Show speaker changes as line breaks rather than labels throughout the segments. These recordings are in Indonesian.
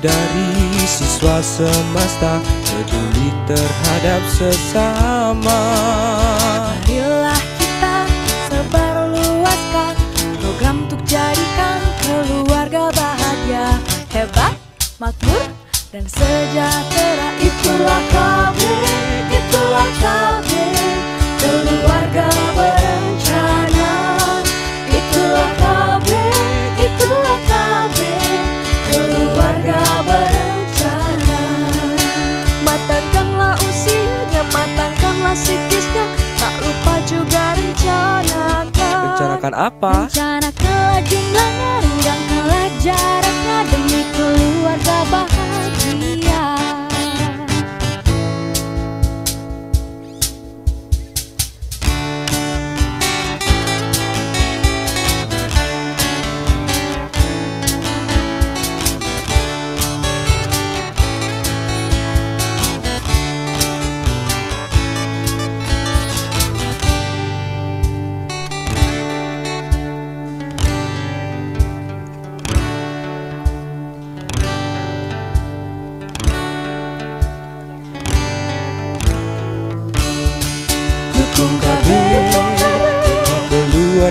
dari siswa semesta Peduli terhadap sesama Marilah kita sebar luaskan Program untuk jadikan keluarga bahagia Hebat, makmur, dan sejahtera Itulah kami, itulah kami Keluarga bahagia psikisnya Tak lupa juga rencanakan Rencanakan apa? Rencana kelajunan dan kelajaran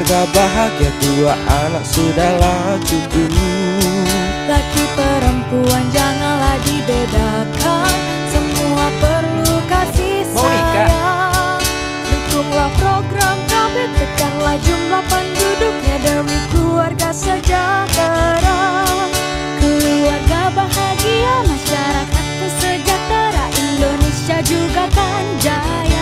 keluarga bahagia dua anak laju cukup Laki perempuan janganlah dibedakan Semua perlu kasih sayang Dukunglah program KB Tekanlah jumlah penduduknya Demi keluarga sejahtera Keluarga bahagia Masyarakat sejahtera Indonesia juga kan jaya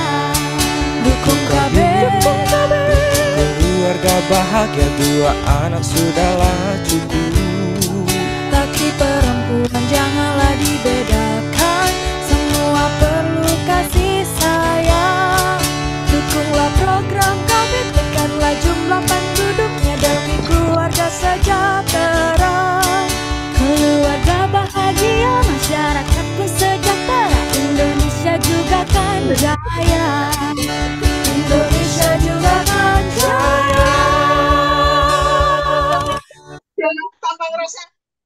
bahagia dua anak sudahlah cukup Tapi perempuan janganlah dibedakan Semua perlu kasih sayang Dukunglah program kami Tekanlah jumlah penduduknya Demi keluarga sejahtera Keluarga bahagia pun sejahtera Indonesia juga kan jaya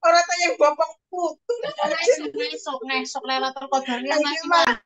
orang tak yang bopong putu nesok nesok nesok lelatul qadar ya nah, mas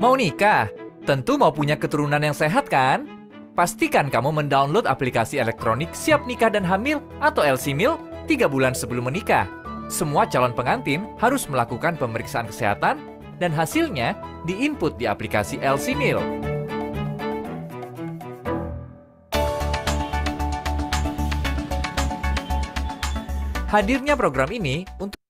Mau nikah? Tentu mau punya keturunan yang sehat kan? Pastikan kamu mendownload aplikasi elektronik Siap Nikah dan Hamil atau LCMIL 3 bulan sebelum menikah. Semua calon pengantin harus melakukan pemeriksaan kesehatan dan hasilnya diinput di aplikasi LCMIL. Hadirnya program ini untuk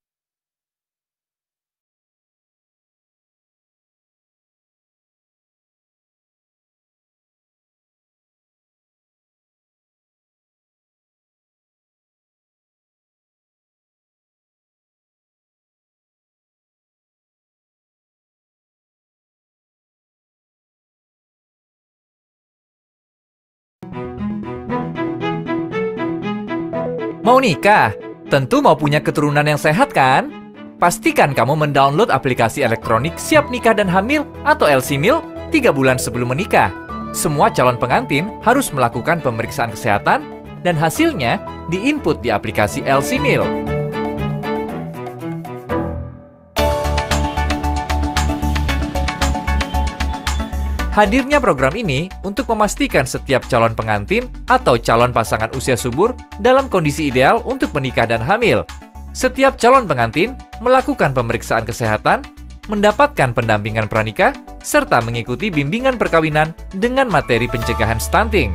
Mau nikah? Tentu mau punya keturunan yang sehat kan? Pastikan kamu mendownload aplikasi elektronik Siap Nikah dan Hamil atau LC Mil 3 bulan sebelum menikah. Semua calon pengantin harus melakukan pemeriksaan kesehatan dan hasilnya diinput di aplikasi LC Mil. Hadirnya program ini untuk memastikan setiap calon pengantin atau calon pasangan usia subur dalam kondisi ideal untuk menikah dan hamil. Setiap calon pengantin melakukan pemeriksaan kesehatan, mendapatkan pendampingan pranikah, serta mengikuti bimbingan perkawinan dengan materi pencegahan stunting.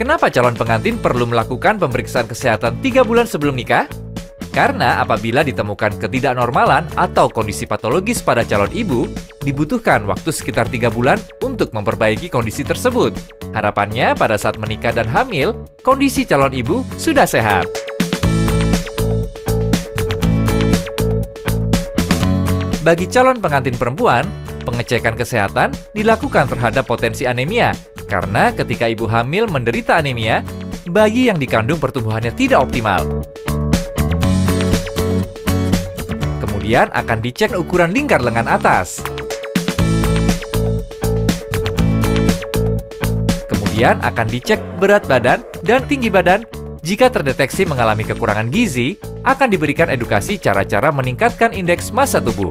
Kenapa calon pengantin perlu melakukan pemeriksaan kesehatan 3 bulan sebelum nikah? Karena apabila ditemukan ketidaknormalan atau kondisi patologis pada calon ibu, dibutuhkan waktu sekitar tiga bulan untuk memperbaiki kondisi tersebut. Harapannya pada saat menikah dan hamil, kondisi calon ibu sudah sehat. Bagi calon pengantin perempuan, pengecekan kesehatan dilakukan terhadap potensi anemia karena ketika ibu hamil menderita anemia, bayi yang dikandung pertumbuhannya tidak optimal. Kemudian akan dicek ukuran lingkar lengan atas. Kemudian akan dicek berat badan dan tinggi badan. Jika terdeteksi mengalami kekurangan gizi, akan diberikan edukasi cara-cara meningkatkan indeks massa tubuh.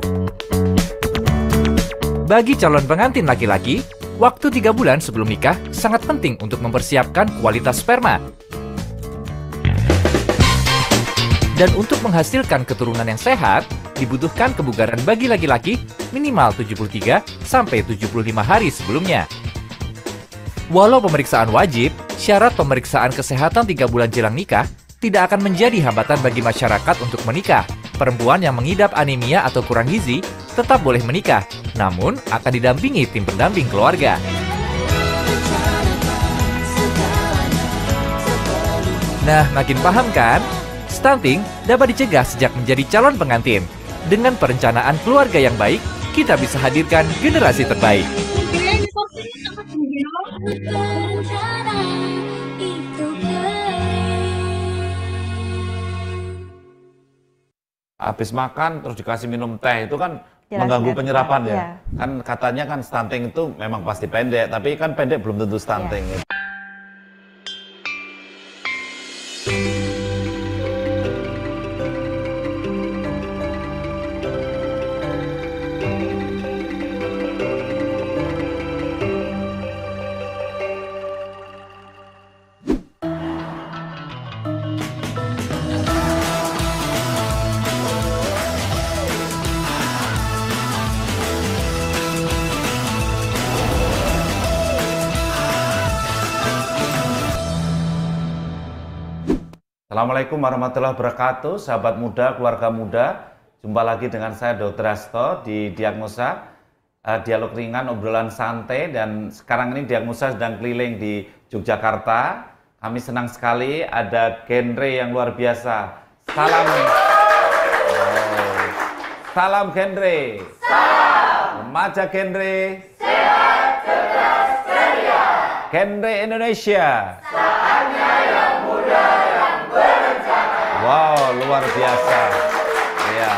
Bagi calon pengantin laki-laki, waktu 3 bulan sebelum nikah sangat penting untuk mempersiapkan kualitas sperma dan untuk menghasilkan keturunan yang sehat, dibutuhkan kebugaran bagi laki-laki minimal 73 sampai 75 hari sebelumnya. Walau pemeriksaan wajib, syarat pemeriksaan kesehatan 3 bulan jelang nikah tidak akan menjadi hambatan bagi masyarakat untuk menikah. Perempuan yang mengidap anemia atau kurang gizi tetap boleh menikah, namun akan didampingi tim pendamping keluarga. Nah, makin paham kan? Stunting dapat dicegah sejak menjadi calon pengantin dengan perencanaan keluarga yang baik, kita bisa hadirkan generasi terbaik.
Habis makan terus dikasih minum teh itu kan Jelas mengganggu jelas, penyerapan ya. ya. Kan katanya kan stunting itu memang pasti pendek, tapi kan pendek belum tentu stunting. Ya. Assalamualaikum warahmatullahi wabarakatuh, sahabat muda, keluarga muda. Jumpa lagi dengan saya Dr. Asto di Diagnosa, eh, dialog ringan, obrolan santai, dan sekarang ini Diagnosa sedang keliling di Yogyakarta. Kami senang sekali ada genre yang luar biasa. Salam. Salam genre.
Salam.
Remaja genre.
Sehat cerdas ceria.
Genre Indonesia. Salam. Wow, luar biasa. Ya.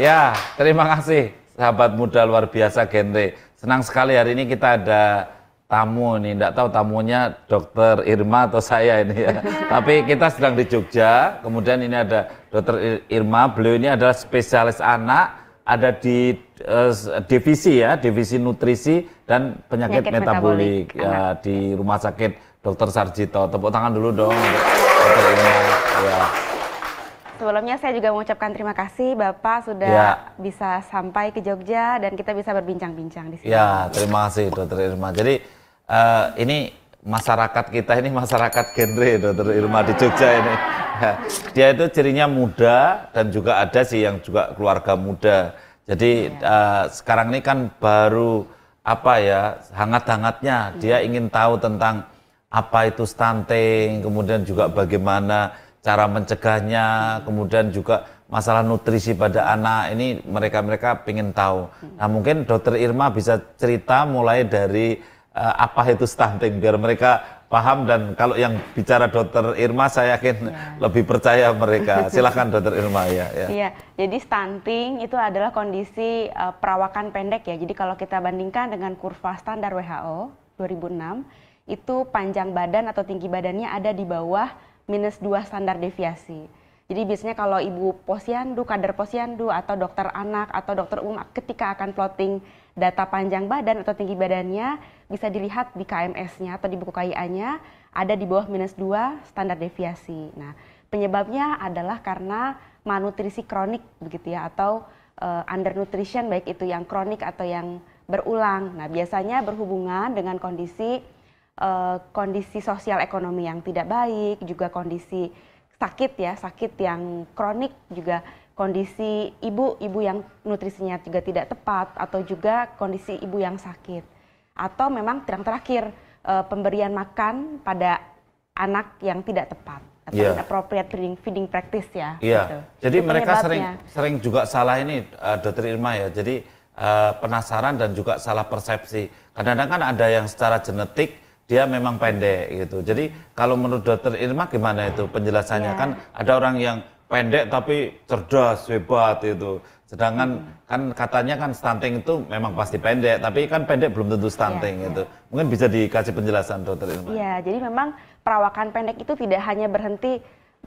Ya, terima kasih sahabat muda luar biasa Gente. Senang sekali hari ini kita ada tamu nih, tidak tahu tamunya dokter Irma atau saya ini ya. Tapi kita sedang di Jogja, kemudian ini ada dokter Irma, beliau ini adalah spesialis anak, ada di uh, divisi ya, divisi nutrisi dan penyakit, penyakit metabolik, metabolik ya, di Rumah Sakit Dokter Sarjito. Tepuk tangan dulu dong, Dokter Irma. Ya.
Sebelumnya saya juga mengucapkan terima kasih Bapak sudah ya. bisa sampai ke Jogja dan kita bisa berbincang-bincang di sini.
Ya, terima kasih Dokter Irma. Jadi uh, ini masyarakat kita ini masyarakat genre Dokter Irma di Jogja ini. Dia itu cirinya muda dan juga ada sih yang juga keluarga muda. Jadi ya. uh, sekarang ini kan baru apa ya hangat-hangatnya dia iya. ingin tahu tentang apa itu stunting, kemudian juga bagaimana cara mencegahnya, kemudian juga masalah nutrisi pada anak ini mereka-mereka ingin tahu. Nah mungkin dokter Irma bisa cerita mulai dari uh, apa itu stunting biar mereka paham dan kalau yang bicara dokter Irma saya yakin ya. lebih percaya mereka. Silahkan dokter Irma ya. ya. Iya, ya,
jadi stunting itu adalah kondisi uh, perawakan pendek ya. Jadi kalau kita bandingkan dengan kurva standar WHO 2006 itu panjang badan atau tinggi badannya ada di bawah minus 2 standar deviasi. Jadi biasanya kalau ibu posyandu, kader posyandu, atau dokter anak, atau dokter umum ketika akan plotting data panjang badan atau tinggi badannya, bisa dilihat di KMS-nya atau di buku KIA-nya, ada di bawah minus 2 standar deviasi. Nah, penyebabnya adalah karena malnutrisi kronik begitu ya, atau uh, undernutrition baik itu yang kronik atau yang berulang. Nah, biasanya berhubungan dengan kondisi uh, kondisi sosial ekonomi yang tidak baik, juga kondisi sakit ya, sakit yang kronik juga kondisi ibu-ibu yang nutrisinya juga tidak tepat atau juga kondisi ibu yang sakit. Atau memang yang terakhir uh, pemberian makan pada anak yang tidak tepat atau yeah. inappropriate feeding, feeding practice ya. Yeah. Gitu. Jadi Itu mereka sering
sering juga salah ini uh, Dokter Irma ya. Jadi uh, penasaran dan juga salah persepsi. Kadang-kadang kan ada yang secara genetik dia memang pendek gitu. Jadi kalau menurut dokter Irma gimana itu penjelasannya Yeah. kan ada orang yang pendek tapi cerdas, hebat itu. Sedangkan hmm. kan katanya kan stunting itu memang pasti pendek, tapi kan pendek belum tentu iya, stunting yeah. itu. Mungkin bisa dikasih penjelasan dokter Irma.
Iya, jadi memang perawakan pendek itu tidak hanya berhenti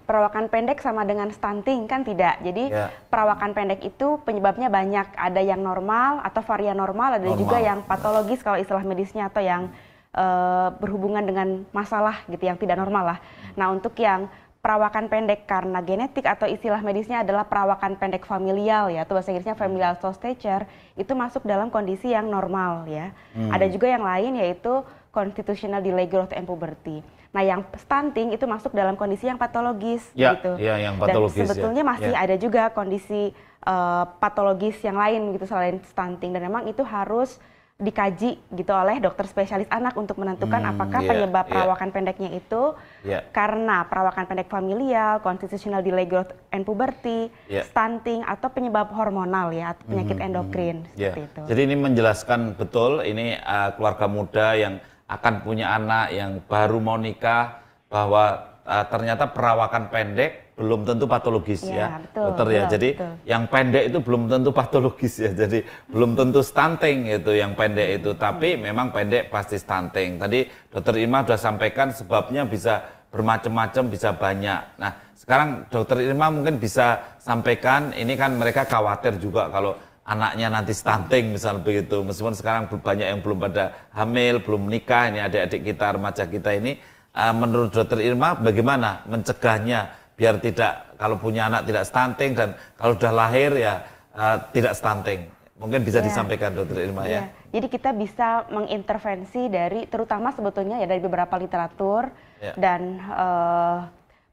perawakan pendek sama dengan stunting kan tidak. Jadi yeah. perawakan pendek itu penyebabnya banyak. Ada yang normal atau varian normal, ada normal. juga yang patologis kalau istilah medisnya atau yang Eh, berhubungan dengan masalah gitu yang tidak normal lah. Nah untuk yang perawakan pendek karena genetik atau istilah medisnya adalah perawakan pendek familial ya, atau bahasa Inggrisnya familial soul stature, itu masuk dalam kondisi yang normal ya. Hmm. Ada juga yang lain yaitu constitutional delay growth and puberty. Nah, yang stunting itu masuk dalam kondisi yang patologis
ya, gitu. Ya, yang patologis. Dan ya. sebetulnya ya. masih ya. ada
juga kondisi uh, patologis yang lain gitu selain stunting dan memang itu harus dikaji gitu oleh dokter spesialis anak untuk menentukan hmm, apakah yeah, penyebab iya. perawakan pendeknya itu yeah. karena perawakan pendek familial, konstitusional delay growth and puberty, yeah. stunting atau penyebab hormonal ya penyakit mm -hmm, endokrin hmm. seperti yeah. itu.
Jadi ini menjelaskan betul ini uh, keluarga muda yang akan punya anak yang baru mau nikah bahwa uh, ternyata perawakan pendek belum tentu patologis ya, ya. Betul, dokter ya. jadi betul. yang pendek itu belum tentu patologis ya. Jadi belum tentu stunting itu yang pendek itu, tapi hmm. memang pendek pasti stunting. Tadi dokter Irma sudah sampaikan sebabnya bisa bermacam-macam, bisa banyak. Nah, sekarang dokter Irma mungkin bisa sampaikan ini kan mereka khawatir juga kalau anaknya nanti stunting misal begitu. Meskipun sekarang banyak yang belum pada hamil, belum menikah, ini adik-adik kita, remaja kita ini eh, menurut dokter Irma bagaimana mencegahnya biar tidak kalau punya anak tidak stunting dan kalau sudah lahir ya uh, tidak stunting. Mungkin bisa ya. disampaikan dokter Irma ya. ya.
Jadi kita bisa mengintervensi dari terutama sebetulnya ya dari beberapa literatur ya. dan uh,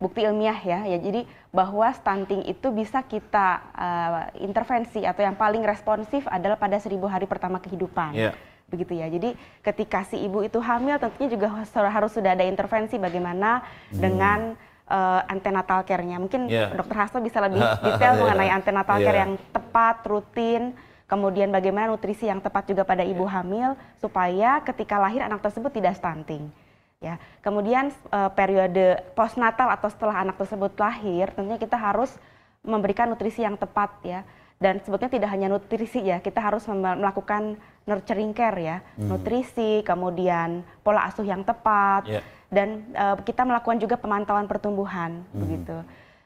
bukti ilmiah ya. Ya jadi bahwa stunting itu bisa kita uh, intervensi atau yang paling responsif adalah pada seribu hari pertama kehidupan. Ya begitu ya. Jadi ketika si ibu itu hamil tentunya juga harus sudah ada intervensi bagaimana hmm. dengan uh, antenatal care-nya. Mungkin yeah. Dokter Hasto bisa lebih detail yeah. mengenai antenatal yeah. care ya. yang tepat, rutin, kemudian bagaimana nutrisi yang tepat juga pada ibu yeah. hamil supaya ketika lahir anak tersebut tidak stunting. Ya, kemudian uh, periode postnatal atau setelah anak tersebut lahir, tentunya kita harus memberikan nutrisi yang tepat ya. Dan sebetulnya tidak hanya nutrisi ya, kita harus melakukan nurturing care ya, hmm. nutrisi, kemudian pola asuh yang tepat. Yeah dan uh, kita melakukan juga pemantauan pertumbuhan hmm. begitu.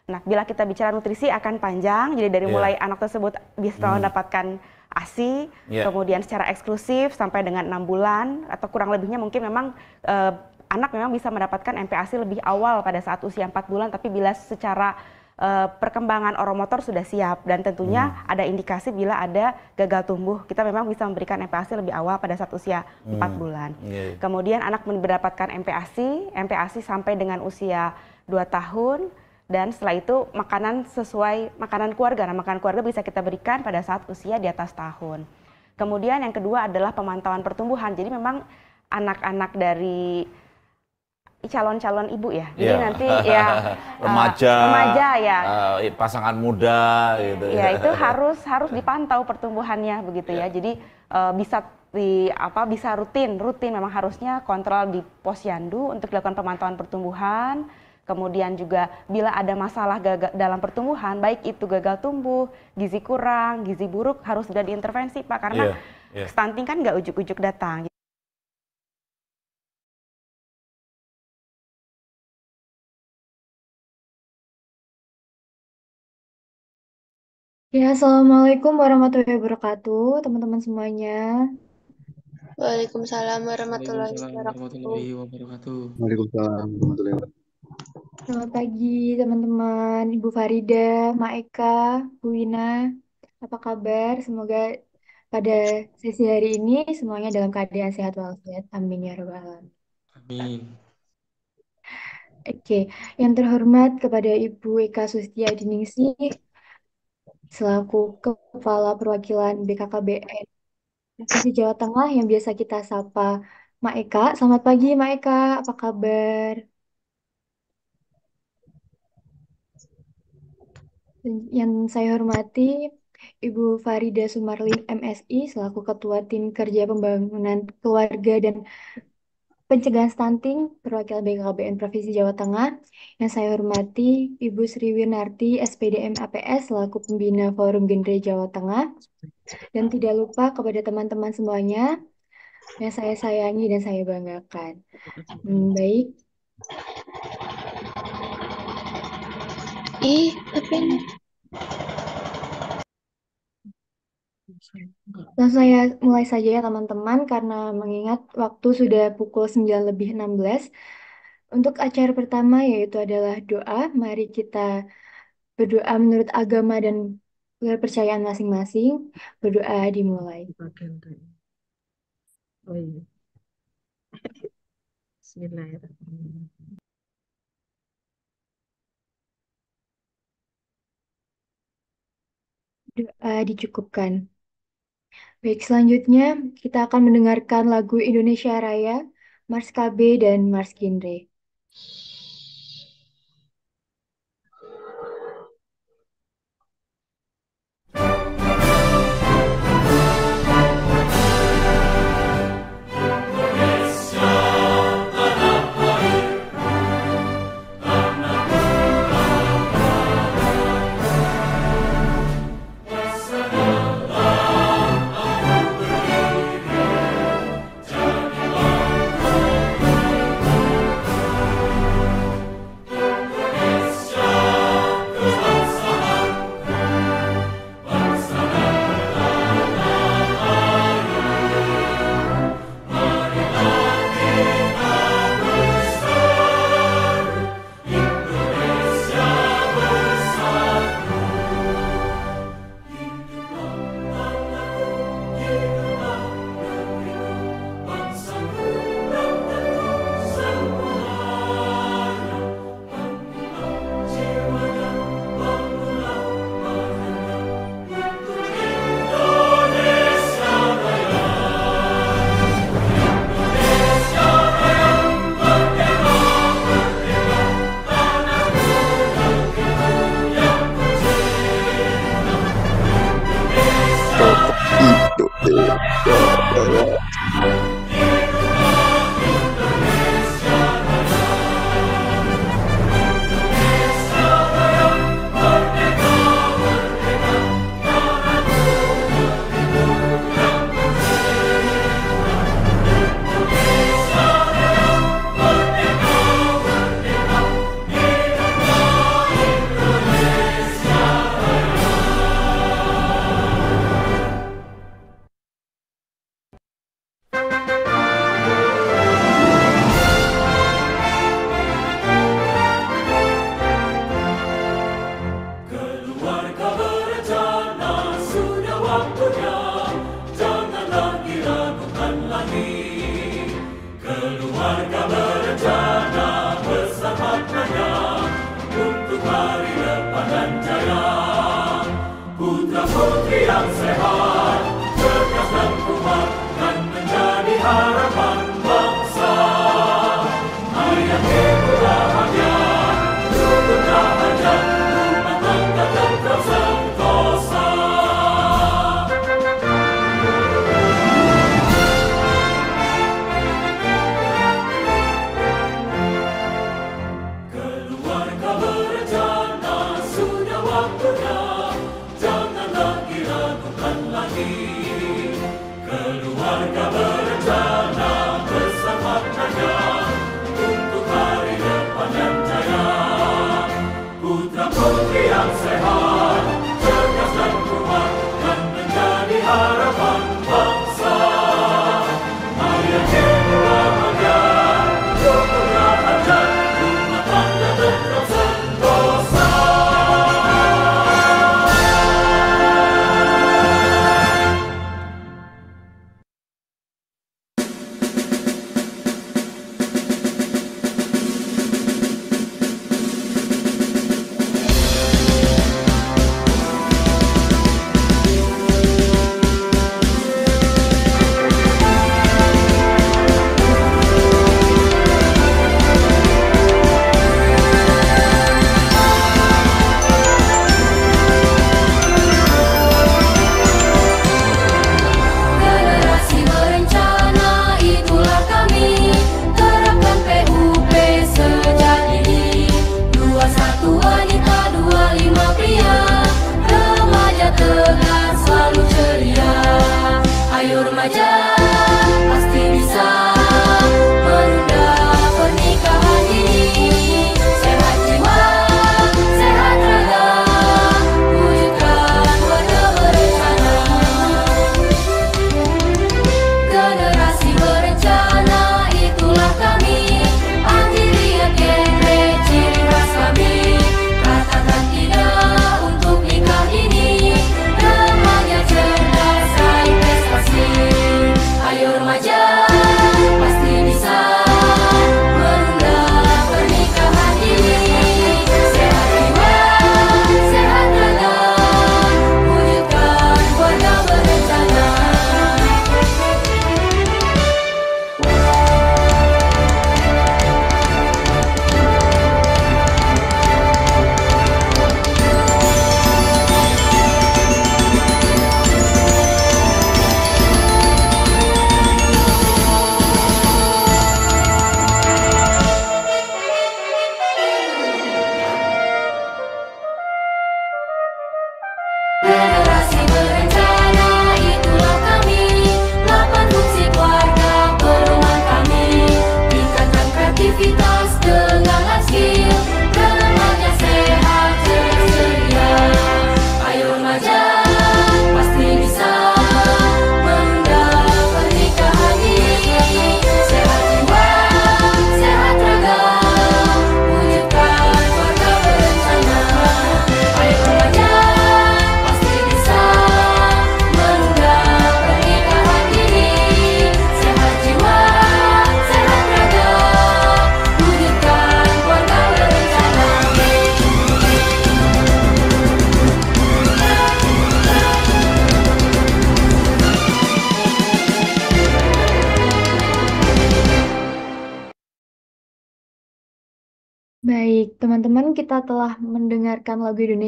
Nah, bila kita bicara nutrisi akan panjang, jadi dari yeah. mulai anak tersebut bisa hmm. mendapatkan ASI, iya. yeah. kemudian secara eksklusif sampai dengan enam bulan atau kurang lebihnya mungkin memang uh, anak memang bisa mendapatkan MPASI lebih awal pada saat usia 4 bulan, tapi bila secara uh, perkembangan oromotor sudah siap dan tentunya hmm. ada indikasi bila ada gagal tumbuh kita memang bisa memberikan MPASI lebih awal pada saat usia hmm. 4 bulan. Yeah. Iya. Kemudian anak mendapatkan MPASI, MPASI sampai dengan usia 2 tahun dan setelah itu makanan sesuai makanan keluarga. Nah, makanan keluarga bisa kita berikan pada saat usia di atas tahun. Kemudian yang kedua adalah pemantauan pertumbuhan. Jadi memang anak-anak dari calon-calon ibu ya. Jadi yeah. nanti ya remaja, uh, remaja ya,
uh, pasangan muda gitu. Ya itu harus
harus dipantau pertumbuhannya begitu yeah. ya. Iya. Jadi uh, bisa di apa bisa rutin rutin memang harusnya kontrol di posyandu untuk dilakukan pemantauan pertumbuhan. Kemudian juga bila ada masalah gagal dalam pertumbuhan, baik itu gagal tumbuh, gizi kurang, gizi buruk harus sudah diintervensi Pak karena yeah. Yeah. Stunting kan nggak ujuk-ujuk datang.
Ya, Assalamualaikum warahmatullahi wabarakatuh, teman-teman semuanya. Waalaikumsalam warahmatullahi wabarakatuh.
Waalaikumsalam
warahmatullahi wabarakatuh.
Selamat pagi teman-teman, Ibu Farida, Maeka, Bu Wina. Apa kabar? Semoga pada sesi hari ini semuanya dalam keadaan sehat walafiat. Amin ya rabbal alamin. Amin. Oke, okay. yang terhormat kepada Ibu Eka Sustia Diningsih, selaku Kepala Perwakilan BKKBN Provinsi Jawa Tengah yang biasa kita sapa Mak Eka. Selamat pagi Mak Eka, apa kabar? Yang saya hormati Ibu Farida Sumarlin MSI selaku Ketua Tim Kerja Pembangunan Keluarga dan Pencegahan Stunting Perwakilan BKKBN Provinsi Jawa Tengah yang saya hormati Ibu Sri Winarti SPDM APS selaku pembina Forum Gendre Jawa Tengah dan tidak lupa kepada teman-teman semuanya yang saya sayangi dan saya banggakan. Hmm, baik. Eh tapi langsung nah, saya mulai saja ya teman-teman, karena mengingat waktu sudah pukul 9 lebih 16. Untuk acara pertama yaitu adalah doa. Mari kita berdoa menurut agama dan kepercayaan masing-masing. Berdoa dimulai. Oh, iya. Doa dicukupkan. Baik, selanjutnya kita akan mendengarkan lagu Indonesia Raya, Mars KB dan Mars Genre.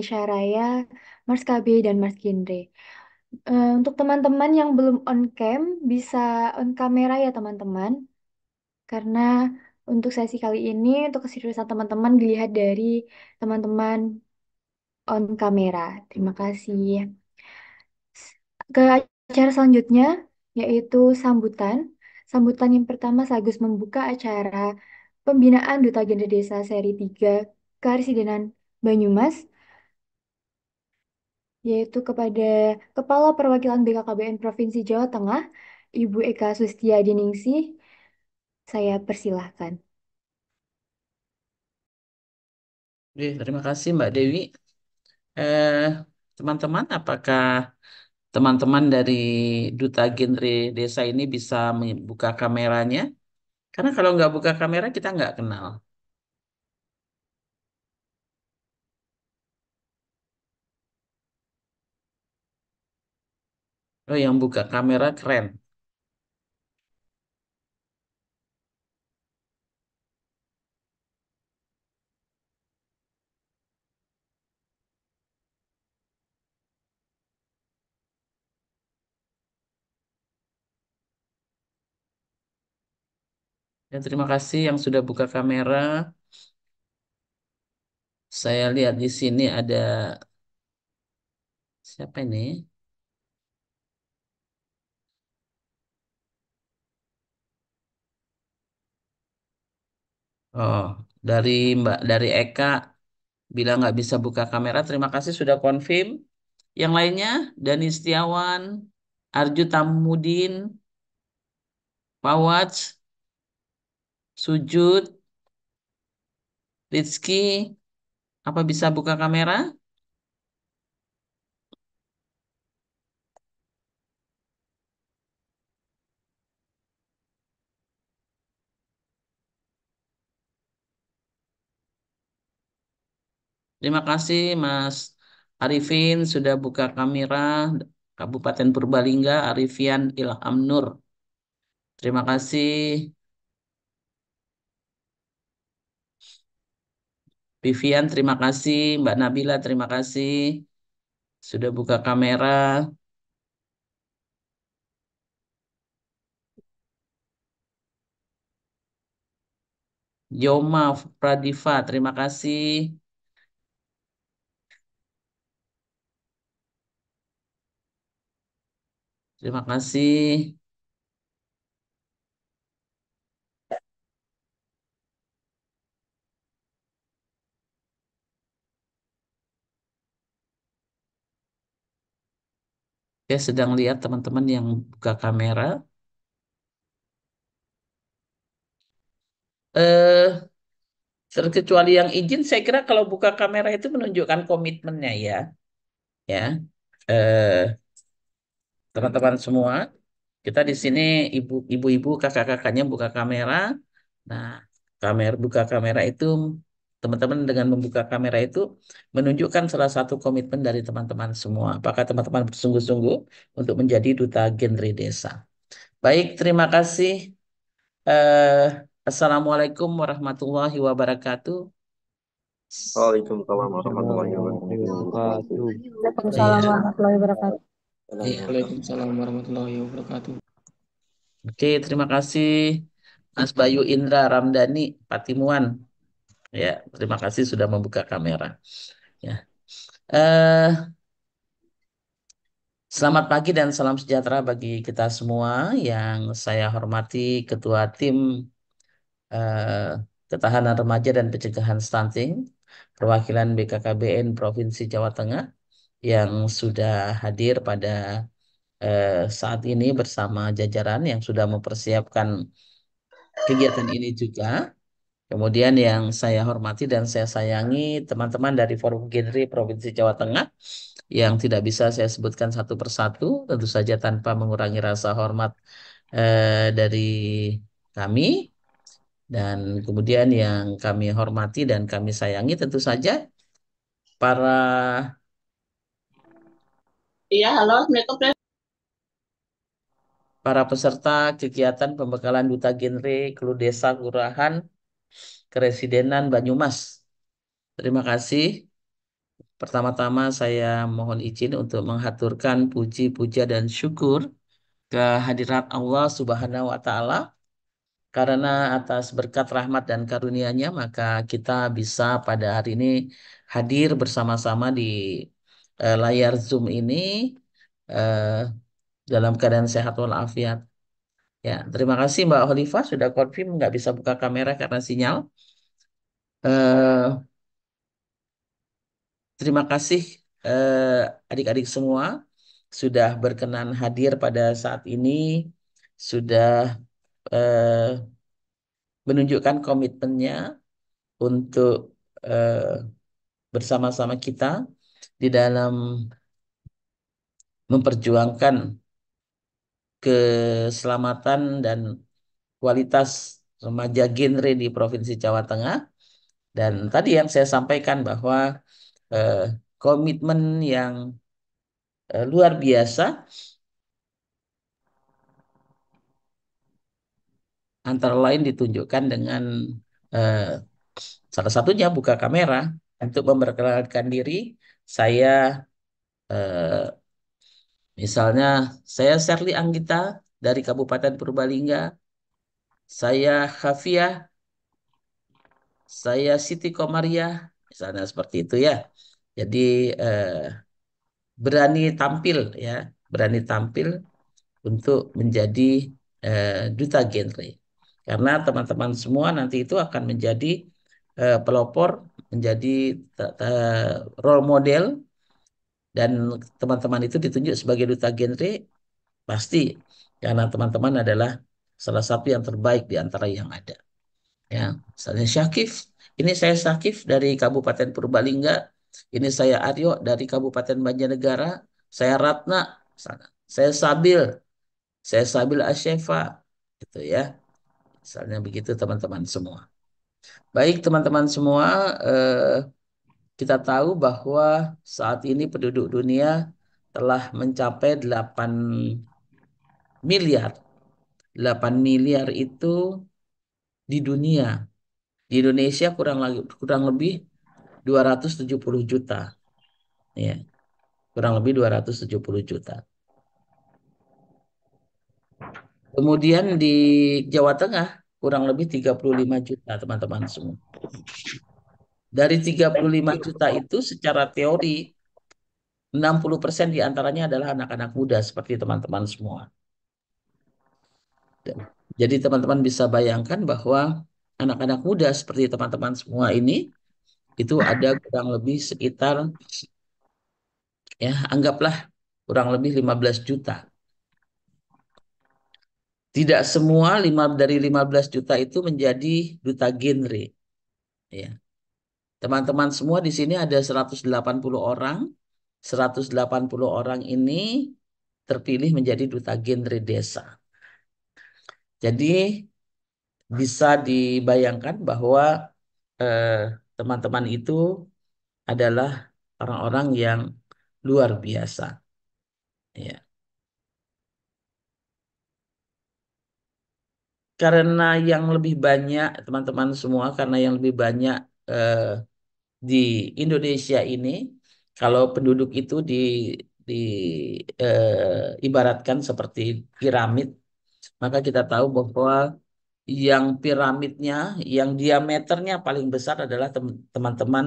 Indonesia Raya, Mars KB, dan Mars Genre. Uh, eh, untuk teman-teman yang belum on cam, bisa on kamera ya teman-teman. Karena untuk sesi kali ini, untuk keseriusan teman-teman dilihat dari teman-teman on kamera. Terima kasih. Ke acara selanjutnya, yaitu sambutan. Sambutan yang pertama Sagus membuka acara Pembinaan Duta Gender Desa seri 3 Karisidenan Banyumas yaitu kepada Kepala Perwakilan BKKBN Provinsi Jawa Tengah, Ibu Eka Sustia Diningsi, saya persilahkan.
terima kasih Mbak Dewi. Eh, teman-teman, apakah teman-teman dari Duta Genre Desa ini bisa membuka kameranya? Karena kalau nggak buka kamera, kita nggak kenal. Oh,
yang buka kamera keren.
Ya, terima kasih yang sudah buka kamera. Saya lihat di sini ada siapa ini? Oh, dari Mbak dari Eka bilang nggak bisa buka kamera, terima kasih sudah konfirm. Yang lainnya Dani Setiawan, Arju Tamudin, Pawat, Sujud, Rizky, apa bisa buka kamera? Terima kasih Mas Arifin sudah buka kamera Kabupaten Purbalingga Arifian Ilham Nur. Terima kasih. Vivian, terima kasih. Mbak Nabila, terima kasih. Sudah buka kamera. Yoma Pradiva, terima kasih. Terima kasih. Oke, sedang lihat teman-teman yang buka kamera. Eh, terkecuali yang izin, saya kira kalau buka kamera itu menunjukkan komitmennya ya. Ya. Eh, teman-teman semua. Kita di sini ibu-ibu kakak-kakaknya buka kamera. Nah, kamera buka kamera itu teman-teman dengan membuka kamera itu menunjukkan salah satu komitmen dari teman-teman semua. Apakah teman-teman bersungguh-sungguh untuk menjadi duta genre desa? Baik, terima kasih. Eh, Assalamualaikum warahmatullahi wabarakatuh.
Waalaikumsalam warahmatullahi
wabarakatuh. Waalaikumsalam
warahmatullahi wabarakatuh.
Waalaikumsalam iya, warahmatullahi wabarakatuh. Oke, terima kasih Mas Bayu Indra Ramdhani Patimuan. Ya, terima kasih sudah membuka kamera. Ya. Uh, Selamat pagi dan salam sejahtera bagi kita semua yang saya hormati Ketua Tim eh, Ketahanan Remaja dan Pencegahan Stunting, Perwakilan BKKBN Provinsi Jawa Tengah, yang sudah hadir pada eh, saat ini bersama jajaran yang sudah mempersiapkan kegiatan ini juga. Kemudian yang saya hormati dan saya sayangi teman-teman dari Forum Genre Provinsi Jawa Tengah yang tidak bisa saya sebutkan satu persatu, tentu saja tanpa mengurangi rasa hormat eh, dari kami dan kemudian yang kami hormati dan kami sayangi tentu saja para
Iya, halo, Assalamualaikum. Prof.
Para peserta kegiatan pembekalan Duta Genre Desa Kelurahan Keresidenan Banyumas. Terima kasih. Pertama-tama saya mohon izin untuk menghaturkan puji, puja, dan syukur kehadirat Allah Subhanahu wa Ta'ala karena atas berkat rahmat dan karunia-Nya maka kita bisa pada hari ini hadir bersama-sama di uh, layar Zoom ini uh, dalam keadaan sehat walafiat. Ya, terima kasih Mbak Holifah sudah confirm nggak bisa buka kamera karena sinyal. Uh, terima kasih adik-adik uh, semua sudah berkenan hadir pada saat ini, sudah uh, menunjukkan komitmennya untuk uh, bersama-sama kita di dalam memperjuangkan keselamatan dan kualitas remaja genre di Provinsi Jawa Tengah. Dan tadi yang saya sampaikan bahwa eh, komitmen yang eh, luar biasa antara lain ditunjukkan dengan eh, salah satunya buka kamera untuk memperkenalkan diri saya eh, misalnya saya Sherly Anggita dari Kabupaten Purbalingga, saya Hafiah, saya Siti Komaria, misalnya seperti itu ya. Jadi eh, berani tampil ya, berani tampil untuk menjadi eh, duta genre. Karena teman-teman semua nanti itu akan menjadi eh, pelopor menjadi eh, eh, role model dan teman-teman itu ditunjuk sebagai duta genre pasti karena teman-teman adalah salah satu yang terbaik di antara yang ada. Ya, misalnya Syakif, ini saya Syakif dari Kabupaten Purbalingga, ini saya Aryo dari Kabupaten Banjarnegara, saya Ratna, saya Sabil, saya Sabil Asyefa, gitu ya. Misalnya begitu teman-teman semua. Baik, teman-teman semua, eh, kita tahu bahwa saat ini penduduk dunia telah mencapai 8 miliar. 8 miliar itu di dunia. Di Indonesia kurang lagi kurang lebih 270 juta. Ya. Kurang lebih 270 juta. Kemudian di Jawa Tengah kurang lebih 35 juta teman-teman semua. Dari 35 juta itu secara teori 60% diantaranya adalah anak-anak muda seperti teman-teman semua. Jadi teman-teman bisa bayangkan bahwa anak-anak muda seperti teman-teman semua ini itu ada kurang lebih sekitar ya anggaplah kurang lebih 15 juta tidak semua lima, dari 15 juta itu menjadi duta genre. Ya. Teman-teman semua di sini ada 180 orang. 180 orang ini terpilih menjadi duta genre desa. Jadi bisa dibayangkan bahwa eh, teman-teman eh, itu adalah orang-orang yang luar biasa. Ya. karena yang lebih banyak teman-teman semua karena yang lebih banyak eh, di Indonesia ini kalau penduduk itu di di eh, ibaratkan seperti piramid maka kita tahu bahwa yang piramidnya yang diameternya paling besar adalah teman-teman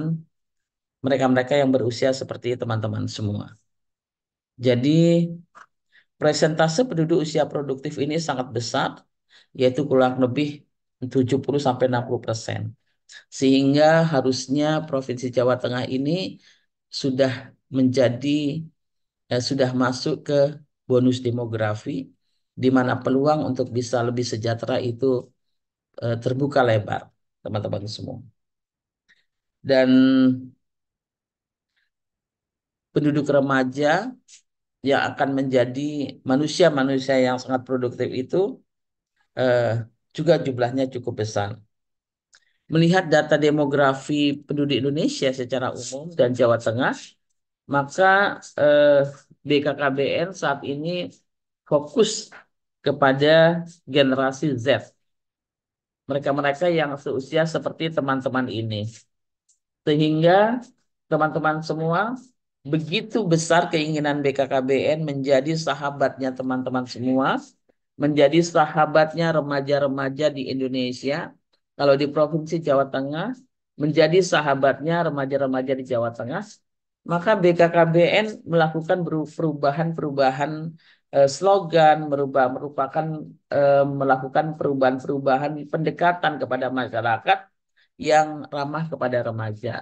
mereka-mereka yang berusia seperti teman-teman semua. Jadi presentase penduduk usia produktif ini sangat besar yaitu kurang lebih 70 sampai 60%. Sehingga harusnya Provinsi Jawa Tengah ini sudah menjadi ya, sudah masuk ke bonus demografi di mana peluang untuk bisa lebih sejahtera itu eh, terbuka lebar, teman-teman semua. Dan penduduk remaja yang akan menjadi manusia-manusia yang sangat produktif itu eh, juga jumlahnya cukup besar. Melihat data demografi penduduk Indonesia secara umum dan Jawa Tengah, maka eh, BKKBN saat ini fokus kepada generasi Z. Mereka-mereka yang seusia seperti teman-teman ini. Sehingga teman-teman semua begitu besar keinginan BKKBN menjadi sahabatnya teman-teman semua menjadi sahabatnya remaja-remaja di Indonesia. Kalau di Provinsi Jawa Tengah, menjadi sahabatnya remaja-remaja di Jawa Tengah. Maka BKKBN melakukan perubahan-perubahan eh, slogan, merubah merupakan eh, melakukan perubahan-perubahan pendekatan kepada masyarakat yang ramah kepada remaja.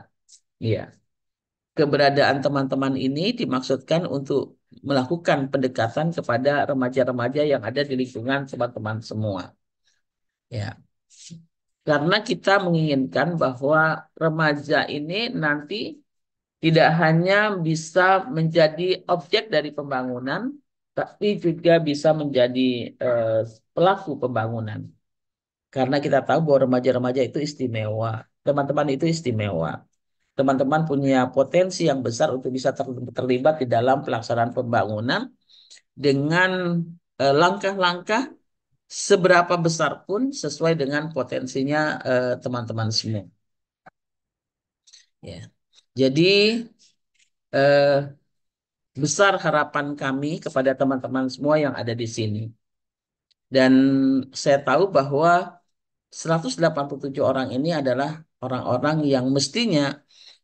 Iya. Keberadaan teman-teman ini dimaksudkan untuk melakukan pendekatan kepada remaja-remaja yang ada di lingkungan teman-teman semua. Ya. Karena kita menginginkan bahwa remaja ini nanti tidak hanya bisa menjadi objek dari pembangunan, tapi juga bisa menjadi eh, pelaku pembangunan. Karena kita tahu bahwa remaja-remaja itu istimewa, teman-teman itu istimewa teman-teman punya potensi yang besar untuk bisa terlibat di dalam pelaksanaan pembangunan dengan eh, langkah-langkah seberapa besar pun sesuai dengan potensinya eh, teman-teman semua. Ya. Jadi eh, besar harapan kami kepada teman-teman semua yang ada di sini. Dan saya tahu bahwa 187 orang ini adalah orang-orang yang mestinya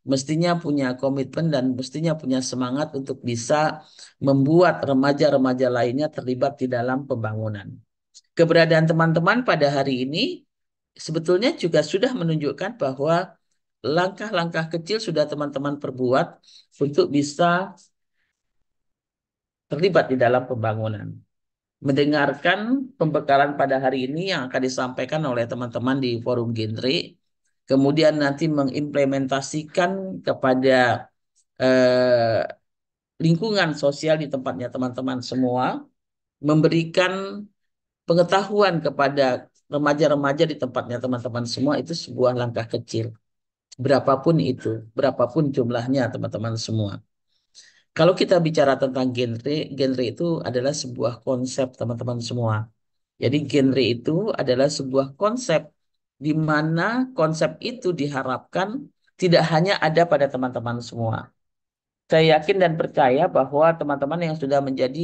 mestinya punya komitmen dan mestinya punya semangat untuk bisa membuat remaja-remaja lainnya terlibat di dalam pembangunan. Keberadaan teman-teman pada hari ini sebetulnya juga sudah menunjukkan bahwa langkah-langkah kecil sudah teman-teman perbuat untuk bisa terlibat di dalam pembangunan. Mendengarkan pembekalan pada hari ini yang akan disampaikan oleh teman-teman di Forum Gentry, kemudian nanti mengimplementasikan kepada eh, lingkungan sosial di tempatnya teman-teman semua, memberikan pengetahuan kepada remaja-remaja di tempatnya teman-teman semua itu sebuah langkah kecil. Berapapun itu, berapapun jumlahnya teman-teman semua. Kalau kita bicara tentang genre, genre itu adalah sebuah konsep teman-teman semua. Jadi genre itu adalah sebuah konsep di mana konsep itu diharapkan tidak hanya ada pada teman-teman semua. Saya yakin dan percaya bahwa teman-teman yang sudah menjadi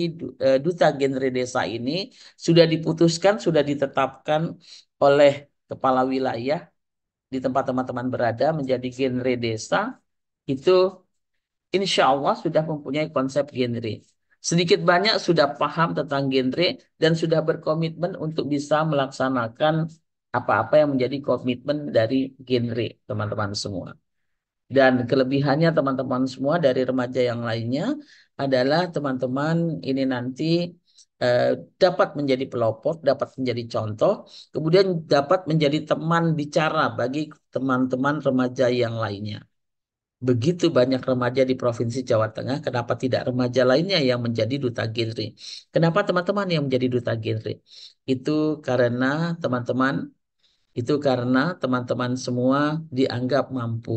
e, duta genre desa ini sudah diputuskan, sudah ditetapkan oleh kepala wilayah di tempat teman-teman berada menjadi genre desa itu insya Allah sudah mempunyai konsep genre. Sedikit banyak sudah paham tentang genre dan sudah berkomitmen untuk bisa melaksanakan apa-apa yang menjadi komitmen dari genre teman-teman semua. Dan kelebihannya teman-teman semua dari remaja yang lainnya adalah teman-teman ini nanti eh, dapat menjadi pelopor, dapat menjadi contoh, kemudian dapat menjadi teman bicara bagi teman-teman remaja yang lainnya. Begitu banyak remaja di Provinsi Jawa Tengah, kenapa tidak remaja lainnya yang menjadi duta genre? Kenapa teman-teman yang menjadi duta genre? Itu karena teman-teman itu karena teman-teman semua dianggap mampu,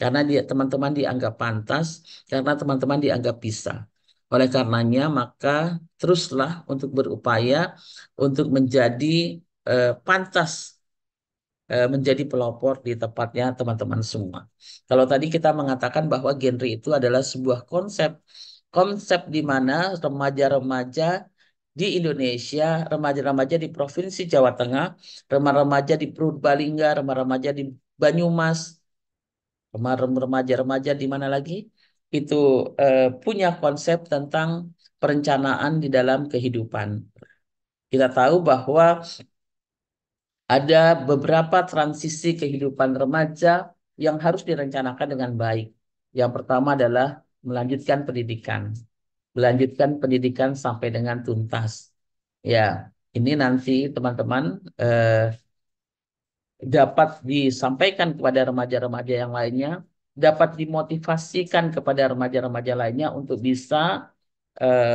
karena dia teman-teman dianggap pantas, karena teman-teman dianggap bisa. Oleh karenanya maka teruslah untuk berupaya untuk menjadi eh, pantas eh, menjadi pelopor di tempatnya teman-teman semua. Kalau tadi kita mengatakan bahwa genre itu adalah sebuah konsep, konsep di mana remaja-remaja di Indonesia, remaja-remaja di Provinsi Jawa Tengah, remaja-remaja di Perut Balingga, remaja-remaja di Banyumas, remaja-remaja di mana lagi? Itu eh, punya konsep tentang perencanaan di dalam kehidupan. Kita tahu bahwa ada beberapa transisi kehidupan remaja yang harus direncanakan dengan baik. Yang pertama adalah melanjutkan pendidikan melanjutkan pendidikan sampai dengan tuntas. Ya, ini nanti teman-teman eh, dapat disampaikan kepada remaja-remaja yang lainnya, dapat dimotivasikan kepada remaja-remaja lainnya untuk bisa eh,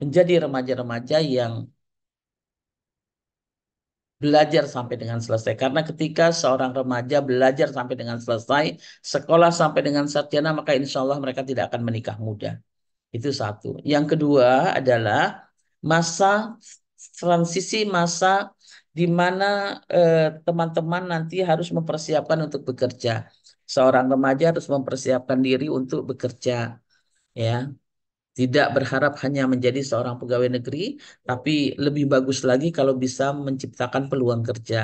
menjadi remaja-remaja yang belajar sampai dengan selesai. Karena ketika seorang remaja belajar sampai dengan selesai, sekolah sampai dengan sarjana, maka insya Allah mereka tidak akan menikah muda. Itu satu. Yang kedua adalah masa transisi masa di mana teman eh, teman-teman nanti harus mempersiapkan untuk bekerja. Seorang remaja harus mempersiapkan diri untuk bekerja, ya. Tidak berharap hanya menjadi seorang pegawai negeri, tapi lebih bagus lagi kalau bisa menciptakan peluang kerja.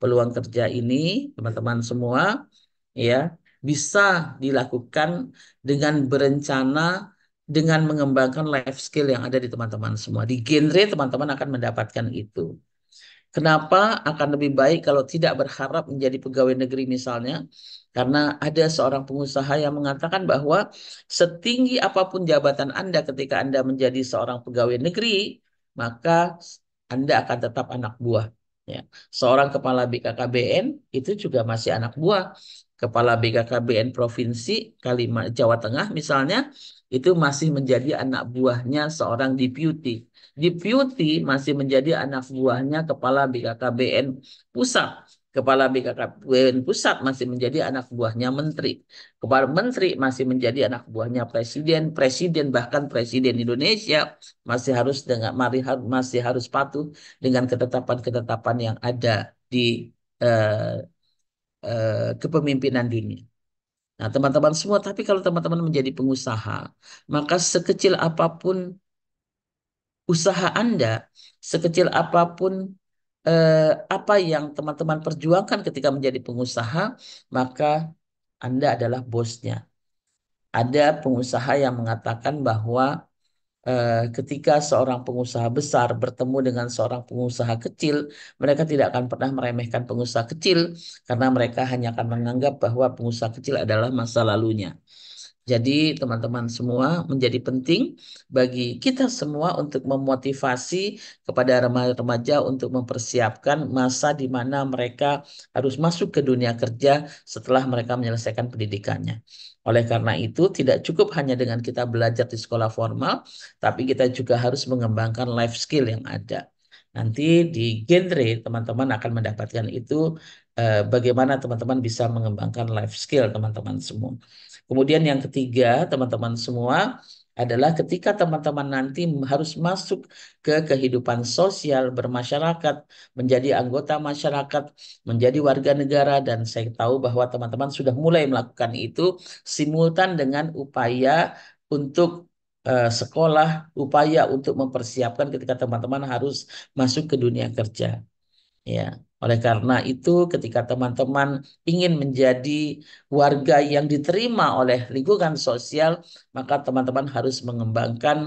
Peluang kerja ini, teman-teman semua, ya, bisa dilakukan dengan berencana dengan mengembangkan life skill yang ada di teman-teman semua. Di genre teman-teman akan mendapatkan itu. Kenapa akan lebih baik kalau tidak berharap menjadi pegawai negeri misalnya? Karena ada seorang pengusaha yang mengatakan bahwa setinggi apapun jabatan Anda ketika Anda menjadi seorang pegawai negeri, maka Anda akan tetap anak buah. Ya. Seorang kepala BKKBN itu juga masih anak buah. Kepala BKKBN Provinsi Kalimantan Jawa Tengah misalnya itu masih menjadi anak buahnya seorang deputy. Deputy masih menjadi anak buahnya kepala BKKBN pusat. Kepala BKKBN pusat masih menjadi anak buahnya menteri. Kepala menteri masih menjadi anak buahnya presiden. Presiden bahkan presiden Indonesia masih harus dengan mari masih harus patuh dengan ketetapan-ketetapan yang ada di uh, uh, kepemimpinan dunia. Nah, teman-teman semua, tapi kalau teman-teman menjadi pengusaha, maka sekecil apapun usaha Anda, sekecil apapun eh, apa yang teman-teman perjuangkan ketika menjadi pengusaha, maka Anda adalah bosnya. Ada pengusaha yang mengatakan bahwa Eh, ketika seorang pengusaha besar bertemu dengan seorang pengusaha kecil, mereka tidak akan pernah meremehkan pengusaha kecil karena mereka hanya akan menganggap bahwa pengusaha kecil adalah masa lalunya. Jadi teman-teman semua menjadi penting bagi kita semua untuk memotivasi kepada remaja-remaja untuk mempersiapkan masa di mana mereka harus masuk ke dunia kerja setelah mereka menyelesaikan pendidikannya. Oleh karena itu, tidak cukup hanya dengan kita belajar di sekolah formal, tapi kita juga harus mengembangkan life skill yang ada. Nanti di genre teman-teman akan mendapatkan itu eh, bagaimana teman-teman bisa mengembangkan life skill teman-teman semua. Kemudian yang ketiga, teman-teman semua adalah ketika teman-teman nanti harus masuk ke kehidupan sosial bermasyarakat, menjadi anggota masyarakat, menjadi warga negara dan saya tahu bahwa teman-teman sudah mulai melakukan itu simultan dengan upaya untuk uh, sekolah, upaya untuk mempersiapkan ketika teman-teman harus masuk ke dunia kerja. Ya. Oleh karena itu, ketika teman-teman ingin menjadi warga yang diterima oleh lingkungan sosial, maka teman-teman harus mengembangkan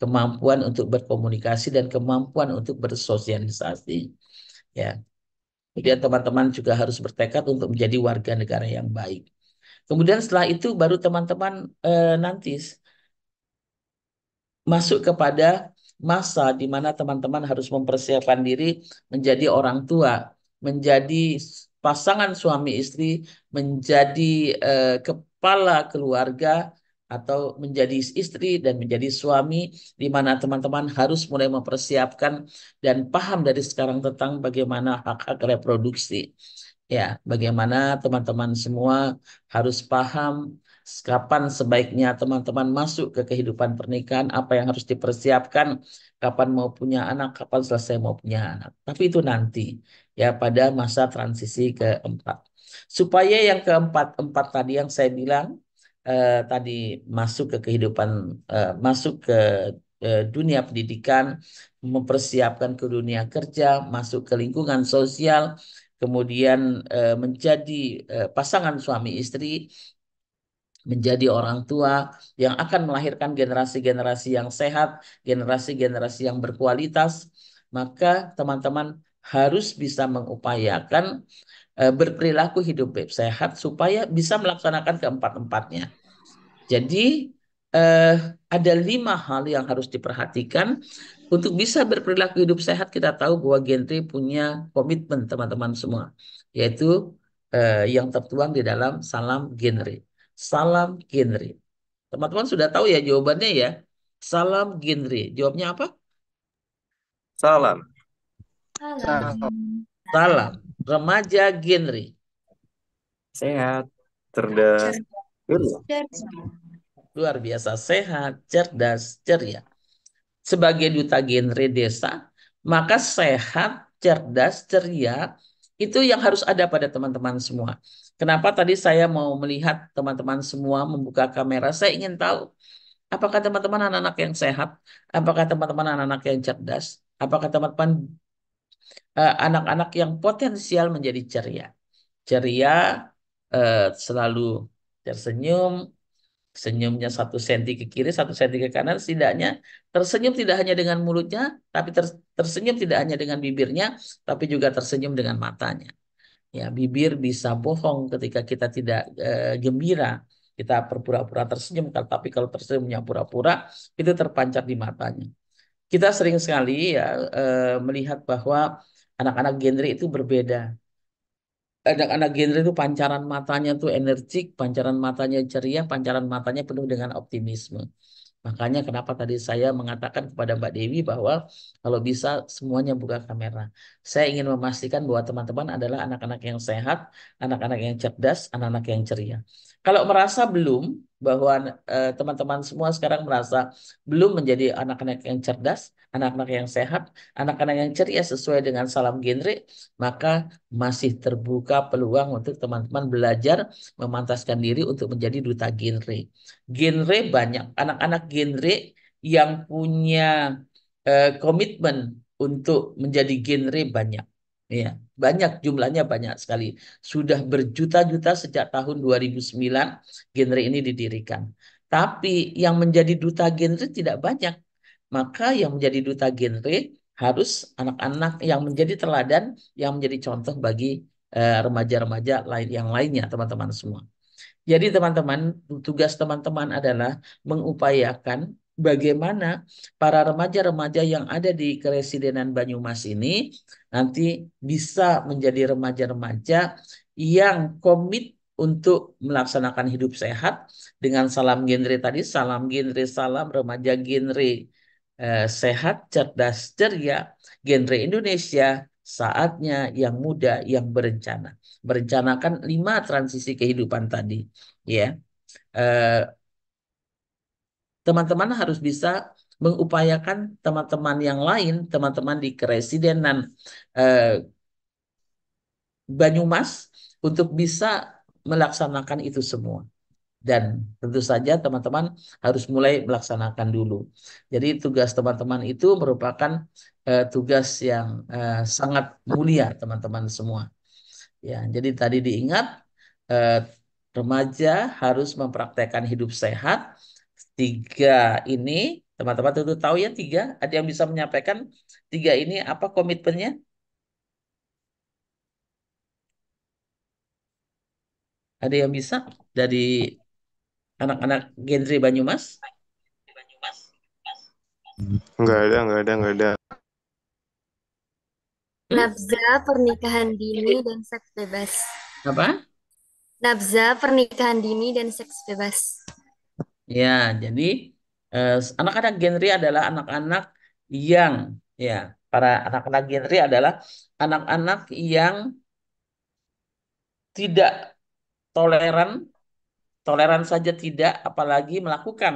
kemampuan untuk berkomunikasi dan kemampuan untuk bersosialisasi. Ya. Kemudian teman-teman juga harus bertekad untuk menjadi warga negara yang baik. Kemudian setelah itu baru teman-teman eh, nanti masuk kepada masa di mana teman-teman harus mempersiapkan diri menjadi orang tua menjadi pasangan suami istri, menjadi eh, kepala keluarga atau menjadi istri dan menjadi suami di mana teman-teman harus mulai mempersiapkan dan paham dari sekarang tentang bagaimana hak-hak reproduksi. Ya, bagaimana teman-teman semua harus paham kapan sebaiknya teman-teman masuk ke kehidupan pernikahan, apa yang harus dipersiapkan kapan mau punya anak, kapan selesai mau punya anak. Tapi itu nanti ya pada masa transisi keempat. Supaya yang keempat-empat tadi yang saya bilang eh, tadi masuk ke kehidupan eh, masuk ke eh, dunia pendidikan, mempersiapkan ke dunia kerja, masuk ke lingkungan sosial, kemudian eh, menjadi eh, pasangan suami istri menjadi orang tua yang akan melahirkan generasi-generasi yang sehat, generasi-generasi yang berkualitas, maka teman-teman harus bisa mengupayakan e, berperilaku hidup sehat supaya bisa melaksanakan keempat-empatnya. Jadi e, ada lima hal yang harus diperhatikan untuk bisa berperilaku hidup sehat. Kita tahu bahwa Gentry punya komitmen teman-teman semua, yaitu e, yang tertuang di dalam salam Gentry. Salam Ginri. Teman-teman sudah tahu ya jawabannya ya. Salam Ginri. Jawabnya apa? Salam. Salam. Salam. Remaja Ginri. Sehat, cerdas, Luar biasa sehat, cerdas, ceria. Sebagai duta Ginri desa, maka sehat, cerdas, ceria itu yang harus ada pada teman-teman semua. Kenapa tadi saya mau melihat teman-teman semua membuka kamera? Saya ingin tahu apakah teman-teman anak-anak yang sehat, apakah teman-teman anak-anak yang cerdas, apakah teman-teman anak eh, anak-anak yang potensial menjadi ceria. Ceria uh, selalu tersenyum, senyumnya satu senti ke kiri, satu senti ke kanan, setidaknya tersenyum tidak hanya dengan mulutnya, tapi ter, tersenyum tidak hanya dengan bibirnya, tapi juga tersenyum dengan matanya ya bibir bisa bohong ketika kita tidak e, gembira kita berpura-pura tersenyum kan, tapi kalau tersenyumnya pura-pura itu terpancar di matanya kita sering sekali ya e, melihat bahwa anak-anak genre itu berbeda anak-anak genre itu pancaran matanya tuh energik pancaran matanya ceria pancaran matanya penuh dengan optimisme Makanya kenapa tadi saya mengatakan kepada Mbak Dewi bahwa kalau bisa semuanya buka kamera. Saya ingin memastikan bahwa teman-teman adalah anak-anak yang sehat, anak-anak yang cerdas, anak-anak yang ceria. Kalau merasa belum, bahwa eh, teman-teman uh, semua sekarang merasa belum menjadi anak-anak yang cerdas, anak-anak yang sehat, anak-anak yang ceria sesuai dengan salam genre, maka masih terbuka peluang untuk teman-teman belajar memantaskan diri untuk menjadi duta genre. Genre banyak, anak-anak genre yang punya eh, komitmen untuk menjadi genre banyak. Ya, banyak jumlahnya banyak sekali. Sudah berjuta-juta sejak tahun 2009 genre ini didirikan. Tapi yang menjadi duta genre tidak banyak. Maka yang menjadi duta genre harus anak-anak yang menjadi teladan, yang menjadi contoh bagi eh, remaja-remaja lain yang lainnya, teman-teman semua. Jadi teman-teman, tugas teman-teman adalah mengupayakan bagaimana para remaja-remaja yang ada di Keresidenan Banyumas ini nanti bisa menjadi remaja-remaja yang komit untuk melaksanakan hidup sehat dengan salam genre tadi, salam genre, salam remaja genre eh, sehat, cerdas, ceria, genre Indonesia, saatnya yang muda, yang berencana. Merencanakan lima transisi kehidupan tadi. ya eh, teman-teman harus bisa mengupayakan teman-teman yang lain, teman-teman di keresidenan eh, Banyumas untuk bisa melaksanakan itu semua. Dan tentu saja teman-teman harus mulai melaksanakan dulu. Jadi tugas teman-teman itu merupakan eh, tugas yang eh, sangat mulia teman-teman semua. Ya, jadi tadi diingat eh, remaja harus mempraktekkan hidup sehat, tiga ini teman-teman tentu tahu ya tiga ada yang bisa menyampaikan tiga ini apa komitmennya ada yang bisa dari anak-anak genre Banyumas nggak ada, nggak ada, nggak ada.
Nafza
pernikahan dini dan seks bebas. Apa? Nafza pernikahan dini dan seks bebas.
Ya, jadi anak eh, anak-anak Genri adalah anak-anak yang ya, para anak-anak Genri adalah anak-anak yang tidak toleran, toleran saja tidak, apalagi melakukan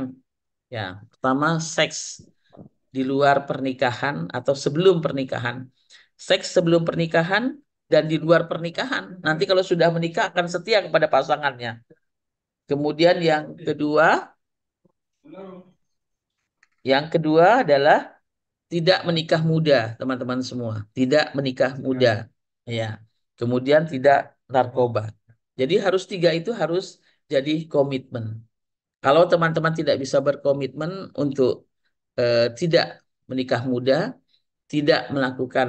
ya, pertama seks di luar pernikahan atau sebelum pernikahan. Seks sebelum pernikahan dan di luar pernikahan. Nanti kalau sudah menikah akan setia kepada pasangannya. Kemudian yang kedua, yang kedua adalah tidak menikah muda, teman-teman semua. Tidak menikah muda. Ya. Kemudian tidak narkoba. Jadi harus tiga itu harus jadi komitmen. Kalau teman-teman tidak bisa berkomitmen untuk eh, tidak menikah muda, tidak melakukan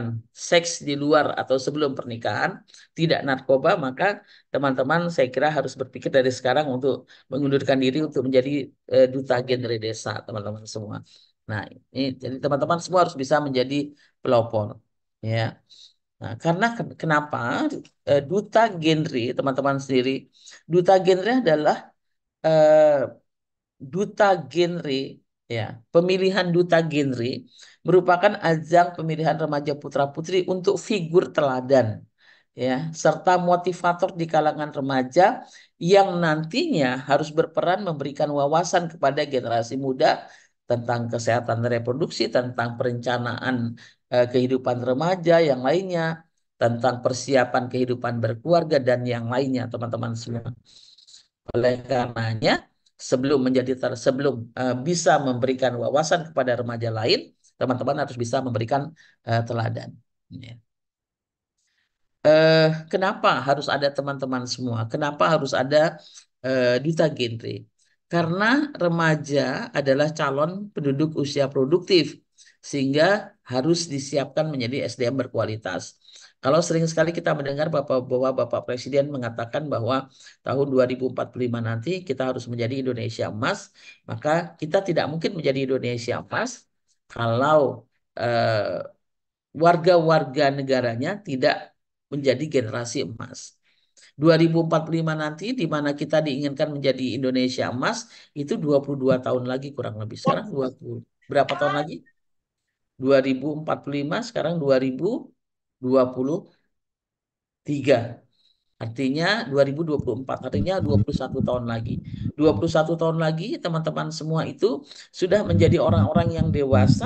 seks di luar atau sebelum pernikahan, tidak narkoba, maka teman-teman saya kira harus berpikir dari sekarang untuk mengundurkan diri untuk menjadi e, duta genre desa, teman-teman semua. Nah, ini jadi teman-teman semua harus bisa menjadi pelopor, ya. Nah, karena kenapa e, duta genre teman-teman sendiri, duta genre adalah e, duta genre Ya, pemilihan duta Genri merupakan ajang pemilihan remaja putra-putri untuk figur teladan ya, serta motivator di kalangan remaja yang nantinya harus berperan memberikan wawasan kepada generasi muda tentang kesehatan reproduksi, tentang perencanaan eh, kehidupan remaja yang lainnya, tentang persiapan kehidupan berkeluarga dan yang lainnya, teman-teman semua. Oleh karenanya, sebelum menjadi ter, sebelum uh, bisa memberikan wawasan kepada remaja lain, teman-teman harus bisa memberikan uh, teladan. Ya. Uh, kenapa harus ada teman-teman semua? Kenapa harus ada uh, duta genre? Karena remaja adalah calon penduduk usia produktif, sehingga harus disiapkan menjadi SDM berkualitas. Kalau sering sekali kita mendengar Bapak, bahwa Bapak Presiden mengatakan bahwa tahun 2045 nanti kita harus menjadi Indonesia emas, maka kita tidak mungkin menjadi Indonesia emas kalau eh, warga-warga negaranya tidak menjadi generasi emas. 2045 nanti di mana kita diinginkan menjadi Indonesia emas itu 22 tahun lagi kurang lebih sekarang 20 berapa tahun lagi 2045 sekarang 2000 2023. Artinya 2024, artinya 21 tahun lagi. 21 tahun lagi teman-teman semua itu sudah menjadi orang-orang yang dewasa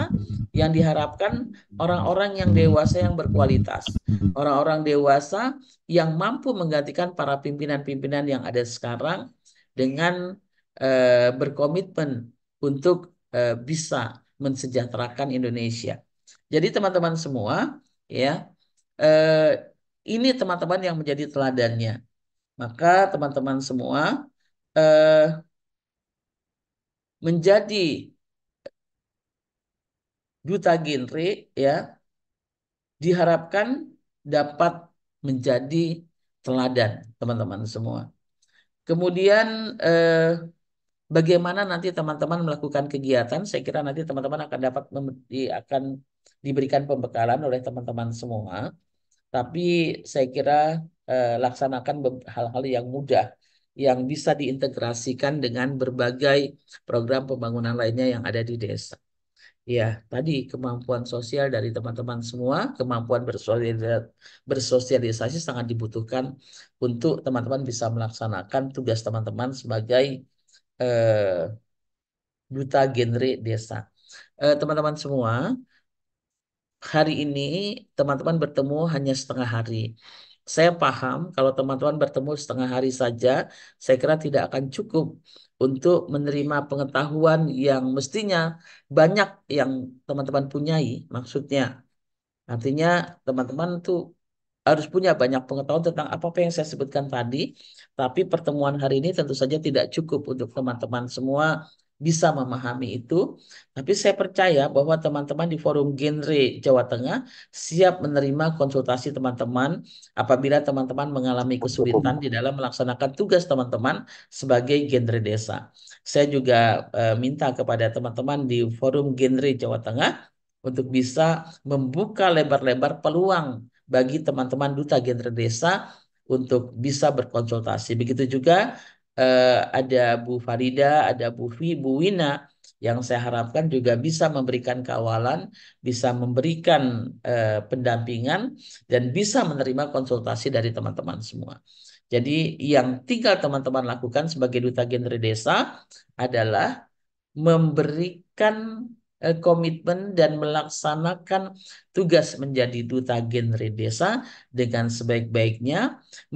yang diharapkan orang-orang yang dewasa yang berkualitas. Orang-orang dewasa yang mampu menggantikan para pimpinan-pimpinan yang ada sekarang dengan eh, berkomitmen untuk eh, bisa mensejahterakan Indonesia. Jadi teman-teman semua ya eh, ini teman-teman yang menjadi teladannya. Maka teman-teman semua eh, menjadi duta Genri ya diharapkan dapat menjadi teladan teman-teman semua. Kemudian eh, bagaimana nanti teman-teman melakukan kegiatan, saya kira nanti teman-teman akan dapat akan diberikan pembekalan oleh teman-teman semua. Tapi saya kira eh, laksanakan hal-hal yang mudah yang bisa diintegrasikan dengan berbagai program pembangunan lainnya yang ada di desa. Ya, tadi kemampuan sosial dari teman-teman semua, kemampuan bersosialisasi sangat dibutuhkan untuk teman-teman bisa melaksanakan tugas teman-teman sebagai eh, duta genre desa. Eh, teman-teman eh, teman -teman semua, hari ini teman-teman bertemu hanya setengah hari. Saya paham kalau teman-teman bertemu setengah hari saja, saya kira tidak akan cukup untuk menerima pengetahuan yang mestinya banyak yang teman-teman punyai maksudnya. Artinya teman-teman tuh harus punya banyak pengetahuan tentang apa-apa yang saya sebutkan tadi, tapi pertemuan hari ini tentu saja tidak cukup untuk teman-teman semua bisa memahami itu. Tapi saya percaya bahwa teman-teman di Forum Genre Jawa Tengah siap menerima konsultasi teman-teman apabila teman-teman mengalami kesulitan di dalam melaksanakan tugas teman-teman sebagai genre desa. Saya juga eh, minta kepada teman-teman di Forum Genre Jawa Tengah untuk bisa membuka lebar-lebar peluang bagi teman-teman duta genre desa untuk bisa berkonsultasi. Begitu juga eh, ada Bu Farida, ada Bu Fi, Bu Wina yang saya harapkan juga bisa memberikan kawalan, bisa memberikan eh, pendampingan dan bisa menerima konsultasi dari teman-teman semua. Jadi yang tinggal teman-teman lakukan sebagai duta genre desa adalah memberikan Eh, komitmen dan melaksanakan tugas menjadi duta genre desa dengan sebaik-baiknya,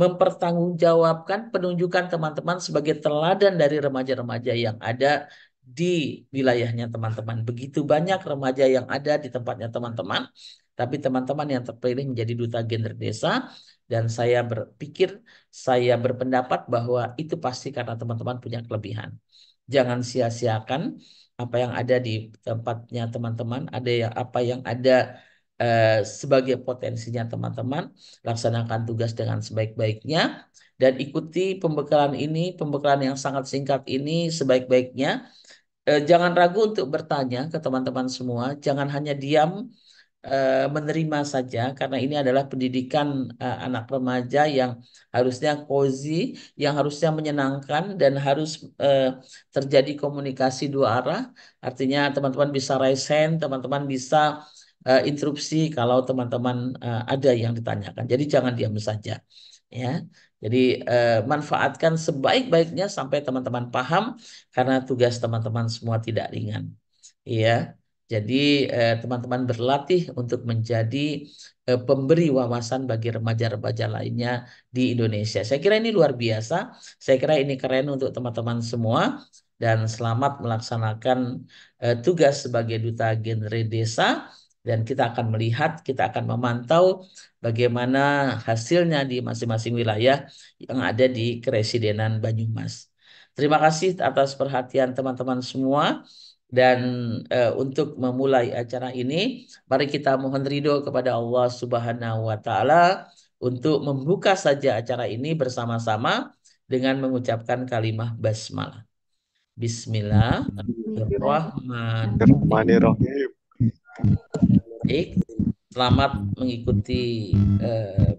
mempertanggungjawabkan penunjukan teman-teman sebagai teladan dari remaja-remaja yang ada di wilayahnya teman-teman. Begitu banyak remaja yang ada di tempatnya teman-teman, tapi teman-teman yang terpilih menjadi duta gender desa dan saya berpikir, saya berpendapat bahwa itu pasti karena teman-teman punya kelebihan. Jangan sia-siakan apa yang ada di tempatnya teman-teman, ada yang apa yang ada eh, sebagai potensinya teman-teman, laksanakan tugas dengan sebaik-baiknya dan ikuti pembekalan ini, pembekalan yang sangat singkat ini sebaik-baiknya. Eh, jangan ragu untuk bertanya ke teman-teman semua, jangan hanya diam Eh, menerima saja karena ini adalah pendidikan uh, anak remaja yang harusnya cozy, yang harusnya menyenangkan dan harus uh, terjadi komunikasi dua arah. Artinya teman-teman bisa raise hand, teman-teman bisa uh, interupsi kalau teman-teman uh, ada yang ditanyakan. Jadi jangan diam saja. Ya. Jadi uh, manfaatkan sebaik-baiknya sampai teman-teman paham karena tugas teman-teman semua tidak ringan. Iya. Jadi eh, teman-teman eh, berlatih untuk menjadi eh, pemberi wawasan bagi remaja-remaja lainnya di Indonesia. Saya kira ini luar biasa. Saya kira ini keren untuk teman-teman semua dan selamat melaksanakan eh, tugas sebagai duta genre desa dan kita akan melihat, kita akan memantau bagaimana hasilnya di masing-masing wilayah yang ada di Keresidenan Banyumas. Terima kasih atas perhatian teman-teman semua. Dan e, untuk memulai acara ini, mari kita mohon ridho kepada Allah Subhanahu wa Ta'ala untuk membuka saja acara ini bersama-sama dengan mengucapkan kalimat basmalah. Bismillahirrahmanirrahim. Baik, selamat mengikuti e,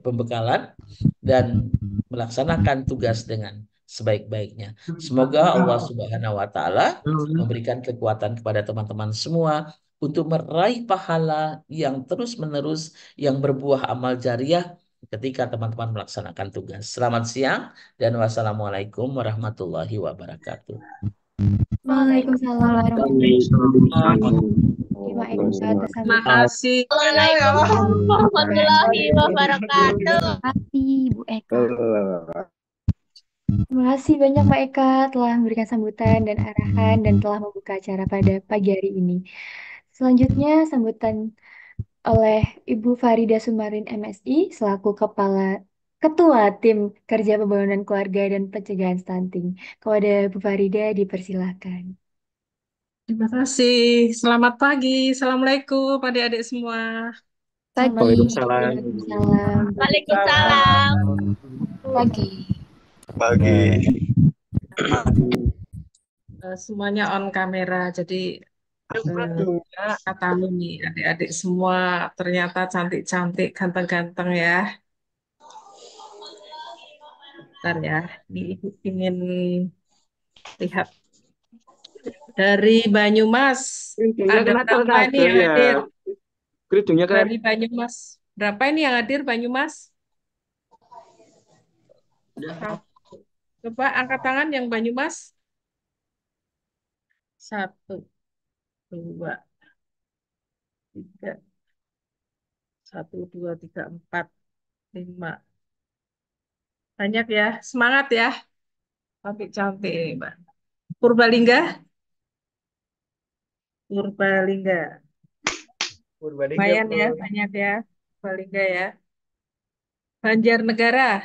pembekalan dan melaksanakan tugas dengan sebaik-baiknya. Hmm. Semoga hmm. Allah Subhanahu wa taala hmm. memberikan kekuatan kepada teman-teman semua untuk meraih pahala yang terus-menerus yang berbuah amal jariah ketika teman-teman melaksanakan tugas. Selamat siang dan wassalamualaikum warahmatullahi wabarakatuh.
Waalaikumsalam warahmatullahi
wabarakatuh. Terima kasih.
Waalaikumsalam warahmatullahi
wabarakatuh.
Terima kasih Bu Eka. Terima kasih banyak Mbak Eka telah memberikan sambutan dan arahan dan mm-hmm. telah membuka acara pada pagi hari ini. Selanjutnya, sambutan oleh Ibu Farida Sumarin MSI selaku Kepala Ketua Tim Kerja Pembangunan Keluarga dan Pencegahan Stunting. Kepada Bu Farida dipersilahkan.
Terima kasih. Selamat pagi. Assalamualaikum adik-adik semua. Pagi.
Waalaikumsalam.
Waalaikumsalam. Pagi pagi. Uh, semuanya on kamera, jadi uh, eh, kata nih adik-adik semua ternyata cantik-cantik, ganteng-ganteng ya. Bentar ya, ini ibu ingin lihat dari Banyumas. Kridungnya ada berapa ini yang ya. hadir?
kan. Dari
Banyumas. Berapa ini yang hadir Banyumas? Coba angkat tangan yang Banyumas. Satu,
dua, tiga,
satu, dua, tiga, empat, lima. Banyak ya, semangat ya. Tapi cantik ini, Mbak. Purbalingga? Purbalingga.
Purbalingga. Lumayan ya, banyak
ya. Purbalingga ya. Banjarnegara.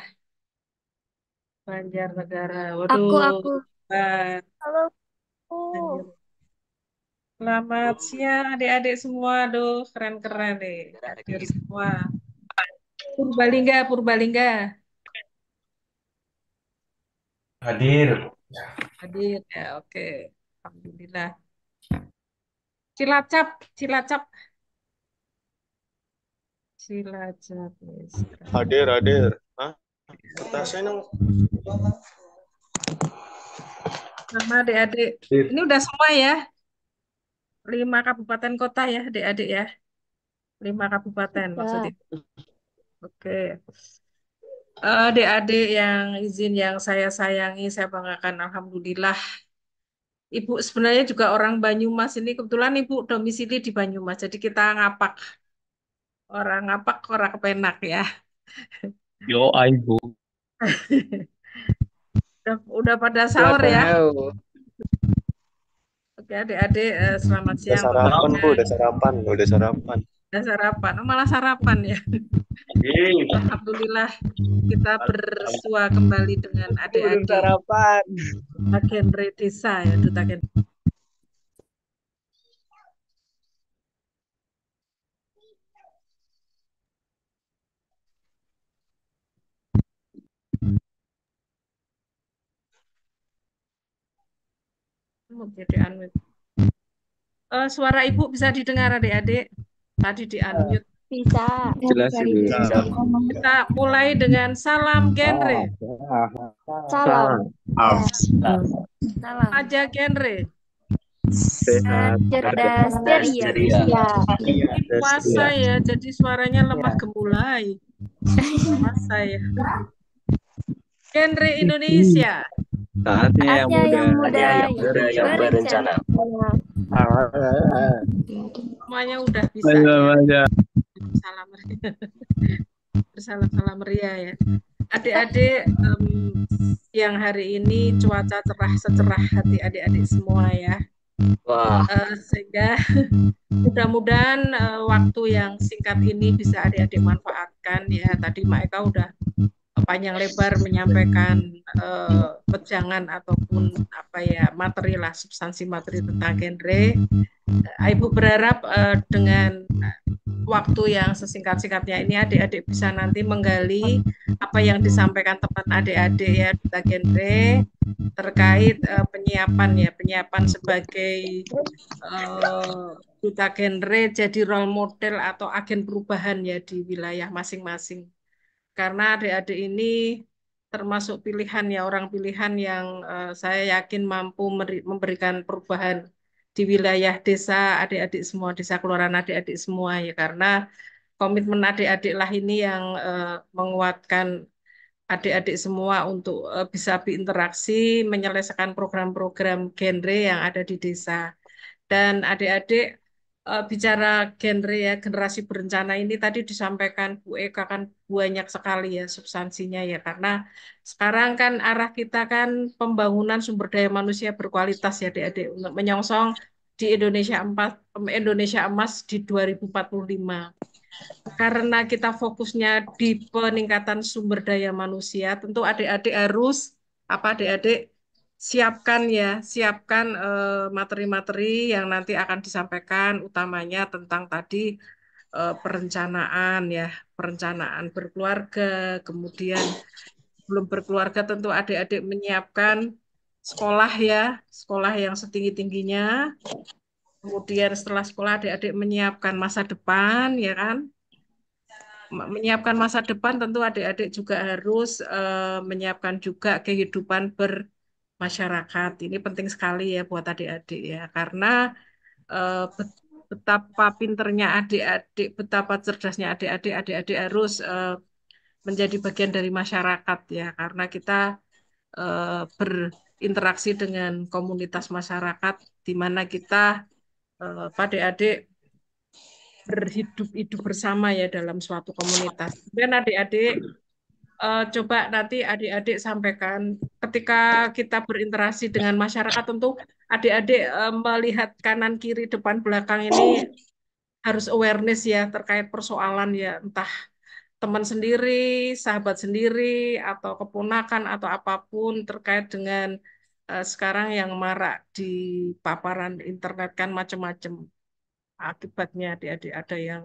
Banjarnegara. Waduh, Aku, aku. Halo. Oh. Selamat siang adik-adik semua. Aduh, keren-keren deh. Hadir semua. Purbalingga, Purbalingga. Hadir. Hadir ya, oke. Alhamdulillah. Cilacap, Cilacap. Cilacap,
Hadir, hadir. Tasnya dong.
Sama adik-adik. Ini udah semua ya? Lima kabupaten kota ya, adik-adik ya? Lima kabupaten ya. maksudnya. Oke. Uh, adik-adik yang izin yang saya sayangi, saya banggakan Alhamdulillah. Ibu sebenarnya juga orang Banyumas ini kebetulan ibu domisili di Banyumas, jadi kita ngapak orang ngapak orang kepenak ya.
Yo, Ibu.
udah, udah pada sahur ya? Oke, adik-adik eh, selamat siang. Udah sarapan, Bu, udah
sarapan, udah sarapan.
Udah sarapan, oh, malah sarapan ya. Alhamdulillah kita bersua kembali
dengan adik-adik. Sarapan. Agen Redesa ya, Duta Agen
Mau jadi unmute.
Anu uh, suara Ibu bisa didengar adik-adik? Tadi di unmute. Bisa. Jelas Ibu. Kita mulai dengan salam genre.
Salam. Salam.
Salam. Aja genre.
cerdas,
ceria. Iya.
Puasa ya,
jadi suaranya lemah gemulai. Puasa ya. Genre Indonesia.
Saatnya yang muda, yang muda, yang muda, yang berencana.
Semuanya udah bisa.
Ya. Salam
bersalam-salam ria ya. Adik-adik um, yang hari ini cuaca cerah secerah hati adik-adik semua ya.
Wah. Uh,
sehingga mudah-mudahan uh, waktu yang singkat ini bisa adik-adik manfaatkan ya. Tadi Mbak Eka udah panjang lebar menyampaikan uh, ataupun apa ya materi lah substansi materi tentang genre. Uh, Ibu berharap uh, dengan waktu yang sesingkat-singkatnya ini adik-adik bisa nanti menggali apa yang disampaikan teman adik-adik ya tentang genre terkait uh, penyiapan ya penyiapan sebagai uh, duta genre jadi role model atau agen perubahan ya di wilayah masing-masing karena adik-adik ini termasuk pilihan ya orang pilihan yang uh, saya yakin mampu memberikan perubahan di wilayah desa adik-adik semua desa keluaran adik-adik semua ya karena komitmen adik-adik lah ini yang uh, menguatkan adik-adik semua untuk uh, bisa berinteraksi menyelesaikan program-program genre yang ada di desa dan adik-adik Eh, bicara genre ya generasi berencana ini tadi disampaikan Bu Eka kan banyak sekali ya substansinya ya karena sekarang kan arah kita kan pembangunan sumber daya manusia berkualitas ya adik-adik untuk menyongsong di Indonesia empat Indonesia emas di 2045 karena kita fokusnya di peningkatan sumber daya manusia, tentu adik-adik harus apa adik-adik siapkan ya, siapkan materi eh, materi-materi yang nanti akan disampaikan, utamanya tentang tadi uh, perencanaan ya, perencanaan berkeluarga, kemudian belum berkeluarga tentu adik-adik menyiapkan sekolah ya, sekolah yang setinggi-tingginya. Kemudian setelah sekolah adik-adik menyiapkan masa depan ya kan. Menyiapkan masa depan tentu adik-adik juga harus uh, menyiapkan juga kehidupan ber masyarakat. Ini penting sekali ya buat adik-adik ya, karena uh, betapa pinternya adik-adik, betapa cerdasnya adik-adik, adik-adik harus uh, menjadi bagian dari masyarakat ya, karena kita uh, berinteraksi dengan komunitas masyarakat di mana kita pada adik-adik berhidup hidup bersama ya dalam suatu komunitas. Dan adik-adik uh, coba nanti adik-adik sampaikan ketika kita berinteraksi dengan masyarakat tentu adik-adik uh, melihat kanan kiri depan belakang ini harus awareness ya terkait persoalan ya entah teman sendiri, sahabat sendiri atau keponakan atau apapun terkait dengan uh, sekarang yang marak di paparan internet kan macam-macam. Akibatnya adik-adik ada yang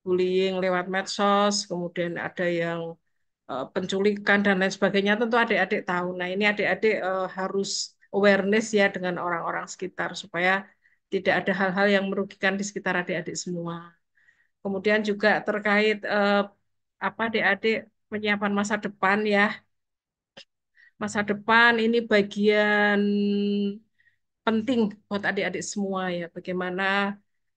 bullying lewat medsos, kemudian ada yang Eh, penculikan dan lain sebagainya tentu adik-adik tahu. Nah ini adik-adik uh, harus awareness ya dengan orang-orang sekitar supaya tidak ada hal-hal yang merugikan di sekitar adik-adik semua. Kemudian juga terkait uh, apa adik-adik penyiapan masa depan ya. Masa depan ini bagian penting buat adik-adik semua ya. Bagaimana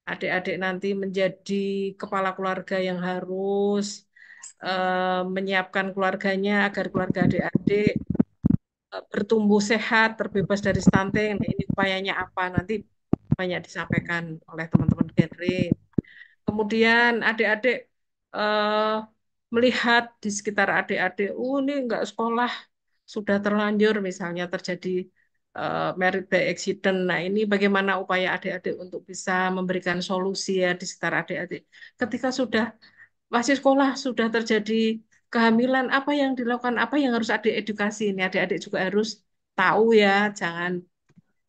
adik-adik nanti menjadi kepala keluarga yang harus Eh, menyiapkan keluarganya agar keluarga adik-adik eh, bertumbuh sehat, terbebas dari stunting. Nah, ini upayanya apa? Nanti banyak disampaikan oleh teman-teman Henry. Kemudian adik-adik uh, melihat di sekitar adik-adik, oh ini enggak sekolah, sudah terlanjur misalnya terjadi uh, merit by accident. Nah, ini bagaimana upaya adik-adik untuk bisa memberikan solusi ya di sekitar adik-adik. Ketika sudah masih sekolah sudah terjadi kehamilan apa yang dilakukan apa yang harus adik edukasi ini adik-adik juga harus tahu ya jangan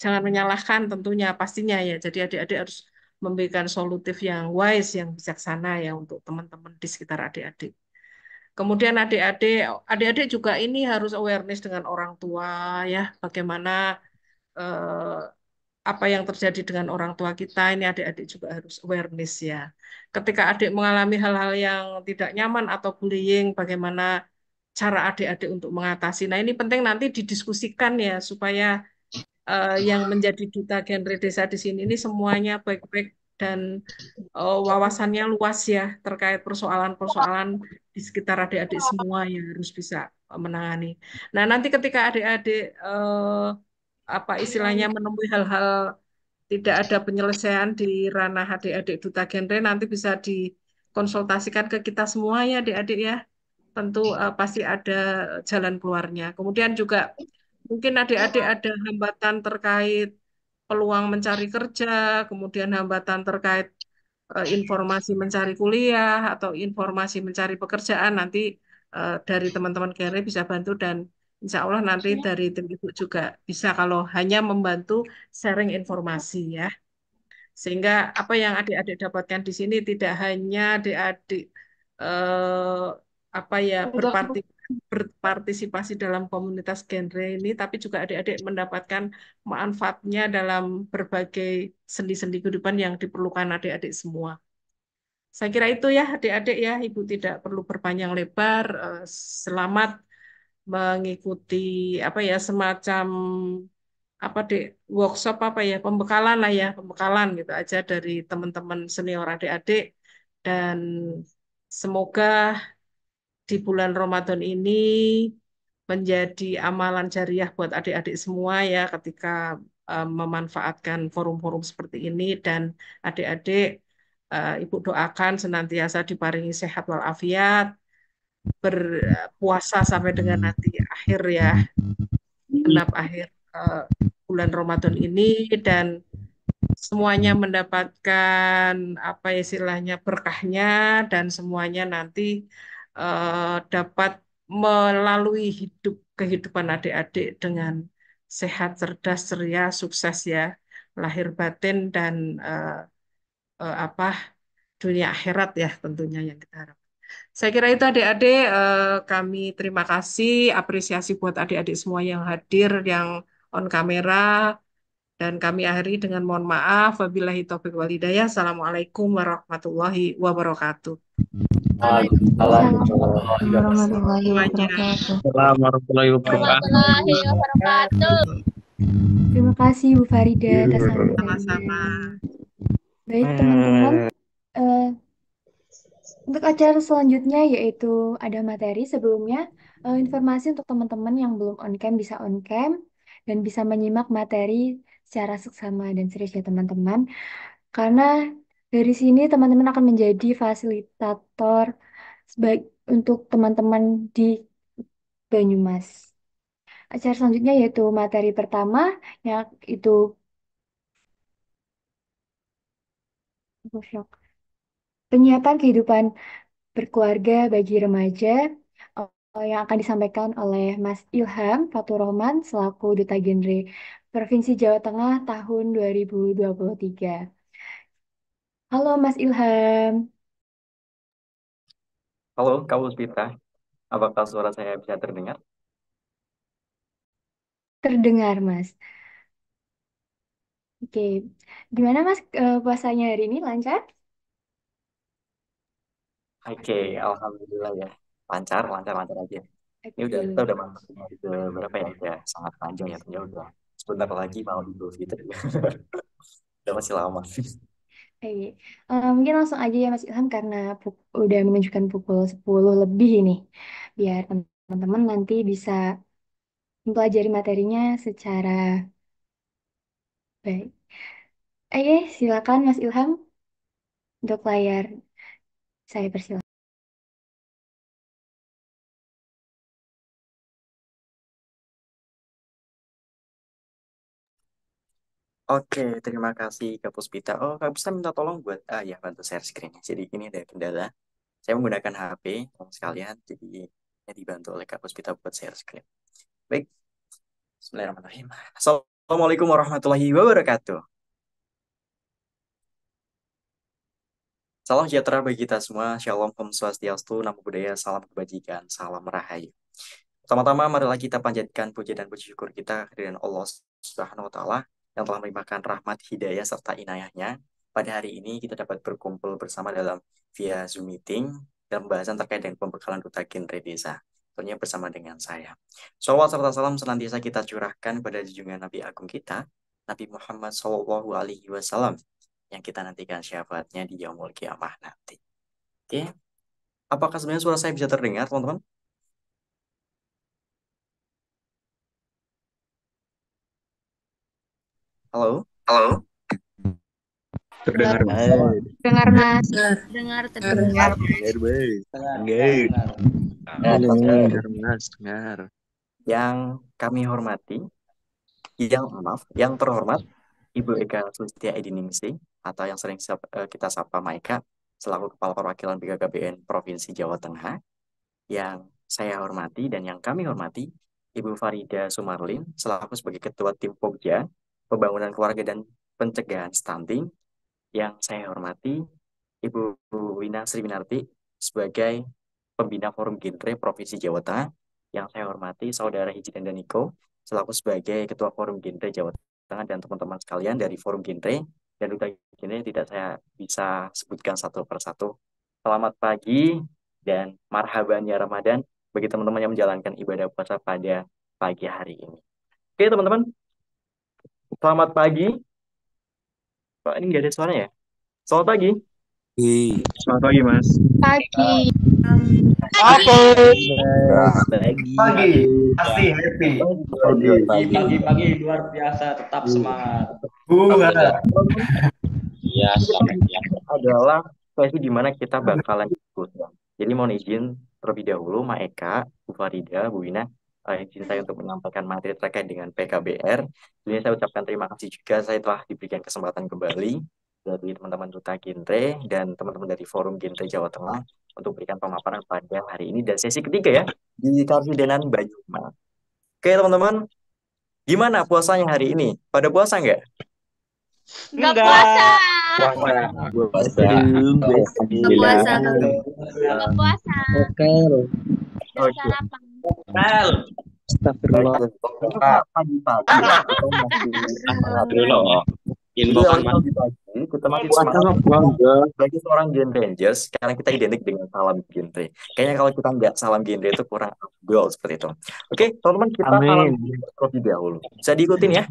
jangan menyalahkan tentunya pastinya ya jadi adik-adik harus memberikan solutif yang wise yang bijaksana ya untuk teman-teman di sekitar adik-adik kemudian adik-adik adik-adik juga ini harus awareness dengan orang tua ya bagaimana eh, apa yang terjadi dengan orang tua kita ini adik-adik juga harus awareness ya. Ketika adik mengalami hal-hal yang tidak nyaman atau bullying, bagaimana cara adik-adik untuk mengatasi. Nah ini penting nanti didiskusikan ya supaya uh, yang menjadi duta genre desa di sini ini semuanya baik-baik dan uh, wawasannya luas ya terkait persoalan-persoalan di sekitar adik-adik semua yang harus bisa menangani. Nah nanti ketika adik-adik eh, apa istilahnya iya. menemui hal-hal tidak ada penyelesaian di ranah adik-adik duta genre nanti bisa dikonsultasikan ke kita semua ya adik-adik ya tentu uh, pasti ada jalan keluarnya kemudian juga mungkin adik-adik iya. ada hambatan terkait peluang mencari kerja kemudian hambatan terkait uh, informasi mencari kuliah atau informasi mencari pekerjaan nanti uh, dari teman-teman genre bisa bantu dan Insya Allah nanti iya. dari tim ibu juga bisa kalau hanya membantu sharing informasi ya. Sehingga apa yang adik-adik dapatkan di sini tidak hanya adik-adik eh, apa ya berparti, berpartisipasi dalam komunitas genre ini, tapi juga adik-adik mendapatkan manfaatnya dalam berbagai sendi-sendi kehidupan yang diperlukan adik-adik semua. Saya kira itu ya adik-adik ya, Ibu tidak perlu berpanjang lebar. Eh, selamat mengikuti apa ya semacam apa di workshop apa ya pembekalan lah ya pembekalan gitu aja dari teman-teman senior adik-adik dan semoga di bulan Ramadan ini menjadi amalan jariah buat adik-adik semua ya ketika e, memanfaatkan forum-forum seperti ini dan adik-adik e, Ibu doakan senantiasa diparingi sehat walafiat berpuasa sampai dengan nanti akhir ya gelap akhir uh, bulan Ramadan ini dan semuanya mendapatkan apa istilahnya berkahnya dan semuanya nanti uh, dapat melalui hidup kehidupan adik-adik dengan sehat, cerdas, ceria, sukses ya, lahir batin dan uh, uh, apa dunia akhirat ya tentunya yang kita harap. Saya kira itu adik-adik, eh, kami terima kasih, apresiasi buat adik-adik semua yang hadir, yang on kamera, dan kami akhiri dengan mohon maaf. Wabillahi taufiq walidayah. Assalamualaikum warahmatullahi wabarakatuh.
Assalamualaikum warahmatullahi
wabarakatuh.
warahmatullahi wabarakatuh.
Terima kasih Bu Farida atas iya,
Sama-sama.
Baik teman-teman. Eh. Eh, untuk acara selanjutnya yaitu ada materi sebelumnya, eh, informasi untuk teman-teman yang belum on cam bisa on cam dan bisa menyimak materi secara seksama dan serius ya teman-teman. Karena dari sini teman-teman akan menjadi fasilitator sebaik untuk teman-teman di Banyumas. Acara selanjutnya yaitu materi pertama yaitu... itu Penyiapan kehidupan berkeluarga bagi remaja eh, yang akan disampaikan oleh Mas Ilham Faturrahman selaku Duta Genre Provinsi Jawa Tengah tahun 2023. Halo Mas Ilham.
Halo, Kak Puspita. Apakah suara saya bisa terdengar?
Terdengar, Mas. Oke. Gimana, Mas, eh, puasanya hari ini lancar?
Oke, alhamdulillah ya. Lancar, lancar-lancar aja. Ini udah kita udah masuk ke berapa ya? ya sangat panjang ya, ternyata udah sebentar lagi mau di Fitri. Udah masih lama. Oke.
Eh, mungkin langsung aja ya Mas Ilham karena udah menunjukkan pukul 10 lebih ini. Biar teman-teman nanti bisa mempelajari materinya secara baik. Oke, silakan Mas Ilham untuk layar saya persilakan.
Oke, terima
kasih Kak Puspita. Oh, Kak Puspita minta tolong buat ah ya bantu share screen -nya. Jadi ini ada kendala. Saya menggunakan HP teman sekalian, jadi ya dibantu oleh Kak Puspita buat share screen. Baik. Bismillahirrahmanirrahim. Assalamualaikum warahmatullahi wabarakatuh. Salam sejahtera bagi kita semua. Shalom, Om Swastiastu, Namo Buddhaya, Salam Kebajikan, Salam Rahayu. Pertama-tama marilah kita panjatkan puji dan puji syukur kita kehadiran Allah Subhanahu wa taala yang telah melimpahkan rahmat, hidayah serta inayahnya. Pada hari ini kita dapat berkumpul bersama dalam via Zoom meeting dalam pembahasan terkait dengan pembekalan duta Kinre desa. Tentunya bersama dengan saya. Sholawat serta salam senantiasa kita curahkan pada junjungan Nabi Agung kita, Nabi Muhammad Shallallahu Alaihi Wasallam yang kita nantikan syafaatnya di yaumul kiamah nanti. Oke. Okay. Apakah sebenarnya suara saya bisa terdengar, teman-teman?
Halo? Halo?
Terdengar, Mas. Terdengar, Mas. Terdengar, terdengar. Terdengar,
Dengar. Yang kami hormati, yang maaf, yang terhormat, Ibu Eka Sustia Ediningsi, atau yang sering eh, kita sapa Maika selaku Kepala Perwakilan BKKBN Provinsi Jawa Tengah yang saya hormati dan yang kami hormati Ibu Farida Sumarlin selaku sebagai Ketua Tim Pogja Pembangunan Keluarga dan Pencegahan Stunting yang saya hormati Ibu Wina Sriwinarti sebagai Pembina Forum Gintre Provinsi Jawa Tengah yang saya hormati Saudara Hiji dan Niko selaku sebagai Ketua Forum Gintre Jawa Tengah dan teman-teman sekalian dari Forum Gintre dan duta gini tidak saya bisa sebutkan satu persatu. Selamat pagi dan marhaban ya Ramadan bagi teman-teman yang menjalankan ibadah puasa pada pagi hari ini. Oke teman-teman, selamat pagi. Pak ini nggak ada suara ya? Selamat pagi. Iya. Selamat pagi mas. Pagi.
Apa? Pagi.
Pagi. Pasti happy. Pagi-pagi luar biasa, tetap hmm. semangat. Bukan. Iya, adalah sesi di mana kita bakalan diskusi. Jadi mohon izin terlebih dahulu Ma Eka, Bu Farida, Bu Wina, uh, izin saya untuk menyampaikan materi terkait dengan PKBR. Sebenarnya saya ucapkan terima kasih juga saya telah diberikan kesempatan kembali dari teman-teman Duta Gintre dan teman-teman dari Forum Gintre Jawa Tengah untuk berikan pemaparan pada hari ini dan sesi ketiga ya di Karsidenan Banyumas. Oke teman-teman, gimana puasanya hari ini? Pada puasa nggak?
Nggak puasa.
Puasa. Puasa. Puasa. Puasa. Puasa.
puasa. Puasa.
puasa. Puasa. Puasa info kan kita makin semangat bagi seorang Game Rangers Sekarang kita identik dengan salam genre kayaknya kalau kita nggak salam genre itu kurang goal seperti itu oke okay, teman-teman
kita Amin. salam
terlebih dahulu bisa diikutin ya, ah,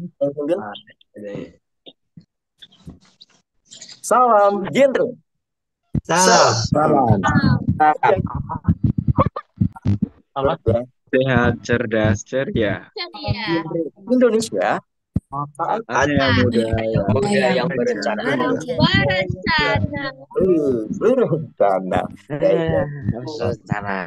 ya.
salam genre salam salam,
salam. salam. sehat cerdas ceria ya. Indonesia
Manfaat ada budaya, yang berencana. Berencana.
Berencana. Berencana.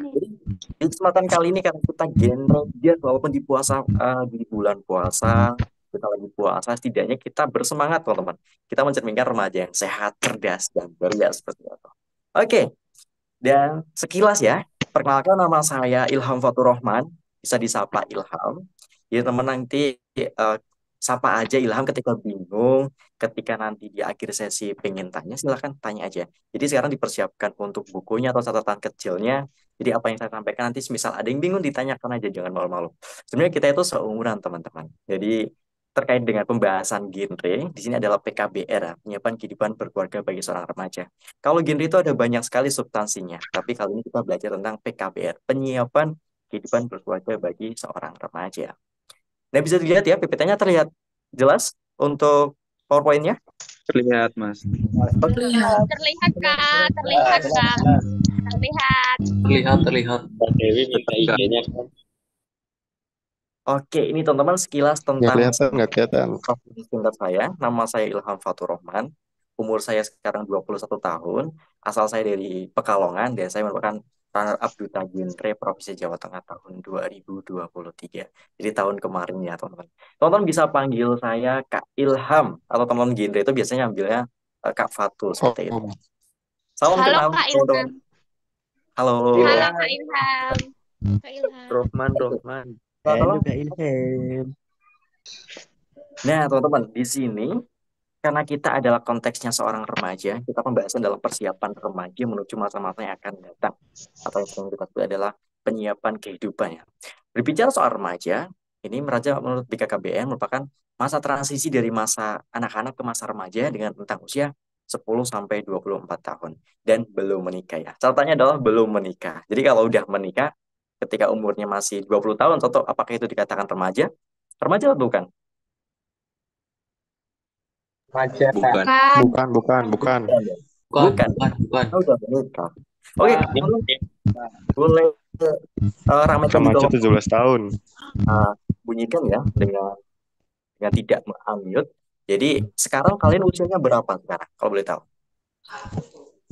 Jadi kesempatan kali ini karena kita general dia walaupun di puasa uh, di bulan puasa kita lagi puasa setidaknya kita bersemangat teman-teman. Kita mencerminkan remaja yang sehat, cerdas dan beria seperti itu. Oke. Dan sekilas ya, perkenalkan nama saya Ilham Fatur Rahman, bisa disapa Ilham. Ya teman nanti uh, sapa aja Ilham ketika bingung, ketika nanti di akhir sesi pengen tanya, silahkan tanya aja. Jadi sekarang dipersiapkan untuk bukunya atau catatan kecilnya. Jadi apa yang saya sampaikan nanti misal ada yang bingung ditanyakan aja, jangan malu-malu. Sebenarnya kita itu seumuran teman-teman. Jadi terkait dengan pembahasan genre, di sini adalah PKBR, penyiapan kehidupan berkeluarga bagi seorang remaja. Kalau genre itu ada banyak sekali substansinya, tapi kali ini kita belajar tentang PKBR, penyiapan kehidupan berkeluarga bagi seorang remaja. Nah bisa dilihat ya PPT-nya terlihat jelas untuk PowerPoint-nya? Terlihat mas.
terlihat. Terlihat kak, terlihat kak. Terlihat.
Terlihat terlihat. Oke, ini teman-teman sekilas tentang nggak kelihatan, nggak kelihatan. Singkat saya, nama saya Ilham Fatur Rahman. Umur saya sekarang 21 tahun. Asal saya dari Pekalongan, dan saya merupakan runner up Duta Genre Provinsi Jawa Tengah tahun 2023. Jadi tahun kemarin ya teman-teman. Teman-teman bisa panggil saya Kak Ilham atau teman-teman genre itu biasanya ambilnya uh, eh, Kak Fatul oh, seperti itu. Oh. Salam Halo kenal, Kak Ilham. Teman. Halo. Halo
Kak Ilham.
Kak Ilham. Rohman, Rohman. Halo Kak Ilham. Nah, teman-teman, di sini karena kita adalah konteksnya seorang remaja, kita pembahasan dalam persiapan remaja menuju masa-masa yang akan datang. Atau yang sering kita sebut adalah penyiapan kehidupannya. Berbicara soal remaja, ini remaja menurut BKKBN merupakan masa transisi dari masa anak-anak ke masa remaja dengan rentang usia 10 sampai 24 tahun dan belum menikah ya. Catatannya adalah belum menikah. Jadi kalau udah menikah ketika umurnya masih 20 tahun, contoh apakah itu dikatakan remaja? Remaja atau bukan?
Majapahit. Bukan. Bukan,
bukan, bukan. Bukan, bukan, bukan. bukan. Oke, okay. Nah, mulai uh, ramai Remaja 17 tahun. Uh, bunyikan ya dengan dengan tidak mengambil. Jadi sekarang kalian usianya berapa sekarang kalau boleh tahu? 12 12 18 17 16 15 15 Ada yang di belas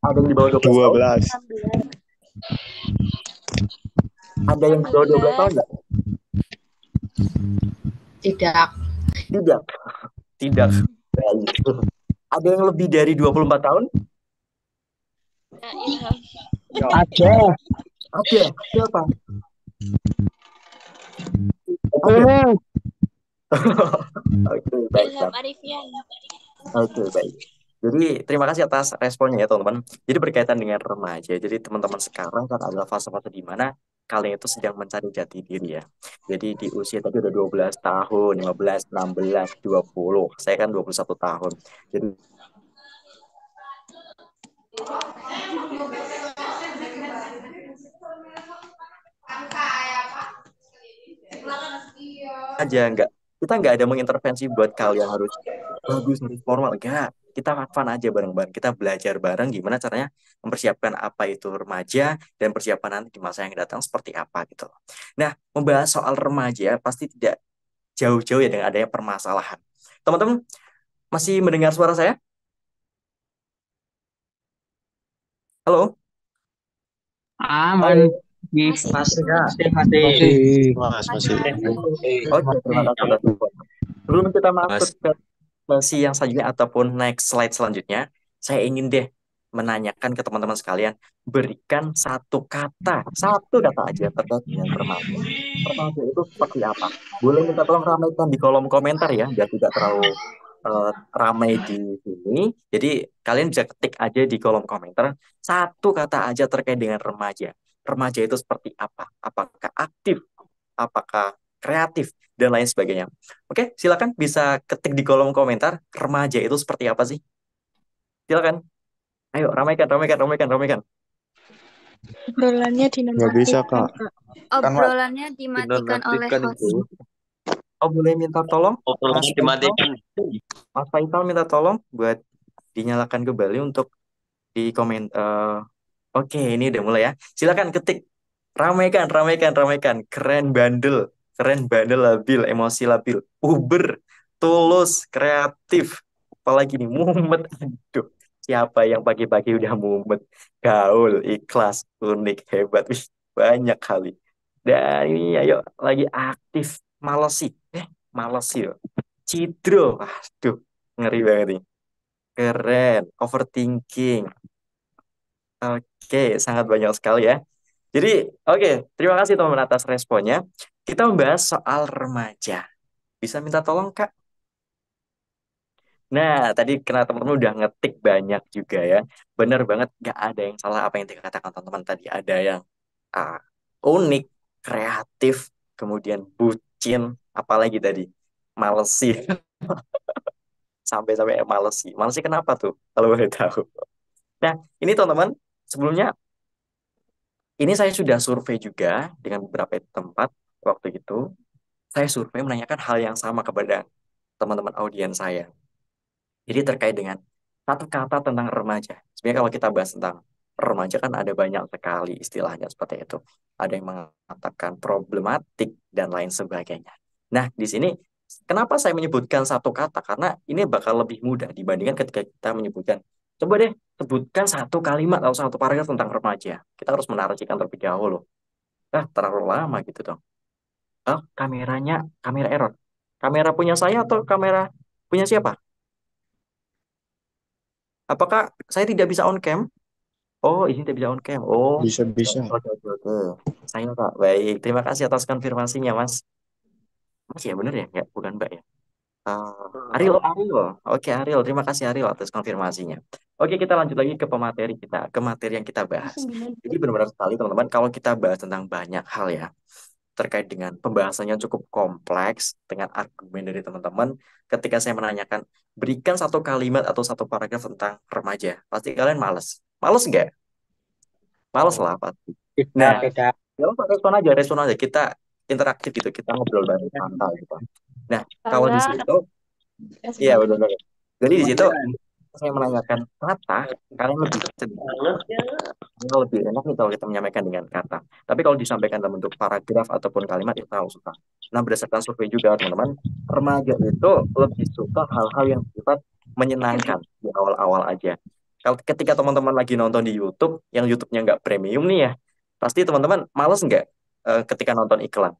Ada yang di bawah 12 tahun
enggak? Tidak.
Tidak. Tidak. Ada yang lebih dari 24 tahun?
Iya. Ada. Ada. Siapa? Oke. Oh.
Oke, baik. Ya. Oke, baik. Jadi terima kasih atas responnya ya teman-teman. Jadi berkaitan dengan remaja. Jadi teman-teman sekarang kan adalah fase-fase di mana kalian itu sedang mencari jati diri ya. Jadi di usia tadi udah 12 tahun, 15, 16, 20. Saya kan 21 tahun. Jadi aja nggak kita nggak ada mengintervensi buat kalian harus bagus harus formal enggak kita fun aja bareng-bareng kita belajar bareng gimana caranya mempersiapkan apa itu remaja dan persiapan nanti di masa yang datang seperti apa gitu nah membahas soal remaja pasti tidak jauh-jauh ya dengan adanya permasalahan teman-teman masih mendengar suara saya Halo. Aman. Ah, Masih. Masih. Masih. Masih. Masih. Oke. Sebelum kita masuk ke sesi yang selanjutnya ataupun next slide selanjutnya, saya ingin deh menanyakan ke teman-teman sekalian, berikan satu kata, satu kata aja terkait dengan permainan. Permainan itu seperti apa? Boleh minta tolong ramaikan di kolom komentar ya, biar tidak terlalu uh, ramai di sini. Jadi kalian bisa ketik aja di kolom komentar satu kata aja terkait dengan remaja. Remaja itu seperti apa? Apakah aktif? Apakah kreatif dan lain sebagainya. Oke, silakan bisa ketik di kolom komentar remaja itu seperti apa sih? Silakan. Ayo ramaikan, ramaikan, ramaikan, ramaikan.
Obrolannya dimatikan. Gak bisa, Kak. Obrolannya dimatikan, dimatikan oleh host. Itu
Oh boleh minta tolong? Oh, Mas Faisal, Mas Faisal minta tolong buat dinyalakan kembali untuk di komen. Uh, Oke okay, ini udah mulai ya. Silakan ketik. Ramaikan, ramaikan, ramaikan. Keren bandel, keren bandel labil, emosi labil, uber, tulus, kreatif. Apalagi nih mumet. Aduh, siapa yang pagi-pagi udah mumet, gaul, ikhlas, unik, hebat. Wih, banyak kali. Dan ini ayo lagi aktif malesi eh malesi yo cidro aduh ngeri banget nih keren overthinking oke okay, sangat banyak sekali ya jadi oke okay, terima kasih teman teman atas responnya kita membahas soal remaja bisa minta tolong kak Nah, tadi kenapa teman-teman udah ngetik banyak juga ya. Bener banget, gak ada yang salah apa yang dikatakan teman-teman tadi. Ada yang uh, unik, kreatif, kemudian but bucin, apalagi tadi males sih. Sampai-sampai males sih. Males sih kenapa tuh? Kalau boleh tahu. Nah, ini teman-teman, sebelumnya ini saya sudah survei juga dengan beberapa tempat waktu itu. Saya survei menanyakan hal yang sama kepada teman-teman audiens saya. Jadi terkait dengan satu kata tentang remaja. Sebenarnya kalau kita bahas tentang remaja kan ada banyak sekali istilahnya seperti itu. Ada yang mengatakan problematik dan lain sebagainya. Nah, di sini kenapa saya menyebutkan satu kata? Karena ini bakal lebih mudah dibandingkan ketika kita menyebutkan. Coba deh sebutkan satu kalimat atau satu paragraf tentang remaja. Kita harus menarikkan terlebih dahulu. Ah, terlalu lama gitu dong. Ah, kameranya kamera error. Kamera punya saya atau kamera punya siapa? Apakah saya tidak bisa on cam? Oh, izin tidak bisa on cam. Oh, bisa-bisa. Oke, oke, oke. Saya, Pak. Baik, terima kasih atas konfirmasinya, Mas. Mas ya benar ya? Enggak, ya, bukan Mbak ya? Uh, Ariel, oh, Ariel. Oke, Ariel. Terima kasih Ariel atas konfirmasinya. Oke, kita lanjut lagi ke pemateri kita, ke materi yang kita bahas. Jadi benar-benar sekali teman-teman kalau kita bahas tentang banyak hal ya terkait dengan pembahasannya cukup kompleks dengan argumen dari teman-teman. Ketika saya menanyakan berikan satu kalimat atau satu paragraf tentang remaja, pasti kalian males. Males nggak? Males lah pasti. Nah, nah beda. Ya, respon aja, respon aja. Kita interaktif gitu, kita ngobrol bareng iya. santai gitu. Nah, kalau eh, iya, di situ, iya betul-betul. Jadi di situ saya menanyakan kata, kalian lebih cenderung lebih enak nih kalau kita menyampaikan dengan kata. Tapi kalau disampaikan dalam bentuk paragraf ataupun kalimat itu ya harus suka. Nah berdasarkan survei juga teman-teman, remaja itu lebih suka hal-hal yang sifat menyenangkan di awal-awal aja ketika teman-teman lagi nonton di YouTube yang YouTube-nya nggak premium nih ya pasti teman-teman males nggak uh, ketika nonton iklan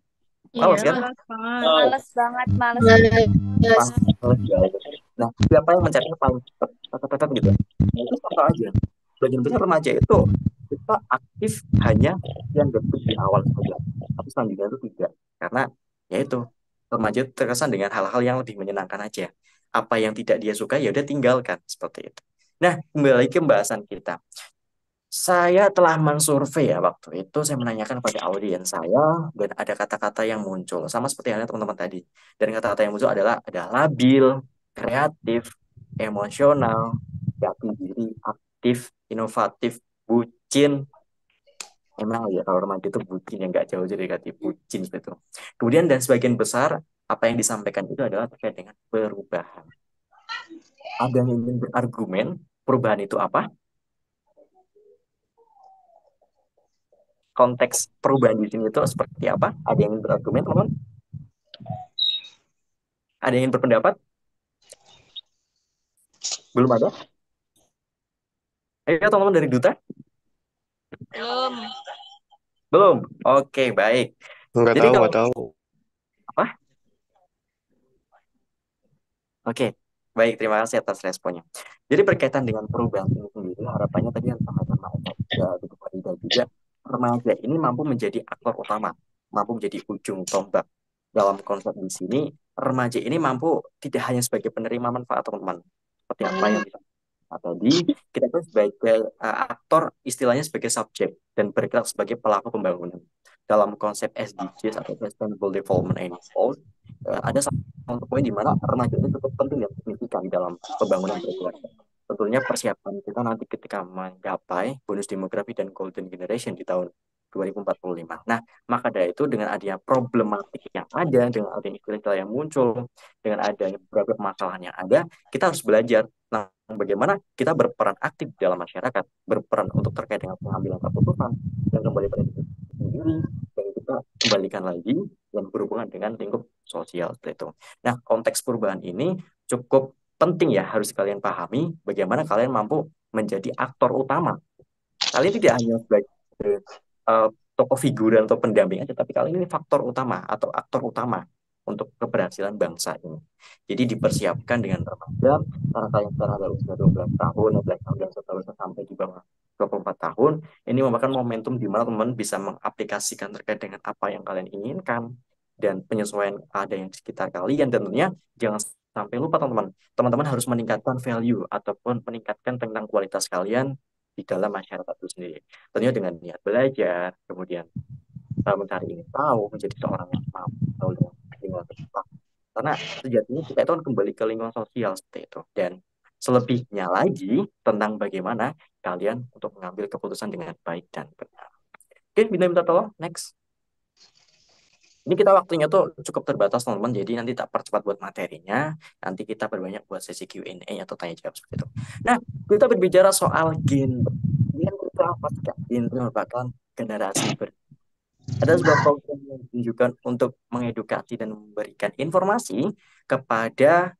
iya, males iya, kan males banget males banget males,
males. nah siapa yang mencari paling cepat cepat gitu itu apa aja bagian besar remaja itu kita aktif hanya yang detik di awal saja tapi selanjutnya itu tidak karena yaitu remaja terkesan dengan hal-hal yang lebih menyenangkan aja apa yang tidak dia suka ya udah tinggalkan seperti itu Nah, kembali ke pembahasan kita. Saya telah mensurvei ya waktu itu saya menanyakan kepada audiens saya dan ada kata-kata yang muncul sama seperti halnya teman-teman tadi. Dan kata-kata yang muncul adalah ada labil, kreatif, emosional, jati diri, aktif, inovatif, bucin, emang ya kalau remaja itu bucin yang nggak jauh jadi negatif bucin itu kemudian dan sebagian besar apa yang disampaikan itu adalah terkait dengan perubahan ada yang ingin berargumen perubahan itu apa? Konteks perubahan di sini itu seperti apa? Ada yang berargumen, teman-teman? Ada yang berpendapat? Belum ada? Ayo teman-teman dari Duta. Belum. Belum. Oke, baik. Enggak Jadi tahu, tahu. Apa? Oke, Baik, terima kasih atas responnya. Jadi berkaitan dengan perubahan ini sendiri, harapannya tadi yang sama sama juga, juga, juga remaja ini mampu menjadi aktor utama, mampu menjadi ujung tombak dalam konsep di sini. Remaja ini mampu tidak hanya sebagai penerima manfaat teman-teman, seperti apa yang hmm. kita tadi kita itu sebagai uh, aktor istilahnya sebagai subjek dan bergerak sebagai pelaku pembangunan dalam konsep SDGs atau Sustainable Development Goals Eh, ada satu poin di mana remaja itu cukup penting yang signifikan di dalam pembangunan berkeluarga. Tentunya persiapan kita nanti ketika mencapai bonus demografi dan golden generation di tahun 2045. Nah, maka dari itu dengan adanya problematik yang ada, dengan adanya istilah yang muncul, dengan adanya beberapa masalah yang ada, kita harus belajar tentang bagaimana kita berperan aktif dalam masyarakat, berperan untuk terkait dengan pengambilan keputusan dan kembali pada diri sendiri, dan kita kembalikan lagi berhubungan dengan lingkup sosial seperti itu. Nah, konteks perubahan ini cukup penting ya harus kalian pahami bagaimana kalian mampu menjadi aktor utama. Kalian tidak hanya sebagai uh, tokoh figuran atau pendamping aja, tapi kalian ini faktor utama atau aktor utama untuk keberhasilan bangsa ini. Jadi dipersiapkan dengan remaja, karena kalian sekarang ada usia 12 tahun, 16 tahun, dan seterusnya sampai di bawah 24 tahun ini merupakan momentum di mana teman-teman bisa mengaplikasikan terkait dengan apa yang kalian inginkan dan penyesuaian ada yang di sekitar kalian tentunya jangan sampai lupa teman-teman teman-teman harus meningkatkan value ataupun meningkatkan tentang kualitas kalian di dalam masyarakat itu sendiri tentunya dengan niat belajar kemudian eh, mencari ini tahu menjadi seorang yang tahu tahu dengan lingkungan karena sejatinya kita itu kan kembali ke lingkungan sosial seperti itu dan selebihnya lagi tentang bagaimana kalian untuk mengambil keputusan dengan baik dan benar. Oke, Bina minta tolong, next. Ini kita waktunya tuh cukup terbatas teman-teman, jadi nanti tak percepat buat materinya, nanti kita berbanyak buat sesi Q&A atau tanya jawab seperti itu. Nah, kita berbicara soal Gen. Gen itu apa? Genre merupakan generasi ber ada sebuah program yang ditunjukkan untuk mengedukasi dan memberikan informasi kepada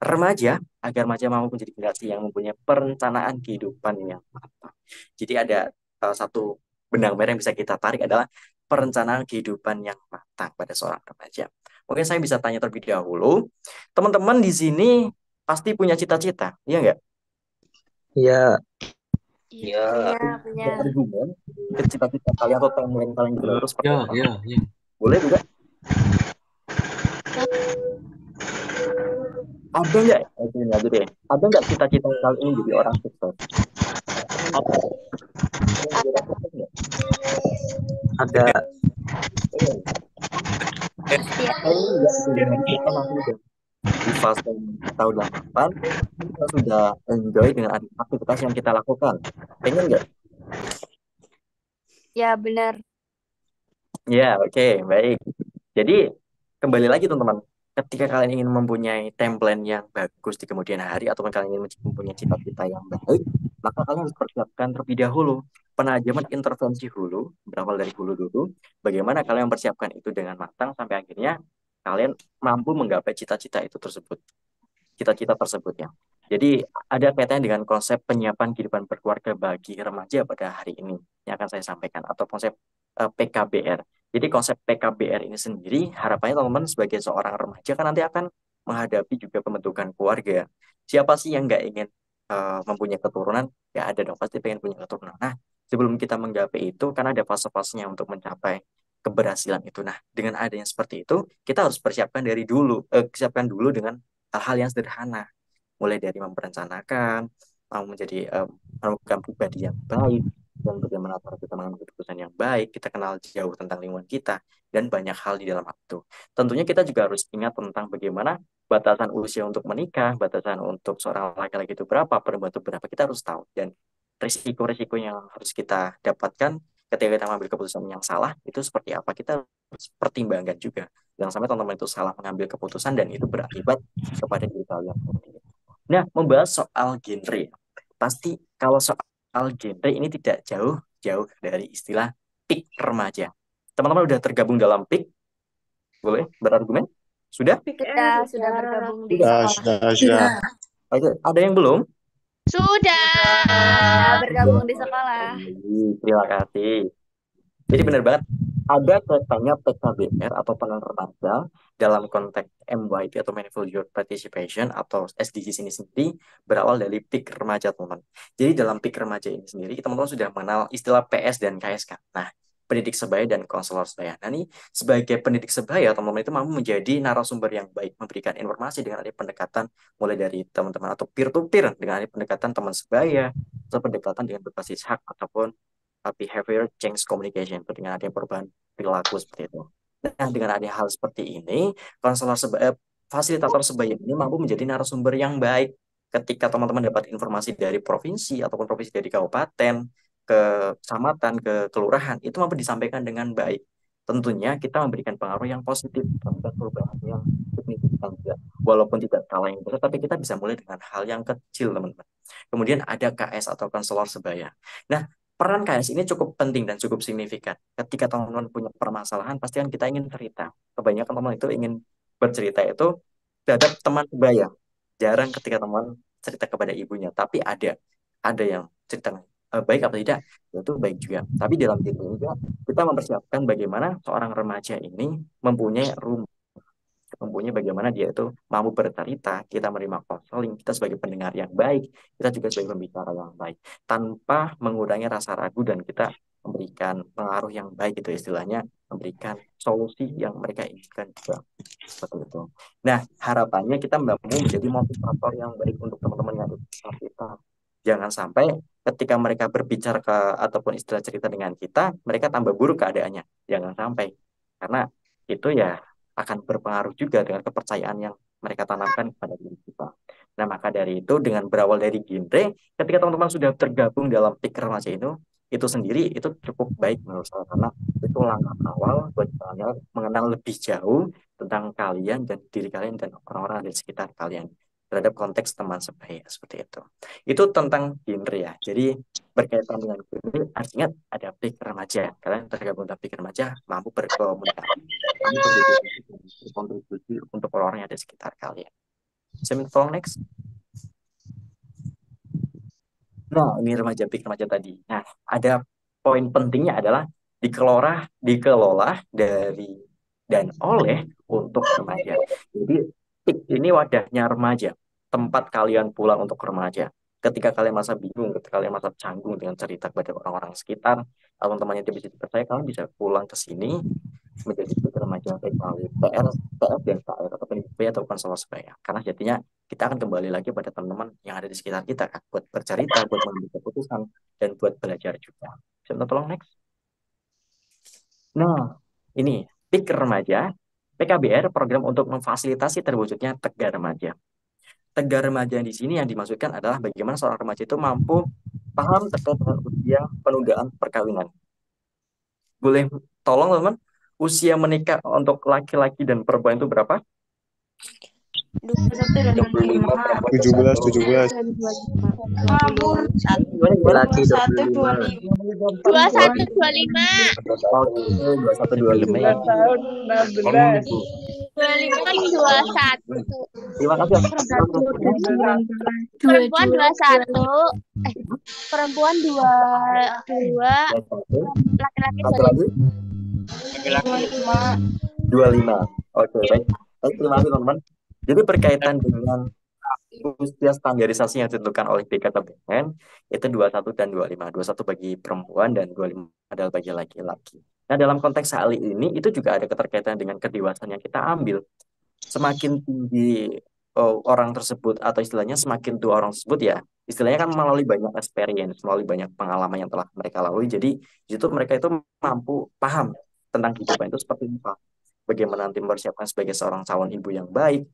remaja agar remaja mampu menjadi generasi yang mempunyai perencanaan kehidupan yang matang. Jadi ada uh, satu benang merah yang bisa kita tarik adalah perencanaan kehidupan yang matang pada seorang remaja. Mungkin saya bisa tanya terlebih dahulu, teman-teman di sini pasti punya cita-cita, iya nggak?
Iya. Iya. iya punya. Argumen cita-cita kalian atau timeline kalian dulu iya, harus Iya, iya, iya. Boleh juga?
ada nggak aja deh ada nggak cita-cita kali ini jadi orang sukses ada ada di fase tahun 8 kita sudah enjoy dengan aktivitas yang kita lakukan pengen nggak ya benar ya oke okay, baik jadi kembali lagi teman-teman ketika kalian ingin mempunyai template yang bagus di kemudian hari atau kalian ingin mempunyai cita-cita yang baik, maka kalian harus persiapkan terlebih dahulu penajaman intervensi hulu, berawal dari hulu dulu, bagaimana kalian mempersiapkan itu dengan matang sampai akhirnya kalian mampu menggapai cita-cita itu tersebut. Cita-cita tersebut ya. Jadi ada kaitannya dengan konsep penyiapan kehidupan berkeluarga bagi remaja pada hari ini yang akan saya sampaikan atau konsep uh, eh, PKBR jadi konsep PKBR ini sendiri harapannya teman-teman sebagai seorang remaja kan nanti akan menghadapi juga pembentukan keluarga. Ya. Siapa sih yang nggak ingin uh, mempunyai keturunan? Ya ada dong pasti pengen punya keturunan. Nah sebelum kita menggapai itu karena ada fase-fasenya untuk mencapai keberhasilan itu. Nah dengan adanya seperti itu kita harus persiapkan dari dulu, eh, siapkan dulu dengan hal-hal yang sederhana. Mulai dari memperencanakan, mau menjadi um, eh, merupakan pribadi yang baik, dan bagaimana cara kita mengambil keputusan yang baik, kita kenal jauh tentang lingkungan kita, dan banyak hal di dalam waktu Tentunya kita juga harus ingat tentang bagaimana batasan usia untuk menikah, batasan untuk seorang laki-laki itu berapa, perempuan itu berapa, kita harus tahu. Dan risiko-risiko yang harus kita dapatkan ketika kita mengambil keputusan yang salah, itu seperti apa, kita harus pertimbangkan juga. Jangan sampai teman-teman itu salah mengambil keputusan dan itu berakibat kepada kita diri kalian. Nah, membahas soal genre. Pasti kalau soal soal genre ini tidak jauh-jauh dari istilah PIK remaja. Teman-teman udah tergabung dalam PIK? Boleh berargumen? Sudah?
Sudah, sudah bergabung di sudah, sudah,
sudah. Oke, ada yang belum?
Sudah.
sudah bergabung di sekolah.
Terima kasih. Jadi benar banget ada kaitannya PKBR atau peran remaja dalam konteks MYP atau Meaningful Youth Participation atau SDGs ini sendiri berawal dari PIK remaja teman. teman Jadi dalam PIK remaja ini sendiri teman-teman sudah mengenal istilah PS dan KSK. Nah, pendidik sebaya dan konselor sebaya. Nah, ini sebagai pendidik sebaya, teman-teman itu mampu menjadi narasumber yang baik, memberikan informasi dengan adanya pendekatan mulai dari teman-teman atau peer-to-peer, -peer, dengan adanya pendekatan teman sebaya, atau pendekatan dengan berbasis hak ataupun behavior change communication itu dengan adanya perubahan perilaku seperti itu. Nah, dengan adanya hal seperti ini, konselor seba eh, fasilitator sebaya ini mampu menjadi narasumber yang baik ketika teman-teman dapat informasi dari provinsi ataupun provinsi dari kabupaten ke kecamatan ke kelurahan itu mampu disampaikan dengan baik. Tentunya kita memberikan pengaruh yang positif terhadap perubahan yang signifikan juga. Walaupun tidak skala yang besar, tapi kita bisa mulai dengan hal yang kecil, teman-teman. Kemudian ada KS atau konselor sebaya. Nah, peran KS ini cukup penting dan cukup signifikan. Ketika teman-teman punya permasalahan, pasti kan kita ingin cerita. Kebanyakan teman itu ingin bercerita itu terhadap teman sebaya. Jarang ketika teman cerita kepada ibunya, tapi ada ada yang cerita eh, baik atau tidak, ya itu baik juga. Tapi dalam diri juga kita mempersiapkan bagaimana seorang remaja ini mempunyai rumah mempunyai bagaimana dia itu mampu bercerita, kita menerima konseling, kita sebagai pendengar yang baik, kita juga sebagai pembicara yang baik, tanpa mengurangi rasa ragu dan kita memberikan pengaruh yang baik itu istilahnya memberikan solusi yang mereka inginkan juga seperti itu. Nah harapannya kita mampu menjadi motivator yang baik untuk teman-teman yang ada kita. Jangan sampai ketika mereka berbicara ke ataupun istilah cerita dengan kita, mereka tambah buruk keadaannya. Jangan sampai karena itu ya akan berpengaruh juga dengan kepercayaan yang mereka tanamkan kepada diri kita. Nah, maka dari itu dengan berawal dari genre, ketika teman-teman sudah tergabung dalam pikir remaja itu, itu sendiri itu cukup baik menurut saya karena itu langkah awal buat kalian mengenal lebih jauh tentang kalian dan diri kalian dan orang-orang di sekitar kalian terhadap konteks teman sebaya seperti itu. Itu tentang genre ya. Jadi berkaitan dengan ini artinya ada pik remaja. Kalian tergabung dalam pik remaja mampu berkomunikasi. Ini berkontribusi untuk orang yang ada di sekitar kalian. saya minta tolong next. Nah, ini remaja pik remaja tadi. Nah, ada poin pentingnya adalah dikelola dikelola dari dan oleh untuk remaja. Jadi ini wadahnya remaja tempat kalian pulang untuk remaja. Ketika kalian masa bingung, ketika kalian masa canggung dengan cerita kepada orang-orang sekitar, atau temannya tidak bisa dipercaya, kalian bisa pulang ke sini menjadi remaja baik melalui PR, PR dan PR, atau PNP, atau sama sebaya. Karena jadinya kita akan kembali lagi pada teman-teman yang ada di sekitar kita kan, buat bercerita, buat mengambil keputusan, dan buat belajar juga. Bisa minta tolong next. Nah, ini PIK Remaja, PKBR program untuk memfasilitasi terwujudnya Tegar Remaja tegar remaja di sini yang dimaksudkan adalah bagaimana seorang remaja itu mampu paham terkait usia penundaan perkawinan. Boleh tolong teman usia menikah untuk laki-laki dan perempuan itu berapa? tujuh belas tujuh belas
dua satu dua lima
dua satu dua lima dua satu dua lima dua lima dua satu terima kasih perempuan dua satu eh perempuan dua dua laki-laki dua
laki-laki dua lima oke baik baik terima kasih teman-teman jadi berkaitan dengan usia standarisasi yang ditentukan oleh BKKBN itu 21 dan 25. 21 bagi perempuan dan 25 adalah bagi laki-laki. Nah, dalam konteks hal ini itu juga ada keterkaitan dengan kedewasaan yang kita ambil. Semakin tinggi oh, orang tersebut atau istilahnya semakin tua orang tersebut ya, istilahnya kan melalui banyak experience, melalui banyak pengalaman yang telah mereka lalui. Jadi, itu mereka itu mampu paham tentang kehidupan itu seperti apa. Bagaimana nanti mempersiapkan sebagai seorang calon ibu yang baik,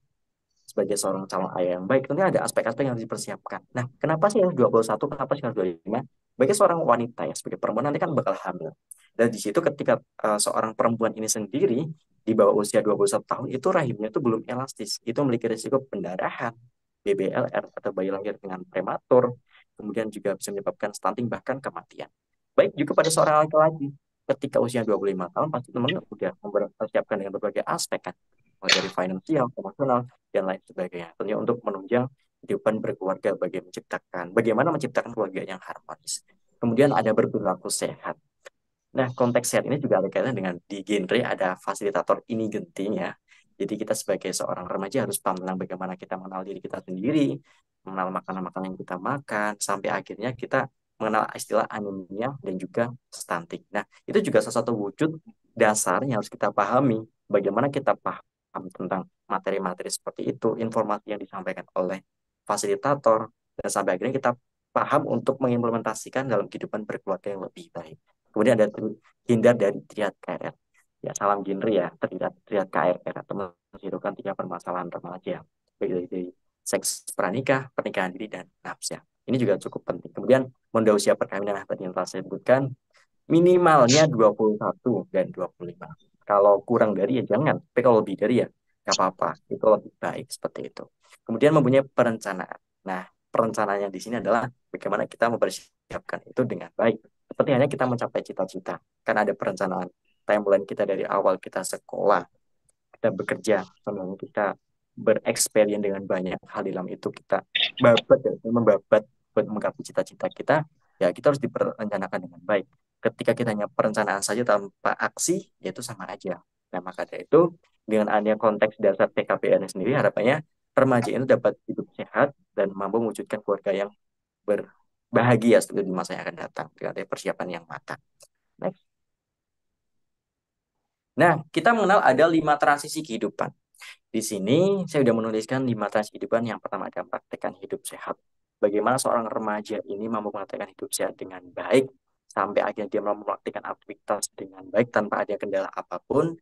sebagai seorang calon ayah yang baik tentunya ada aspek-aspek yang harus dipersiapkan. Nah, kenapa sih yang 21, kenapa sih yang 25? Bagi seorang wanita ya sebagai perempuan nanti kan bakal hamil. Dan di situ ketika uh, seorang perempuan ini sendiri di bawah usia 21 tahun itu rahimnya itu belum elastis. Itu memiliki risiko pendarahan, BBLR atau bayi lahir dengan prematur, kemudian juga bisa menyebabkan stunting bahkan kematian. Baik juga pada seorang laki-laki ketika usia 25 tahun pasti teman teman sudah mempersiapkan dengan berbagai aspek kan mau oh, dari finansial, gitu kan, emosional, dan lain sebagainya. Tentunya untuk menunjang kehidupan berkeluarga bagi menciptakan bagaimana menciptakan keluarga yang harmonis. Kemudian ada berperilaku sehat. Nah, konteks sehat ini juga ada kaitan dengan di genre ada fasilitator ini gentingnya. Jadi kita sebagai seorang remaja harus paham tentang bagaimana kita mengenal diri kita sendiri, mengenal makanan-makanan yang kita makan, sampai akhirnya kita mengenal istilah anemia dan juga stunting. Nah, itu juga salah satu wujud dasar yang harus kita pahami. Bagaimana kita paham paham tentang materi-materi seperti itu, informasi yang disampaikan oleh fasilitator, dan sampai akhirnya kita paham untuk mengimplementasikan dalam kehidupan berkeluarga yang lebih baik. Kemudian ada hindar dari triad KRR. Ya, salam genre ya, triad, triad KRR atau menghidupkan tiga permasalahan remaja. Baik dari seks pernikah pernikahan diri, dan nafsu. Ya. Ini juga cukup penting. Kemudian menda usia perkawinan yang tadi yang telah saya sebutkan, minimalnya 21 dan 25. Kalau kurang dari ya jangan, tapi kalau lebih dari ya nggak apa-apa. Itu lebih baik seperti itu. Kemudian mempunyai perencanaan. Nah, perencanaannya di sini adalah bagaimana kita mempersiapkan itu dengan baik. Seperti hanya kita mencapai cita-cita, kan ada perencanaan. Timeline kita dari awal kita sekolah, kita bekerja, sebelum kita bereksperien dengan banyak hal di dalam itu kita babat ya, membabat buat menggapai cita-cita kita ya kita harus diperencanakan dengan baik ketika kita hanya perencanaan saja tanpa aksi yaitu sama aja nah maka dari itu dengan adanya konteks dasar TKPN sendiri harapannya remaja itu dapat hidup sehat dan mampu mewujudkan keluarga yang berbahagia setelah di masa yang akan datang dengan adanya persiapan yang matang next nah kita mengenal ada lima transisi kehidupan di sini saya sudah menuliskan lima transisi kehidupan yang pertama adalah praktekan hidup sehat bagaimana seorang remaja ini mampu mengatakan hidup sehat dengan baik sampai akhirnya dia melakukan aktivitas dengan baik tanpa ada kendala apapun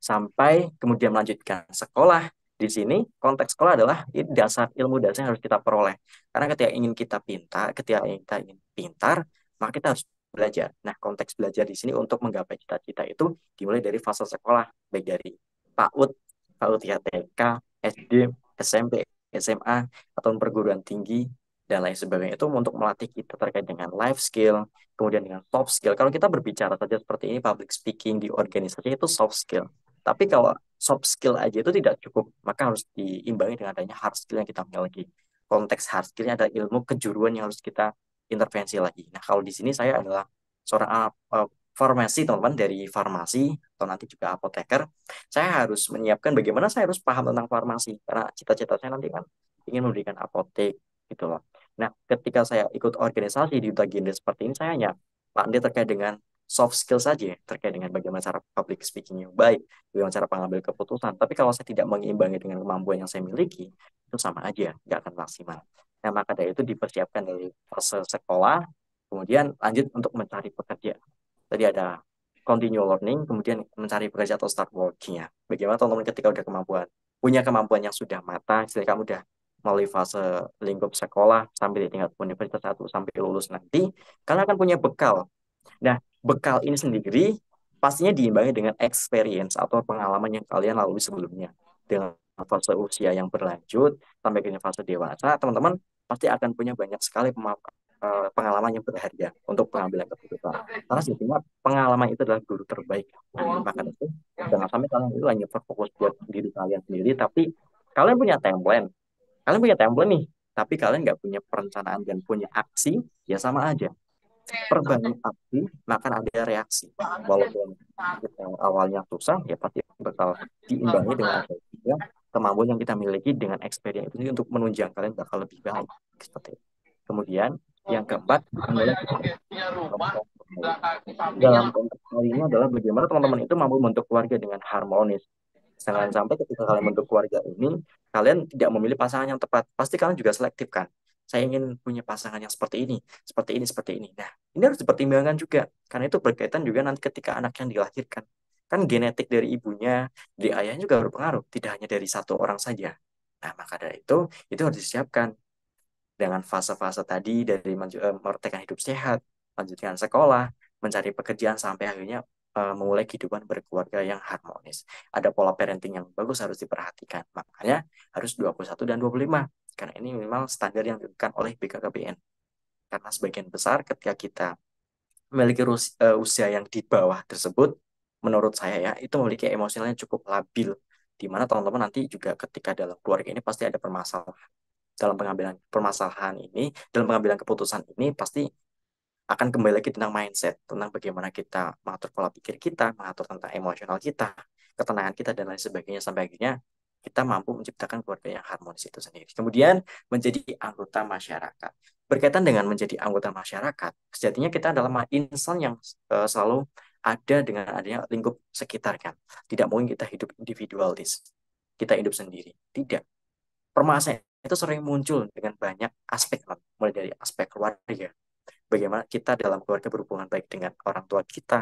sampai kemudian melanjutkan sekolah di sini konteks sekolah adalah dasar ilmu dasar yang harus kita peroleh karena ketika ingin kita pintar ketika kita ingin pintar maka kita harus belajar nah konteks belajar di sini untuk menggapai cita-cita itu dimulai dari fase sekolah baik dari PAUD PAUD ya TK SD SMP SMA atau perguruan tinggi dan lain sebagainya itu untuk melatih kita terkait dengan life skill, kemudian dengan soft skill. Kalau kita berbicara saja seperti ini public speaking di organisasi itu soft skill. Tapi kalau soft skill aja itu tidak cukup, maka harus diimbangi dengan adanya hard skill yang kita miliki. Konteks hard skillnya ada ilmu kejuruan yang harus kita intervensi lagi. Nah kalau di sini saya adalah seorang uh, farmasi teman-teman dari farmasi atau nanti juga apoteker, saya harus menyiapkan bagaimana saya harus paham tentang farmasi karena cita-cita saya nanti kan ingin memberikan apotek gitu loh. Nah, ketika saya ikut organisasi di Duta Gender seperti ini, saya hanya pandai terkait dengan soft skill saja, ya, terkait dengan bagaimana cara public speaking yang baik, bagaimana cara pengambil keputusan. Tapi kalau saya tidak mengimbangi dengan kemampuan yang saya miliki, itu sama aja, nggak akan maksimal. Nah, maka dari itu dipersiapkan dari fase sekolah, kemudian lanjut untuk mencari pekerja. Tadi ada continue learning, kemudian mencari pekerja atau start working ya. Bagaimana teman-teman ketika udah kemampuan, punya kemampuan yang sudah matang, setelah kamu udah melalui fase lingkup sekolah sampai di tingkat universitas satu sampai lulus nanti, kalian akan punya bekal. Nah, bekal ini sendiri pastinya diimbangi dengan experience atau pengalaman yang kalian lalui sebelumnya. Dengan fase usia yang berlanjut sampai ke fase dewasa, teman-teman pasti akan punya banyak sekali eh, pengalaman yang berharga untuk pengambilan keputusan. Karena sebetulnya pengalaman itu adalah guru terbaik. Nah, oh. maka itu jangan sampai kalian itu hanya fokus buat diri kalian sendiri, tapi kalian punya timeline, Kalian punya template nih, tapi kalian nggak punya perencanaan dan punya aksi, ya sama aja. Perbanyak aksi, maka ada reaksi. Walaupun kita awalnya susah, ya pasti bakal diimbangi dengan ya, kemampuan yang kita miliki dengan experience itu untuk menunjang kalian bakal lebih baik. Seperti itu. Kemudian yang keempat adalah
dalam konteks
ini adalah bagaimana teman-teman itu mampu membentuk keluarga dengan harmonis Jangan sampai ketika kalian membentuk keluarga ini, kalian tidak memilih pasangan yang tepat. Pasti kalian juga selektif kan. Saya ingin punya pasangan yang seperti ini, seperti ini, seperti ini. Nah, ini harus dipertimbangkan juga. Karena itu berkaitan juga nanti ketika anak yang dilahirkan. Kan genetik dari ibunya, dari ayahnya juga berpengaruh. Tidak hanya dari satu orang saja. Nah, maka dari itu, itu harus disiapkan. Dengan fase-fase tadi dari eh, memertakan hidup sehat, lanjutkan sekolah, mencari pekerjaan sampai akhirnya Eh, memulai kehidupan berkeluarga yang harmonis. Ada pola parenting yang bagus harus diperhatikan. Makanya harus 21 dan 25. Karena ini minimal standar yang diberikan oleh BKKBN. Karena sebagian besar ketika kita memiliki eh, usia yang di bawah tersebut, menurut saya ya, itu memiliki emosionalnya cukup labil. Di mana teman-teman nanti juga ketika dalam keluarga ini pasti ada permasalahan dalam pengambilan permasalahan ini, dalam pengambilan keputusan ini pasti akan kembali lagi tentang mindset, tentang bagaimana kita mengatur pola pikir kita, mengatur tentang emosional kita, ketenangan kita, dan lain sebagainya. Sampai akhirnya kita mampu menciptakan keluarga yang harmonis itu sendiri. Kemudian menjadi anggota masyarakat. Berkaitan dengan menjadi anggota masyarakat, sejatinya kita adalah insan yang eh, selalu ada dengan adanya lingkup sekitar kan. Tidak mungkin kita hidup individualis. Kita hidup sendiri. Tidak. Permasalahan itu sering muncul dengan banyak aspek, mulai dari aspek keluarga, bagaimana kita dalam keluarga berhubungan baik dengan orang tua kita.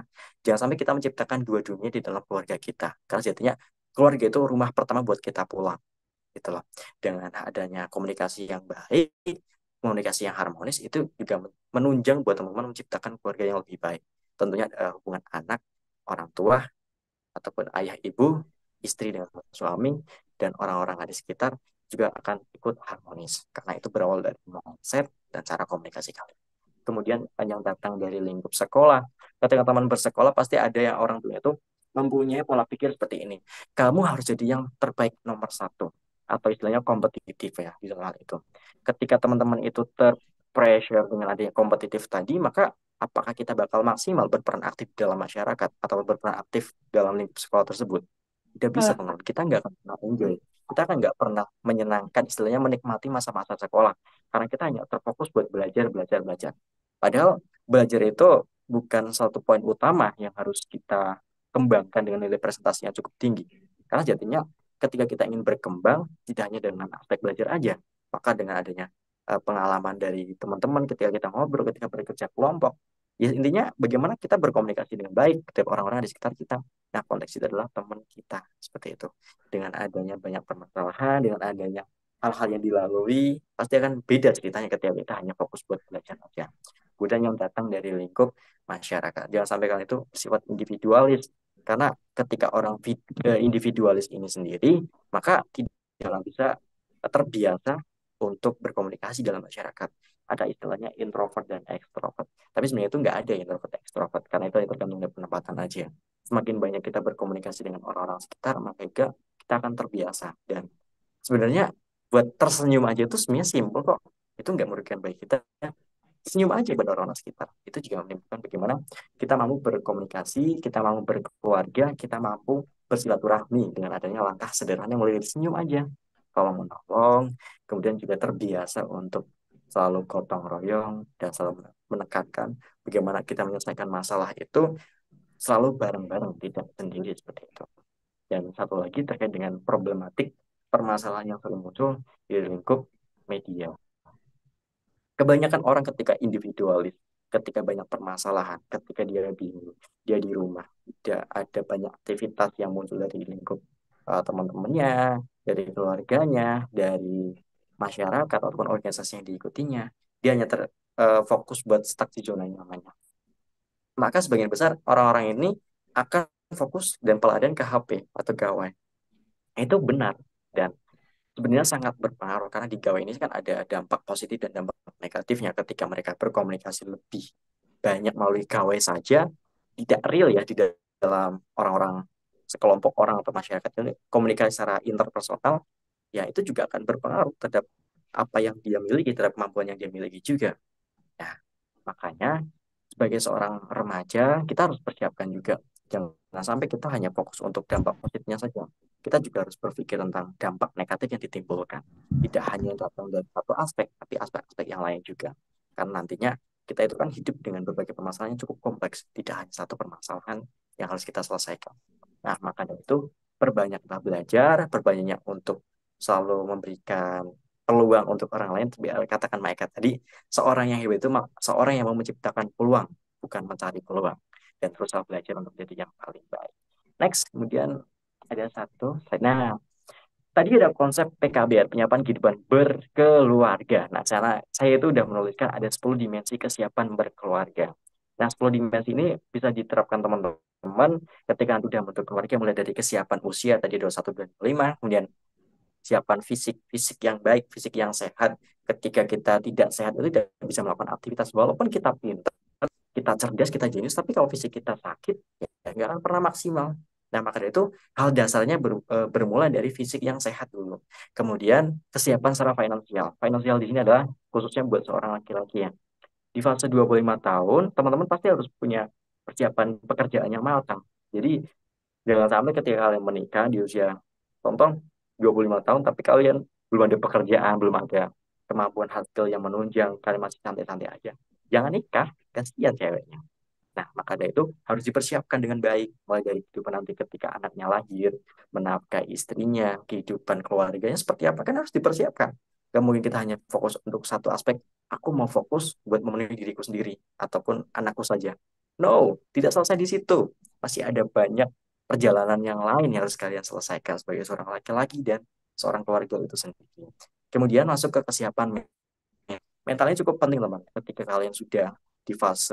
Jangan sampai kita menciptakan dua dunia di dalam keluarga kita. Karena sejatinya keluarga itu rumah pertama buat kita pulang. Gitu loh. Dengan adanya komunikasi yang baik, komunikasi yang harmonis itu juga menunjang buat teman-teman menciptakan keluarga yang lebih baik. Tentunya uh, hubungan anak, orang tua, ataupun ayah ibu, istri dengan suami, dan orang-orang di sekitar juga akan ikut harmonis karena itu berawal dari mindset dan cara komunikasi kalian kemudian yang datang dari lingkup sekolah. Ketika teman bersekolah pasti ada yang orang tuanya itu mempunyai pola pikir seperti ini. Kamu harus jadi yang terbaik nomor satu atau istilahnya kompetitif ya di hal itu. Ketika teman-teman itu terpressure dengan adanya kompetitif tadi, maka apakah kita bakal maksimal berperan aktif dalam masyarakat atau berperan aktif dalam lingkup sekolah tersebut? udah bisa uh. teman kita nggak akan pernah enjoy kita kan nggak pernah menyenangkan istilahnya menikmati masa-masa sekolah karena kita hanya terfokus buat belajar belajar belajar padahal belajar itu bukan satu poin utama yang harus kita kembangkan dengan nilai presentasi yang cukup tinggi karena jadinya ketika kita ingin berkembang tidak hanya dengan aspek belajar aja maka dengan adanya eh, pengalaman dari teman-teman ketika kita ngobrol ketika bekerja kelompok ya intinya bagaimana kita berkomunikasi dengan baik terhadap orang-orang di sekitar kita nah konteks itu adalah teman kita seperti itu dengan adanya banyak permasalahan dengan adanya hal-hal yang dilalui pasti akan beda ceritanya ketika kita hanya fokus buat belajar aja kemudian yang datang dari lingkup masyarakat jangan sampai kalian itu sifat individualis karena ketika orang e, individualis ini sendiri maka tidak bisa terbiasa untuk berkomunikasi dalam masyarakat ada istilahnya introvert dan extrovert. Tapi sebenarnya itu nggak ada introvert extrovert karena itu tergantung dari penempatan aja. Semakin banyak kita berkomunikasi dengan orang-orang sekitar, maka kita akan terbiasa. Dan sebenarnya buat tersenyum aja itu sebenarnya simpel kok. Itu nggak merugikan baik kita. Senyum aja pada orang-orang sekitar. Itu juga menimbulkan bagaimana kita mampu berkomunikasi, kita mampu berkeluarga, kita mampu bersilaturahmi dengan adanya langkah sederhana mulai dari senyum aja tolong menolong, kemudian juga terbiasa untuk selalu gotong royong dan selalu menekankan bagaimana kita menyelesaikan masalah itu selalu bareng-bareng tidak sendiri seperti itu dan satu lagi terkait dengan problematik permasalahan yang selalu muncul di lingkup media kebanyakan orang ketika individualis ketika banyak permasalahan ketika dia bingung dia di rumah tidak ada banyak aktivitas yang muncul dari lingkup uh, teman-temannya dari keluarganya dari masyarakat ataupun organisasi yang diikutinya, dia hanya terfokus eh, uh, buat stuck di zona namanya. Maka sebagian besar orang-orang ini akan fokus dan pelarian ke HP atau gawai. Itu benar dan sebenarnya sangat berpengaruh karena di gawai ini kan ada dampak positif dan dampak negatifnya ketika mereka berkomunikasi lebih banyak melalui gawai saja tidak real ya di dalam orang-orang sekelompok orang atau masyarakat ini komunikasi secara interpersonal ya itu juga akan berpengaruh terhadap apa yang dia miliki, terhadap kemampuan yang dia miliki juga. Nah, makanya sebagai seorang remaja, kita harus persiapkan juga. Jangan sampai kita hanya fokus untuk dampak positifnya saja. Kita juga harus berpikir tentang dampak negatif yang ditimbulkan. Tidak hanya datang dari satu aspek, tapi aspek-aspek yang lain juga. Karena nantinya kita itu kan hidup dengan berbagai permasalahan yang cukup kompleks. Tidak hanya satu permasalahan yang harus kita selesaikan. Nah, maka itu, perbanyaklah belajar, perbanyaknya untuk selalu memberikan peluang untuk orang lain katakan Maika tadi seorang yang hebat itu seorang yang mau menciptakan peluang bukan mencari peluang dan terus belajar untuk jadi yang paling baik next kemudian ada satu nah tadi ada konsep PKB, penyiapan kehidupan berkeluarga nah cara saya itu udah menuliskan ada 10 dimensi kesiapan berkeluarga Nah, 10 dimensi ini bisa diterapkan teman-teman ketika Anda sudah membentuk keluarga mulai dari kesiapan usia tadi 21 25, kemudian siapan fisik fisik yang baik fisik yang sehat ketika kita tidak sehat itu tidak bisa melakukan aktivitas walaupun kita pintar kita cerdas kita jenius tapi kalau fisik kita sakit ya nggak akan pernah maksimal Nah, maka itu hal dasarnya ber, e, bermula dari fisik yang sehat dulu. Kemudian kesiapan secara finansial. Finansial di sini adalah khususnya buat seorang laki-laki ya. Di fase 25 tahun, teman-teman pasti harus punya persiapan pekerjaan yang matang. Jadi jangan sampai ketika kalian menikah di usia tonton 25 tahun tapi kalian belum ada pekerjaan, belum ada kemampuan hasil yang menunjang, kalian masih santai-santai aja. Jangan nikah, kasihan ceweknya. Nah, maka dari itu harus dipersiapkan dengan baik, mulai dari kehidupan nanti ketika anaknya lahir, menafkahi istrinya, kehidupan keluarganya seperti apa kan harus dipersiapkan. Gak mungkin kita hanya fokus untuk satu aspek, aku mau fokus buat memenuhi diriku sendiri ataupun anakku saja. No, tidak selesai di situ. Masih ada banyak perjalanan yang lain yang harus kalian selesaikan sebagai seorang laki-laki dan seorang keluarga itu sendiri. Kemudian masuk ke kesiapan Mentalnya cukup penting teman. Ketika kalian sudah di fase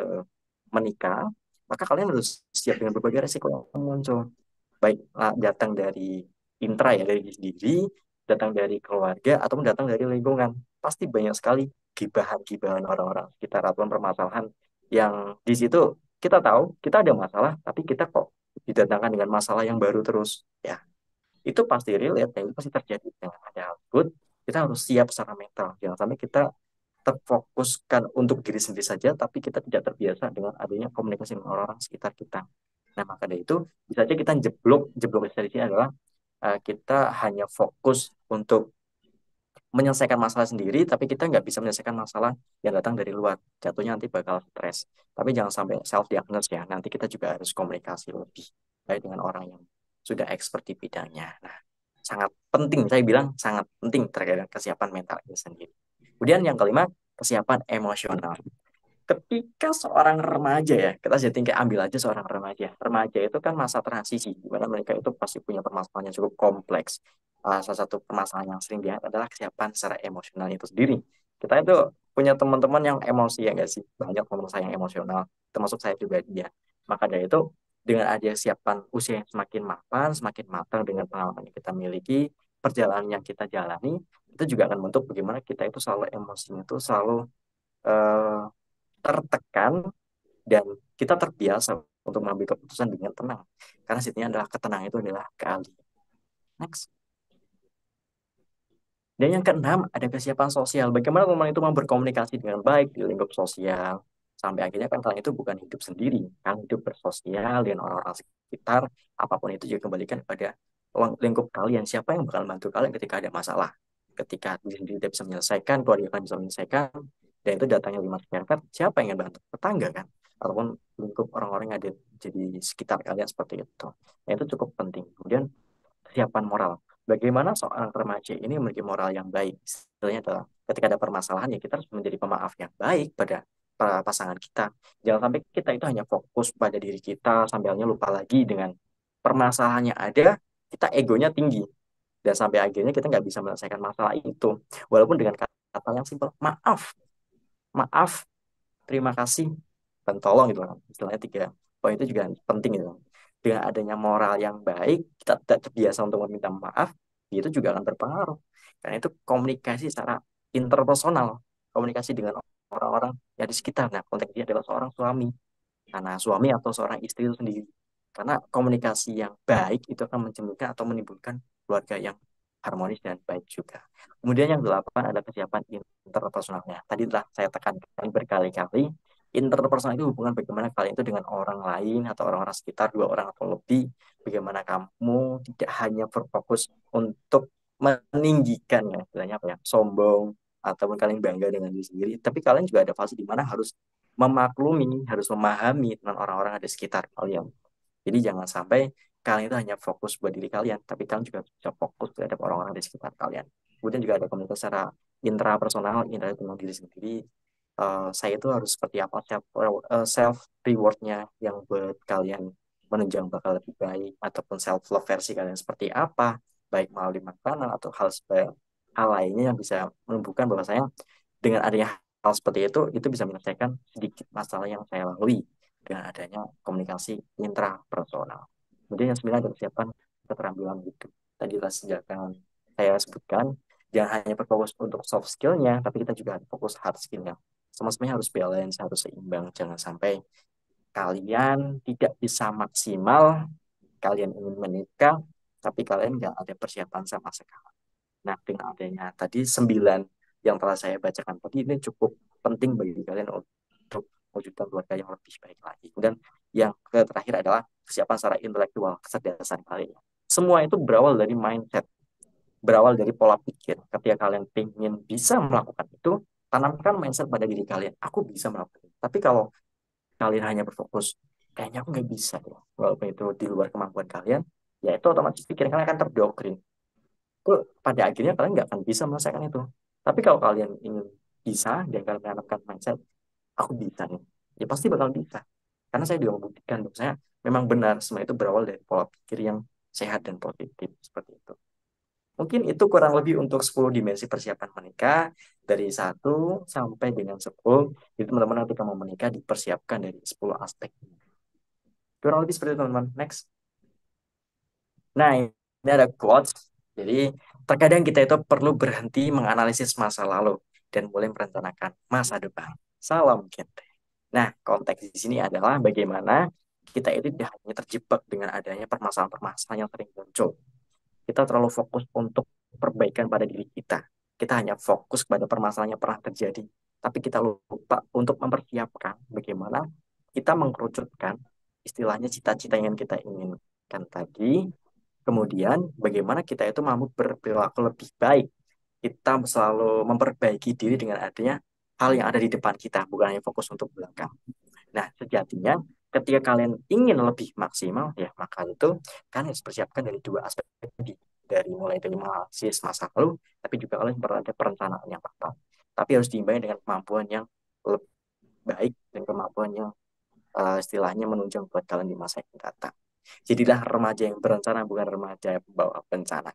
menikah, maka kalian harus siap dengan berbagai resiko yang muncul. Baik ah, datang dari intra ya dari diri, datang dari keluarga atau datang dari lingkungan. Pasti banyak sekali gibahan-gibahan orang-orang kita ataupun permasalahan yang di situ kita tahu kita ada masalah tapi kita kok didatangkan dengan masalah yang baru terus ya itu pasti relate dan itu pasti terjadi dengan ada output kita harus siap secara mental jangan sampai kita terfokuskan untuk diri sendiri saja tapi kita tidak terbiasa dengan adanya komunikasi dengan orang-orang sekitar kita nah maka dari itu bisa saja kita jeblok jeblok dari sini adalah uh, kita hanya fokus untuk menyelesaikan masalah sendiri, tapi kita nggak bisa menyelesaikan masalah yang datang dari luar. Jatuhnya nanti bakal stres. Tapi jangan sampai self diagnosis ya. Nanti kita juga harus komunikasi lebih baik dengan orang yang sudah expert di bidangnya. Nah, sangat penting. Saya bilang sangat penting terkait dengan kesiapan mental itu sendiri. Kemudian yang kelima, kesiapan emosional ketika seorang remaja ya kita jadi kayak ambil aja seorang remaja remaja itu kan masa transisi gimana mereka itu pasti punya permasalahan yang cukup kompleks ah, salah satu permasalahan yang sering dia adalah kesiapan secara emosional itu sendiri kita itu punya teman-teman yang emosi ya nggak sih banyak teman saya yang emosional termasuk saya juga dia maka dari itu dengan ada siapan usia yang semakin mapan semakin matang dengan pengalaman yang kita miliki perjalanan yang kita jalani itu juga akan membentuk bagaimana kita itu selalu emosinya itu selalu uh, tertekan dan kita terbiasa untuk mengambil keputusan dengan tenang karena setidaknya adalah ketenangan itu adalah keahlian next dan yang keenam ada kesiapan sosial bagaimana teman itu mau berkomunikasi dengan baik di lingkup sosial sampai akhirnya kalian itu bukan hidup sendiri kan hidup bersosial dengan orang-orang sekitar apapun itu juga kembalikan pada lingkup kalian siapa yang bakal membantu kalian ketika ada masalah ketika diri sendiri tidak bisa menyelesaikan keluarga kalian bisa menyelesaikan dan itu datanya di masyarakat siapa yang ingin bantu tetangga kan ataupun lingkup orang-orang yang ada jadi sekitar kalian seperti itu nah, itu cukup penting kemudian kesiapan moral bagaimana seorang remaja ini memiliki moral yang baik istilahnya adalah ketika ada permasalahan ya kita harus menjadi pemaaf yang baik pada pasangan kita jangan sampai kita itu hanya fokus pada diri kita sambilnya lupa lagi dengan permasalahannya ada kita egonya tinggi dan sampai akhirnya kita nggak bisa menyelesaikan masalah itu walaupun dengan kata yang simpel maaf maaf, terima kasih, dan tolong gitu Istilahnya tiga poin itu juga penting gitu. Dengan adanya moral yang baik, kita tidak terbiasa untuk meminta maaf, itu juga akan berpengaruh. Karena itu komunikasi secara interpersonal, komunikasi dengan orang-orang yang di sekitar. Nah, konteks dia adalah seorang suami, karena suami atau seorang istri itu sendiri. Karena komunikasi yang baik itu akan mencerminkan atau menimbulkan keluarga yang harmonis dan baik juga. Kemudian yang delapan ada kesiapan interpersonalnya. Tadi telah saya tekankan berkali-kali, interpersonal itu hubungan bagaimana kalian itu dengan orang lain atau orang-orang sekitar, dua orang atau lebih, bagaimana kamu tidak hanya berfokus untuk meninggikan ya, istilahnya apa ya, sombong, ataupun kalian bangga dengan diri sendiri, tapi kalian juga ada fase di mana harus memaklumi, harus memahami dengan orang-orang ada sekitar kalian. Jadi jangan sampai kalian itu hanya fokus buat diri kalian, tapi kalian juga bisa fokus terhadap orang-orang di sekitar kalian. Kemudian juga ada komunitas secara intrapersonal, intra tentang diri sendiri. Uh, saya itu harus seperti apa self eh, rewardnya yang buat kalian menunjang bakal lebih baik ataupun self love versi kalian seperti apa baik melalui makanan atau hal hal lainnya yang bisa menumbuhkan bahwa saya dengan adanya hal seperti itu itu bisa menyelesaikan sedikit masalah yang saya lalui dengan adanya komunikasi intrapersonal kemudian yang sembilan adalah persiapan keterampilan gitu tadi sudah saya sebutkan jangan hanya berfokus untuk soft skill-nya, tapi kita juga harus fokus hard skillnya semua sama harus balance harus seimbang jangan sampai kalian tidak bisa maksimal kalian ingin menikah tapi kalian nggak ada persiapan sama sekali nah dengan adanya tadi sembilan yang telah saya bacakan tadi ini cukup penting bagi kalian untuk wujudkan keluarga yang lebih baik lagi. Kemudian yang terakhir adalah kesiapan secara intelektual, kecerdasan kalian. Semua itu berawal dari mindset, berawal dari pola pikir. Ketika kalian ingin bisa melakukan itu, tanamkan mindset pada diri kalian. Aku bisa melakukan itu. Tapi kalau kalian hanya berfokus, kayaknya aku nggak bisa Ya. Walaupun itu di luar kemampuan kalian, ya itu otomatis pikiran kalian akan terdokrin. Pada akhirnya kalian nggak akan bisa menyelesaikan itu. Tapi kalau kalian ingin bisa dan kalian menanamkan mindset, aku bisa ya pasti bakal bisa karena saya juga membuktikan bahwa saya memang benar semua itu berawal dari pola pikir yang sehat dan positif seperti itu. Mungkin itu kurang lebih untuk 10 dimensi persiapan menikah dari satu sampai dengan 10. itu teman-teman nanti kamu menikah dipersiapkan dari 10 aspek. Kurang lebih seperti itu teman-teman. Next. Nah, ini ada quotes. Jadi terkadang kita itu perlu berhenti menganalisis masa lalu dan mulai merencanakan masa depan. Salam kita. Nah, konteks di sini adalah bagaimana kita itu tidak hanya terjebak dengan adanya permasalahan-permasalahan yang sering muncul. Kita terlalu fokus untuk perbaikan pada diri kita. Kita hanya fokus pada permasalahan yang pernah terjadi. Tapi kita lupa untuk mempersiapkan bagaimana kita mengkerucutkan istilahnya cita-cita yang kita inginkan tadi. Kemudian bagaimana kita itu mampu berperilaku lebih baik. Kita selalu memperbaiki diri dengan adanya hal yang ada di depan kita, bukan hanya fokus untuk belakang. Nah, sejatinya ketika kalian ingin lebih maksimal, ya maka itu kalian harus persiapkan dari dua aspek tadi. Dari mulai dari analisis masa lalu, tapi juga kalian perlu ada perencanaan yang matang. Tapi harus diimbangi dengan kemampuan yang lebih baik dan kemampuan yang uh, istilahnya menunjang buat kalian di masa yang datang. Jadilah remaja yang berencana, bukan remaja yang membawa bencana.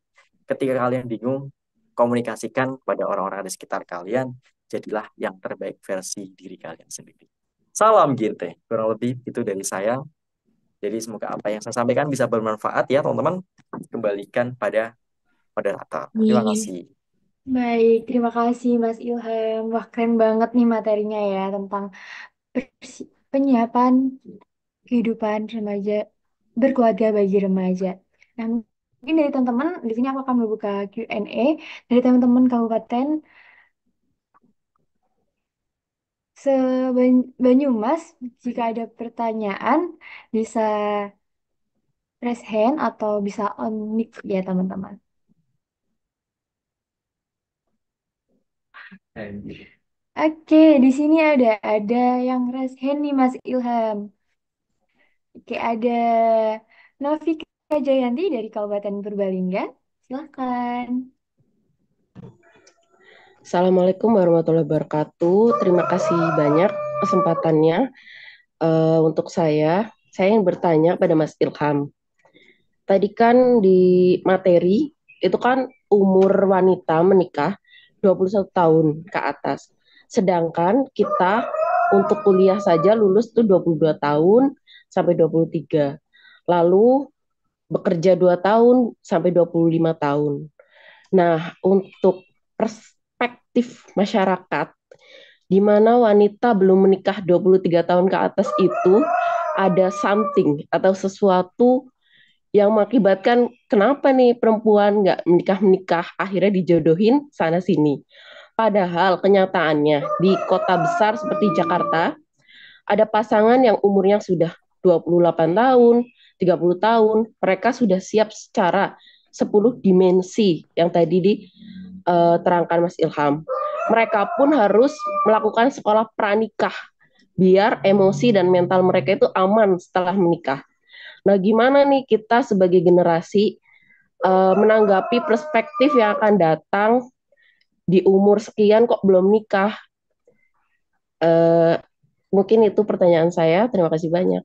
Ketika kalian bingung, komunikasikan kepada orang-orang di sekitar kalian jadilah yang terbaik versi diri kalian sendiri. Salam ginte kurang lebih itu dari saya. Jadi semoga apa yang saya sampaikan bisa bermanfaat ya teman-teman. Kembalikan pada pada rata Terima kasih.
Baik, terima kasih Mas Ilham. Wah keren banget nih materinya ya tentang penyiapan kehidupan remaja berkeluarga bagi remaja. Nah, mungkin dari teman-teman di sini aku akan membuka Q&A dari teman-teman kabupaten Sebanyumas, jika hmm. ada pertanyaan, bisa raise hand atau bisa on mic ya teman-teman. Oke, di sini ada ada yang raise hand nih Mas Ilham. Oke, ada Novika Jayanti dari Kabupaten Purbalingga. Silakan.
Assalamualaikum warahmatullahi wabarakatuh. Terima kasih banyak kesempatannya uh, untuk saya. Saya yang bertanya pada Mas Ilham. Tadi kan di materi itu kan umur wanita menikah 21 tahun ke atas. Sedangkan kita untuk kuliah saja lulus itu 22 tahun sampai 23. Lalu bekerja 2 tahun sampai 25 tahun. Nah, untuk pers aktif masyarakat di mana wanita belum menikah 23 tahun ke atas itu ada something atau sesuatu yang mengakibatkan kenapa nih perempuan nggak menikah menikah akhirnya dijodohin sana sini. Padahal kenyataannya di kota besar seperti Jakarta ada pasangan yang umurnya sudah 28 tahun, 30 tahun, mereka sudah siap secara 10 dimensi yang tadi di uh, terangkan Mas Ilham. Mereka pun harus melakukan sekolah pranikah biar emosi dan mental mereka itu aman setelah menikah. Nah, gimana nih kita sebagai generasi uh, menanggapi perspektif yang akan datang di umur sekian kok belum nikah? Uh, mungkin itu pertanyaan saya. Terima kasih banyak.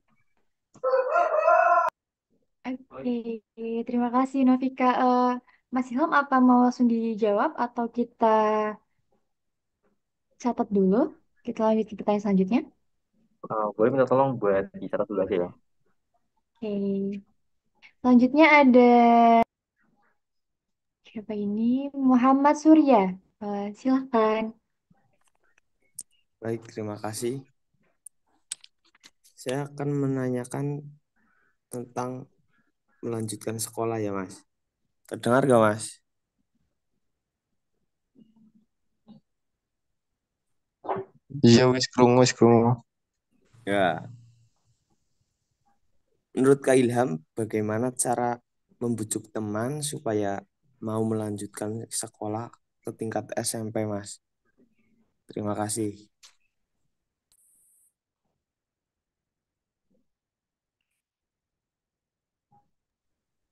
Oke, okay. terima kasih Novika. Uh, Mas Ilham apa mau langsung dijawab atau kita catat dulu? Kita lanjut ke pertanyaan selanjutnya.
Uh, boleh minta tolong buat dicatat dulu aja ya.
Oke. Selanjutnya ada siapa ini? Muhammad Surya. Uh, eh, silahkan.
Baik, terima kasih. Saya akan menanyakan tentang melanjutkan sekolah ya, Mas. Terdengar gak mas? Iya wis krungu wis krungu.
Ya. Menurut Kak Ilham, bagaimana
cara membujuk teman supaya mau melanjutkan sekolah
ke
tingkat SMP, Mas? Terima kasih.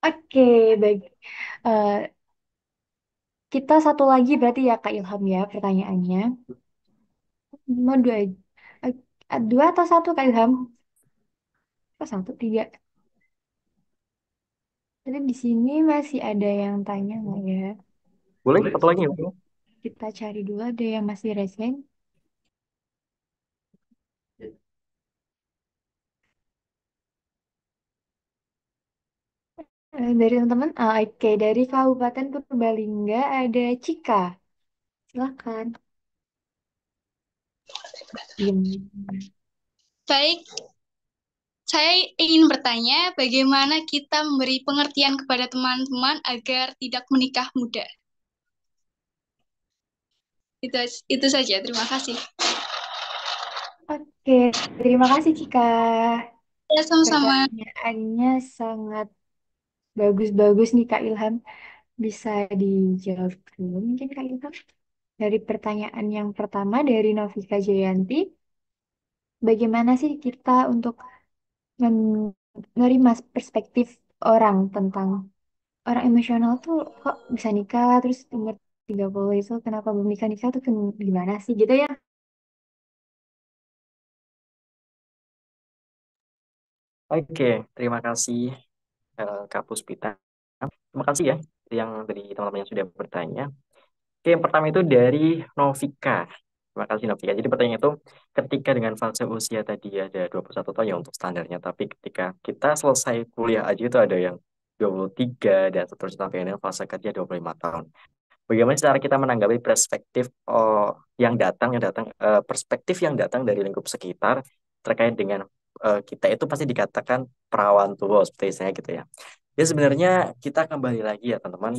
Oke, baik. Uh, kita satu lagi berarti ya Kak Ilham ya pertanyaannya. Mau dua, uh, dua atau satu Kak Ilham? Pas oh, satu? Tiga. Jadi di sini masih ada yang tanya nggak ya?
Boleh? Satu lagi ya?
Kita cari dua ada yang masih resen. Eh, dari teman-teman, oh, oke Dari Kabupaten Purbalingga ada Cika. Silakan.
Iya.
Baik, saya ingin bertanya bagaimana kita memberi pengertian kepada teman-teman agar tidak menikah muda. Itu itu saja. Terima kasih.
Oke, terima kasih Cika. Ya, sama-sama. Pertanyaannya sangat Bagus-bagus nih Kak Ilham. Bisa dijawab dulu mungkin Kak Ilham. Dari pertanyaan yang pertama dari Novika Jayanti, bagaimana sih kita untuk menerima perspektif orang tentang orang emosional tuh kok bisa nikah terus umur 30 itu kenapa belum nikah-nikah tuh gimana sih gitu ya
Oke, terima kasih. Eh,
Kapus Pita. Terima kasih ya yang dari teman-teman yang sudah bertanya. Oke, yang pertama itu dari Novika. Terima kasih Novika. Jadi pertanyaan itu ketika dengan fase usia tadi ada 21 tahun ya untuk standarnya, tapi ketika kita selesai kuliah aja itu ada yang 23 dan seterusnya sampai dengan fase kerja 25 tahun. Bagaimana cara kita menanggapi perspektif uh, yang datang yang datang uh, perspektif yang datang dari lingkup sekitar terkait dengan uh, kita itu pasti dikatakan perawan tua seperti saya gitu ya. Ya sebenarnya kita kembali lagi ya teman-teman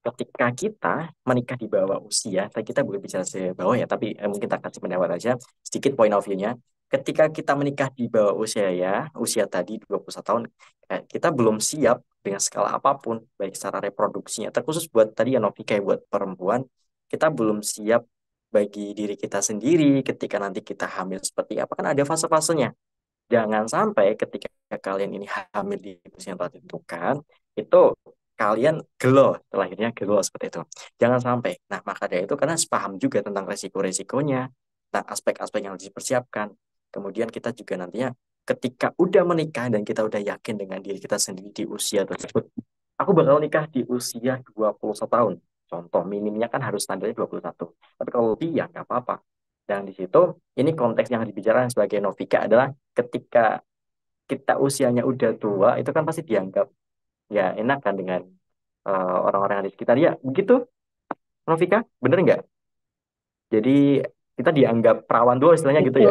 ketika kita menikah di bawah usia, tapi kita bukan bicara di bawah ya, tapi eh, mungkin kita kasih pendapat aja sedikit point of view-nya. Ketika kita menikah di bawah usia ya, usia tadi 21 tahun, eh, kita belum siap dengan skala apapun, baik secara reproduksinya, terkhusus buat tadi yang Novi kayak buat perempuan, kita belum siap bagi diri kita sendiri ketika nanti kita hamil seperti apa kan ada fase-fasenya jangan sampai ketika kalian ini hamil di usia yang telah ditentukan itu kalian gelo terlahirnya gelo seperti itu jangan sampai nah maka dari itu karena sepaham juga tentang resiko-resikonya tentang aspek-aspek yang harus dipersiapkan kemudian kita juga nantinya ketika udah menikah dan kita udah yakin dengan diri kita sendiri di usia tersebut aku bakal nikah di usia 21 tahun contoh minimnya kan harus standarnya 21 tapi kalau lebih ya nggak apa-apa dan di situ ini konteks yang dibicarakan sebagai novika adalah ketika kita usianya udah tua itu kan pasti dianggap ya enak kan dengan eh, orang-orang uh, di sekitar ya begitu novika bener nggak? Jadi kita dianggap perawan tua istilahnya gitu ya.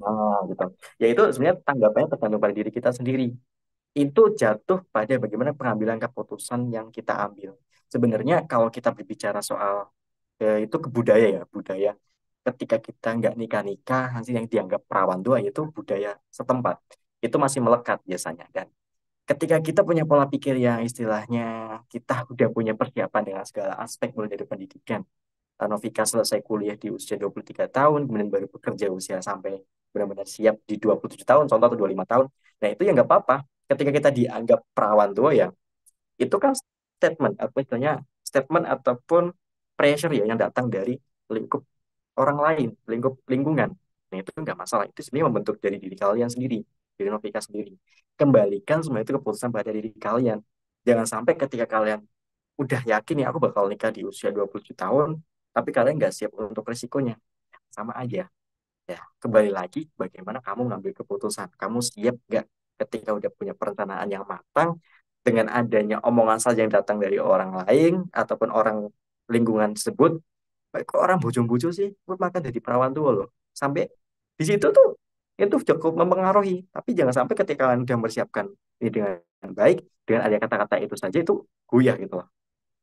Nah, gitu. Ya itu sebenarnya tanggapannya tergantung pada diri kita sendiri. Itu jatuh pada bagaimana pengambilan keputusan yang kita ambil. Sebenarnya kalau kita berbicara soal ya, itu kebudaya ya budaya ketika kita nggak nikah-nikah, nanti yang dianggap perawan tua itu budaya setempat. Itu masih melekat biasanya. Dan ketika kita punya pola pikir yang istilahnya kita udah punya persiapan dengan segala aspek mulai dari pendidikan. Novika selesai kuliah di usia 23 tahun, kemudian baru bekerja usia sampai benar-benar siap di 27 tahun, contoh atau 25 tahun. Nah itu yang nggak apa-apa. Ketika kita dianggap perawan tua ya, itu kan statement, atau istilahnya statement ataupun pressure ya yang datang dari lingkup orang lain, lingkup lingkungan. Nah itu enggak masalah, itu sebenarnya membentuk dari diri kalian sendiri, diri Novika sendiri. Kembalikan semua itu keputusan pada diri kalian. Jangan sampai ketika kalian udah yakin ya aku bakal nikah di usia 27 tahun, tapi kalian nggak siap untuk resikonya. Sama aja. Ya, kembali lagi bagaimana kamu mengambil keputusan. Kamu siap nggak ketika udah punya perencanaan yang matang dengan adanya omongan saja yang datang dari orang lain ataupun orang lingkungan tersebut kok orang bojo-bojo sih buat makan jadi perawan tua loh sampai di situ tuh itu cukup mempengaruhi tapi jangan sampai ketika kalian udah mempersiapkan ini dengan baik dengan ada kata-kata itu saja itu guyah gitu loh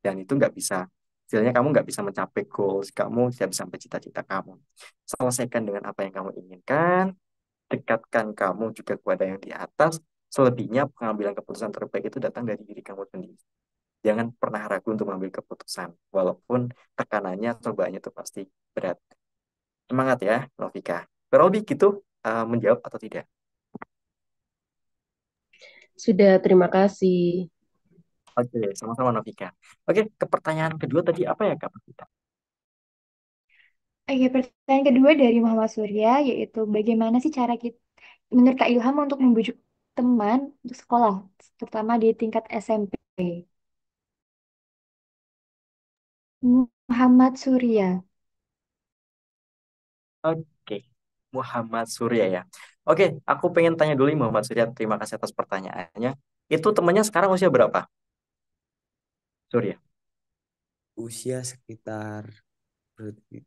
dan itu nggak bisa istilahnya kamu nggak bisa mencapai goals kamu tidak bisa sampai cita-cita kamu selesaikan dengan apa yang kamu inginkan dekatkan kamu juga kepada yang di atas selebihnya pengambilan keputusan terbaik itu datang dari diri kamu sendiri jangan pernah ragu untuk mengambil keputusan walaupun tekanannya atau cobaannya itu pasti berat semangat ya Novika kurang gitu uh, menjawab atau tidak
sudah terima
kasih
oke okay, sama-sama Novika oke okay, ke pertanyaan kedua tadi apa ya Kak kita
Oke, pertanyaan kedua dari Muhammad Surya yaitu bagaimana sih cara kita menurut Kak Ilham untuk membujuk teman untuk sekolah, terutama di tingkat SMP? Muhammad Surya.
Oke, Muhammad Surya ya. Oke, aku pengen tanya dulu Muhammad Surya. Terima kasih atas pertanyaannya. Itu temennya sekarang usia berapa? Surya. Usia sekitar berarti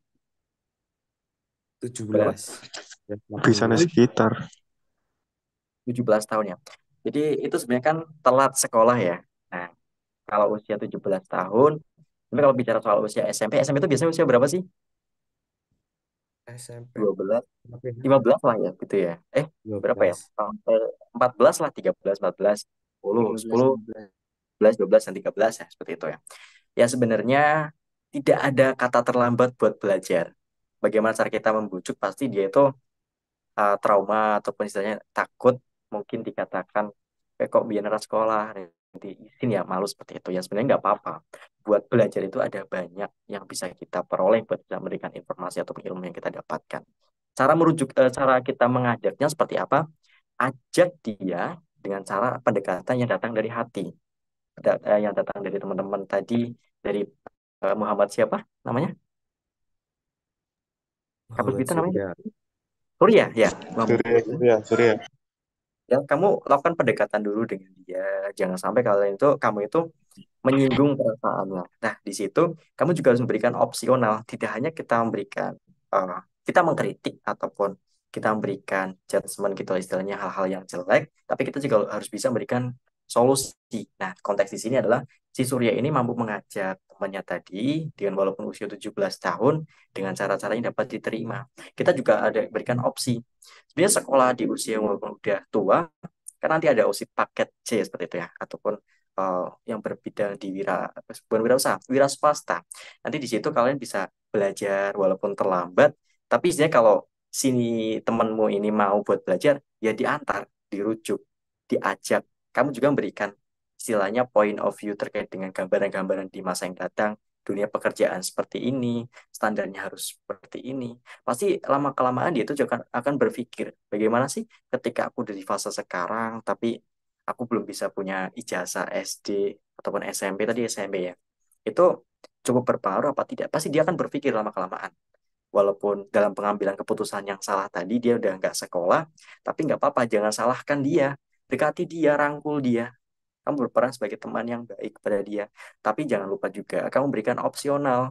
17. Di sana
sekitar.
17 tahun ya. Jadi itu sebenarnya kan telat sekolah ya. Nah, kalau usia 17 tahun, tapi kalau bicara soal usia SMP, SMP itu biasanya usia berapa sih? SMP 12, 15 lah ya gitu ya. Eh, 12. berapa ya? 14 lah, 13, 14, 10, 10, 11, 12, dan 13 ya, seperti itu ya. Ya sebenarnya tidak ada kata terlambat buat belajar. Bagaimana cara kita membujuk pasti dia itu uh, trauma ataupun istilahnya takut mungkin dikatakan eh kok biar sekolah izin ya malu seperti itu ya sebenarnya nggak apa-apa buat belajar itu ada banyak yang bisa kita peroleh buat bisa memberikan informasi atau ilmu yang kita dapatkan cara merujuk eh, cara kita mengajaknya seperti apa ajak dia dengan cara pendekatan yang datang dari hati eh, yang datang dari teman-teman tadi dari eh, Muhammad siapa namanya Muhammad Kapus Bita namanya Surya ya Surya Surya ya kamu lakukan pendekatan dulu dengan dia jangan sampai kalian itu kamu itu menyinggung perasaannya nah di situ kamu juga harus memberikan opsional tidak hanya kita memberikan uh, kita mengkritik ataupun kita memberikan judgement gitu istilahnya hal-hal yang jelek tapi kita juga harus bisa memberikan solusi. Nah, konteks di sini adalah si Surya ini mampu mengajak temannya tadi dengan walaupun usia 17 tahun dengan cara-cara yang dapat diterima. Kita juga ada berikan opsi. Sebenarnya sekolah di usia walaupun udah tua, kan nanti ada opsi paket C seperti itu ya, ataupun uh, yang berbidang di wira bukan wira usaha, wira swasta. Nanti di situ kalian bisa belajar walaupun terlambat, tapi sebenarnya kalau sini temanmu ini mau buat belajar, ya diantar, dirujuk, diajak kamu juga memberikan istilahnya point of view terkait dengan gambaran-gambaran di masa yang datang, dunia pekerjaan seperti ini, standarnya harus seperti ini. Pasti lama-kelamaan dia itu akan, akan berpikir, bagaimana sih ketika aku dari fase sekarang, tapi aku belum bisa punya ijazah SD ataupun SMP, tadi SMP ya, itu cukup berpengaruh apa tidak? Pasti dia akan berpikir lama-kelamaan. Walaupun dalam pengambilan keputusan yang salah tadi, dia udah nggak sekolah, tapi nggak apa-apa, jangan salahkan dia dekati dia rangkul dia kamu berperan sebagai teman yang baik kepada dia. Tapi jangan lupa juga kamu berikan opsional.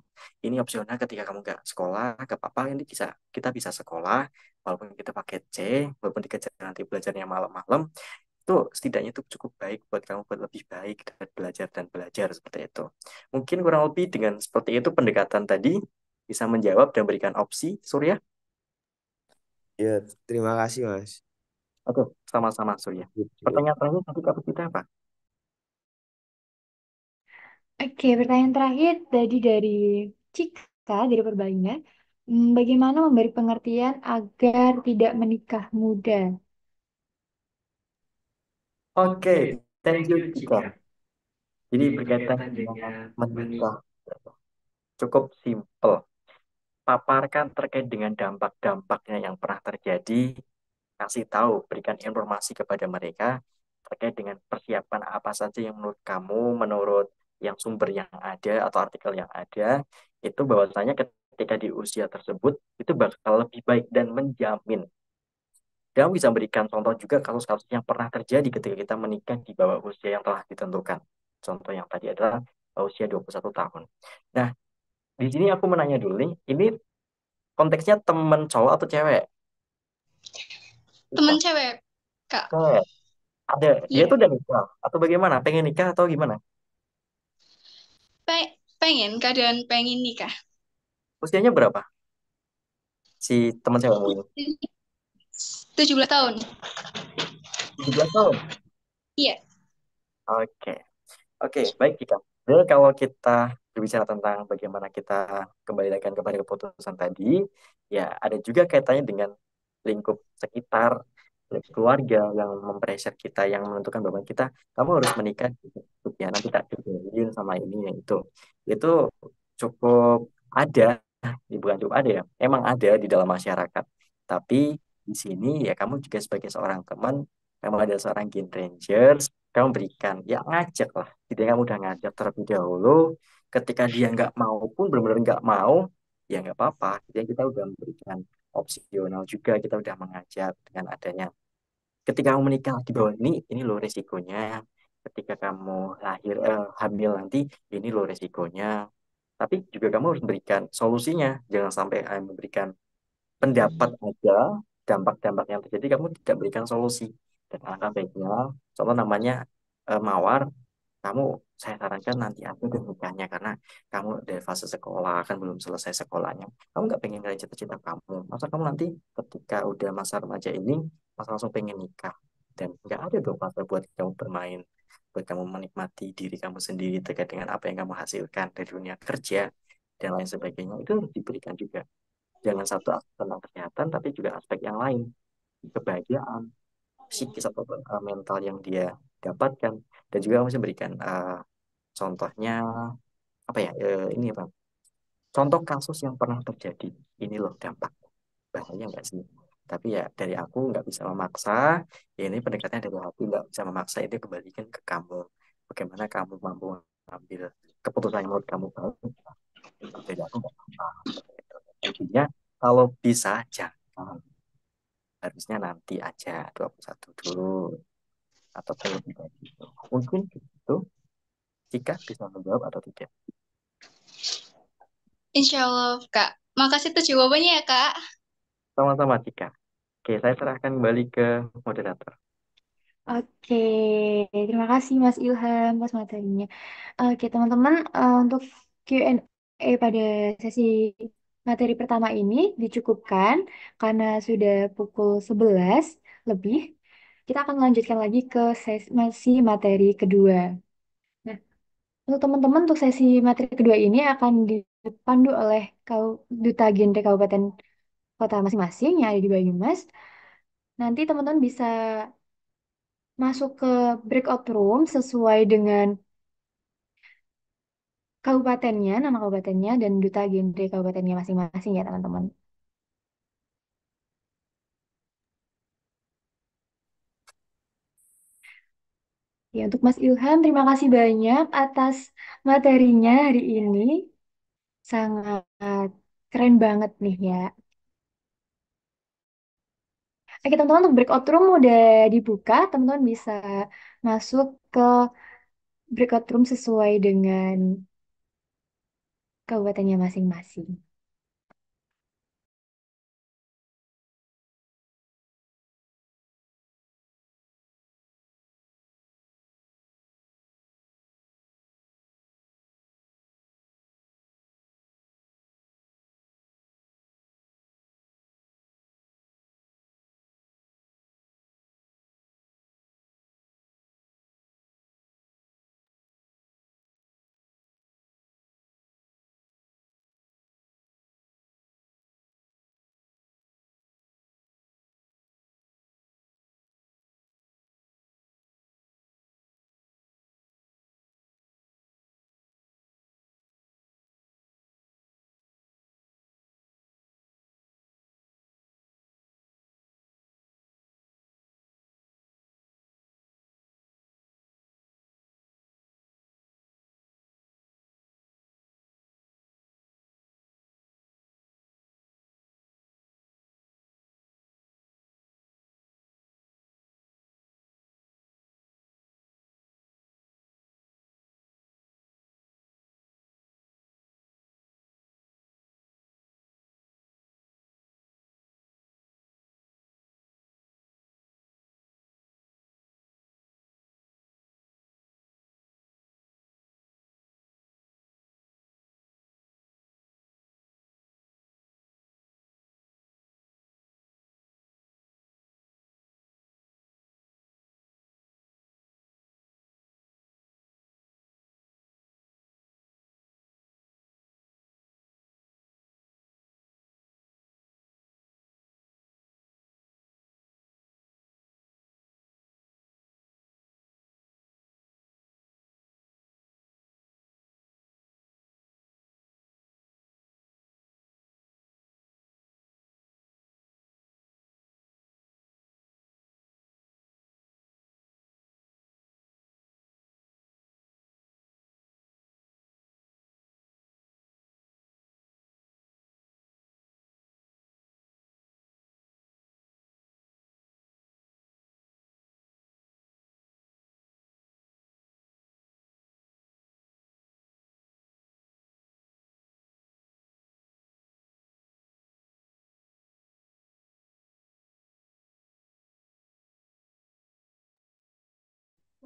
Ini opsional ketika kamu nggak sekolah, ke papa ini bisa kita bisa sekolah walaupun kita pakai C, walaupun dikejar nanti belajarnya malam-malam itu setidaknya itu cukup baik buat kamu buat lebih baik dan belajar dan belajar seperti itu. Mungkin kurang lebih dengan seperti itu pendekatan tadi bisa menjawab dan berikan opsi Surya. Ya, terima kasih Mas. Oke, sama-sama Surya. Gitu. Pertanyaan terakhir nanti kita kita apa?
Oke, pertanyaan terakhir tadi dari Cika, dari Perbaina. Hmm, bagaimana memberi pengertian agar tidak menikah muda?
Oke, thank you
Cika. Jadi berkaitan dengan menikah. Cukup simple. Paparkan terkait dengan dampak-dampaknya yang pernah terjadi kasih tahu, berikan informasi kepada mereka terkait dengan persiapan apa saja yang menurut kamu, menurut yang sumber yang ada atau artikel yang ada, itu bahwasanya ketika di usia tersebut itu bakal lebih baik dan menjamin. Dan bisa memberikan contoh juga kasus-kasus yang pernah terjadi ketika kita menikah di bawah usia yang telah ditentukan. Contoh yang tadi adalah usia 21 tahun. Nah, di sini aku menanya dulu nih, ini konteksnya temen cowok atau cewek?
temen cewek kak
Oke. Ada. Dia yeah. tuh udah nikah atau bagaimana? Pengen nikah atau gimana?
Pe- pengen keadaan pengen nikah
Usianya berapa? Si teman cewek
ini? 17 tahun 17 tahun. iya
Oke. Oke, baik kita Jadi kalau kita berbicara tentang bagaimana kita kembali lagi kepada keputusan tadi, ya ada juga kaitannya dengan lingkup sekitar keluarga yang mempressure kita yang menentukan bahwa kita kamu harus menikah gitu. ya nanti tak dijodohin sama ini yang itu itu cukup ada bukan cukup ada ya emang ada di dalam masyarakat tapi di sini ya kamu juga sebagai seorang teman kamu ada seorang game rangers kamu berikan ya ngajak lah jadi kamu udah ngajak terlebih dahulu ketika dia nggak mau pun benar-benar nggak mau ya nggak apa-apa jadi kita udah memberikan opsional juga kita udah mengajar dengan adanya ketika kamu menikah di bawah ini ini lo resikonya ketika kamu lahir eh, hamil nanti ini lo resikonya tapi juga kamu harus berikan solusinya jangan sampai eh, memberikan pendapat hmm. aja dampak-dampak yang terjadi kamu tidak berikan solusi dan alangkah baiknya contoh namanya eh, mawar kamu saya sarankan nanti aku deh nikahnya karena kamu dari fase sekolah kan belum selesai sekolahnya kamu nggak pengen ngeraih cita-cita kamu masa kamu nanti ketika udah masa remaja ini masa langsung pengen nikah dan nggak ada dong fase buat kamu bermain buat kamu menikmati diri kamu sendiri terkait dengan apa yang kamu hasilkan dari dunia kerja dan lain sebagainya itu diberikan juga jangan satu aspek tentang kesehatan tapi juga aspek yang lain kebahagiaan psikis ataupun uh, mental yang dia dapatkan dan juga masih memberikan berikan uh, contohnya apa ya uh, ini apa contoh kasus yang pernah terjadi ini loh dampak bahaya enggak sih tapi ya dari aku nggak bisa memaksa ya ini pendekatannya dari hati nggak bisa memaksa itu kembalikan ke kamu bagaimana kamu mampu mengambil keputusan yang menurut kamu baik dari aku nggak apa-apa intinya kalau bisa jangan harusnya nanti aja 21 dulu atau lebih tidak gitu Mungkin gitu jika bisa menjawab atau tidak.
Insya Allah, Kak. Makasih tuh jawabannya ya, Kak.
Sama-sama, Tika. Oke, saya serahkan kembali ke moderator.
Oke, terima kasih Mas Ilham Mas materinya. Oke, teman-teman, eh, untuk Q&A pada sesi Materi pertama ini dicukupkan karena sudah pukul 11 lebih. Kita akan lanjutkan lagi ke sesi materi kedua. Nah, untuk teman-teman untuk sesi materi kedua ini akan dipandu oleh Duta Genre Kabupaten Kota masing-masing yang ada di Banyumas. Nanti teman-teman bisa masuk ke breakout room sesuai dengan kabupatennya, nama kabupatennya, dan duta gender kabupatennya masing-masing ya teman-teman. Ya, untuk Mas Ilham, terima kasih banyak atas materinya hari ini. Sangat keren banget nih ya. Oke, teman-teman, untuk breakout room udah dibuka. Teman-teman bisa masuk ke breakout room sesuai dengan kabupatennya
masing-masing.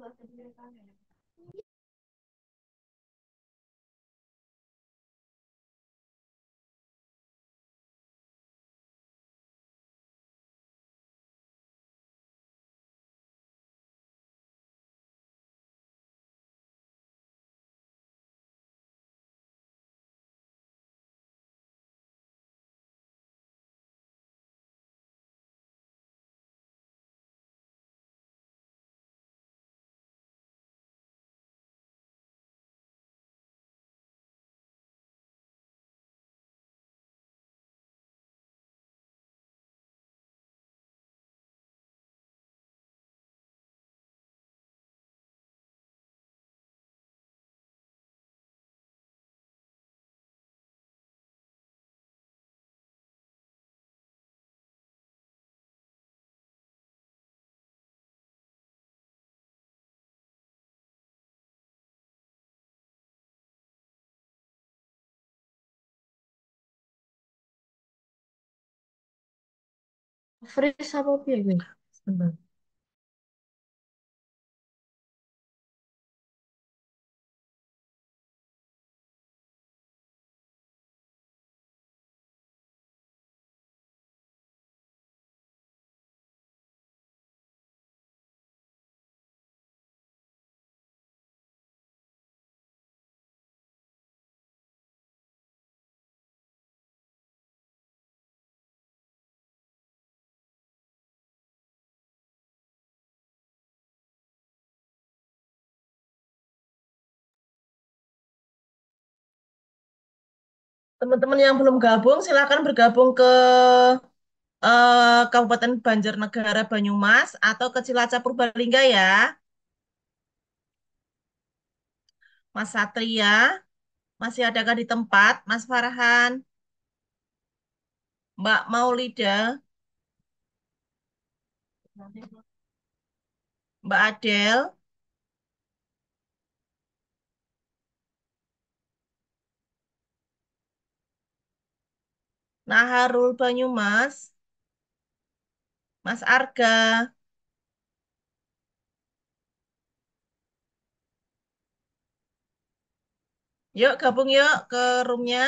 老师这边方便吗？fresa apa piye kuwi?
Teman-teman yang belum gabung, silakan bergabung ke uh, Kabupaten Banjarnegara Banyumas atau ke Cilacap Purbalingga ya. Mas Satria, masih adakah di tempat? Mas Farhan, Mbak Maulida, Mbak Adel. Naharul Banyumas, Mas Arga, Yuk gabung yuk ke roomnya.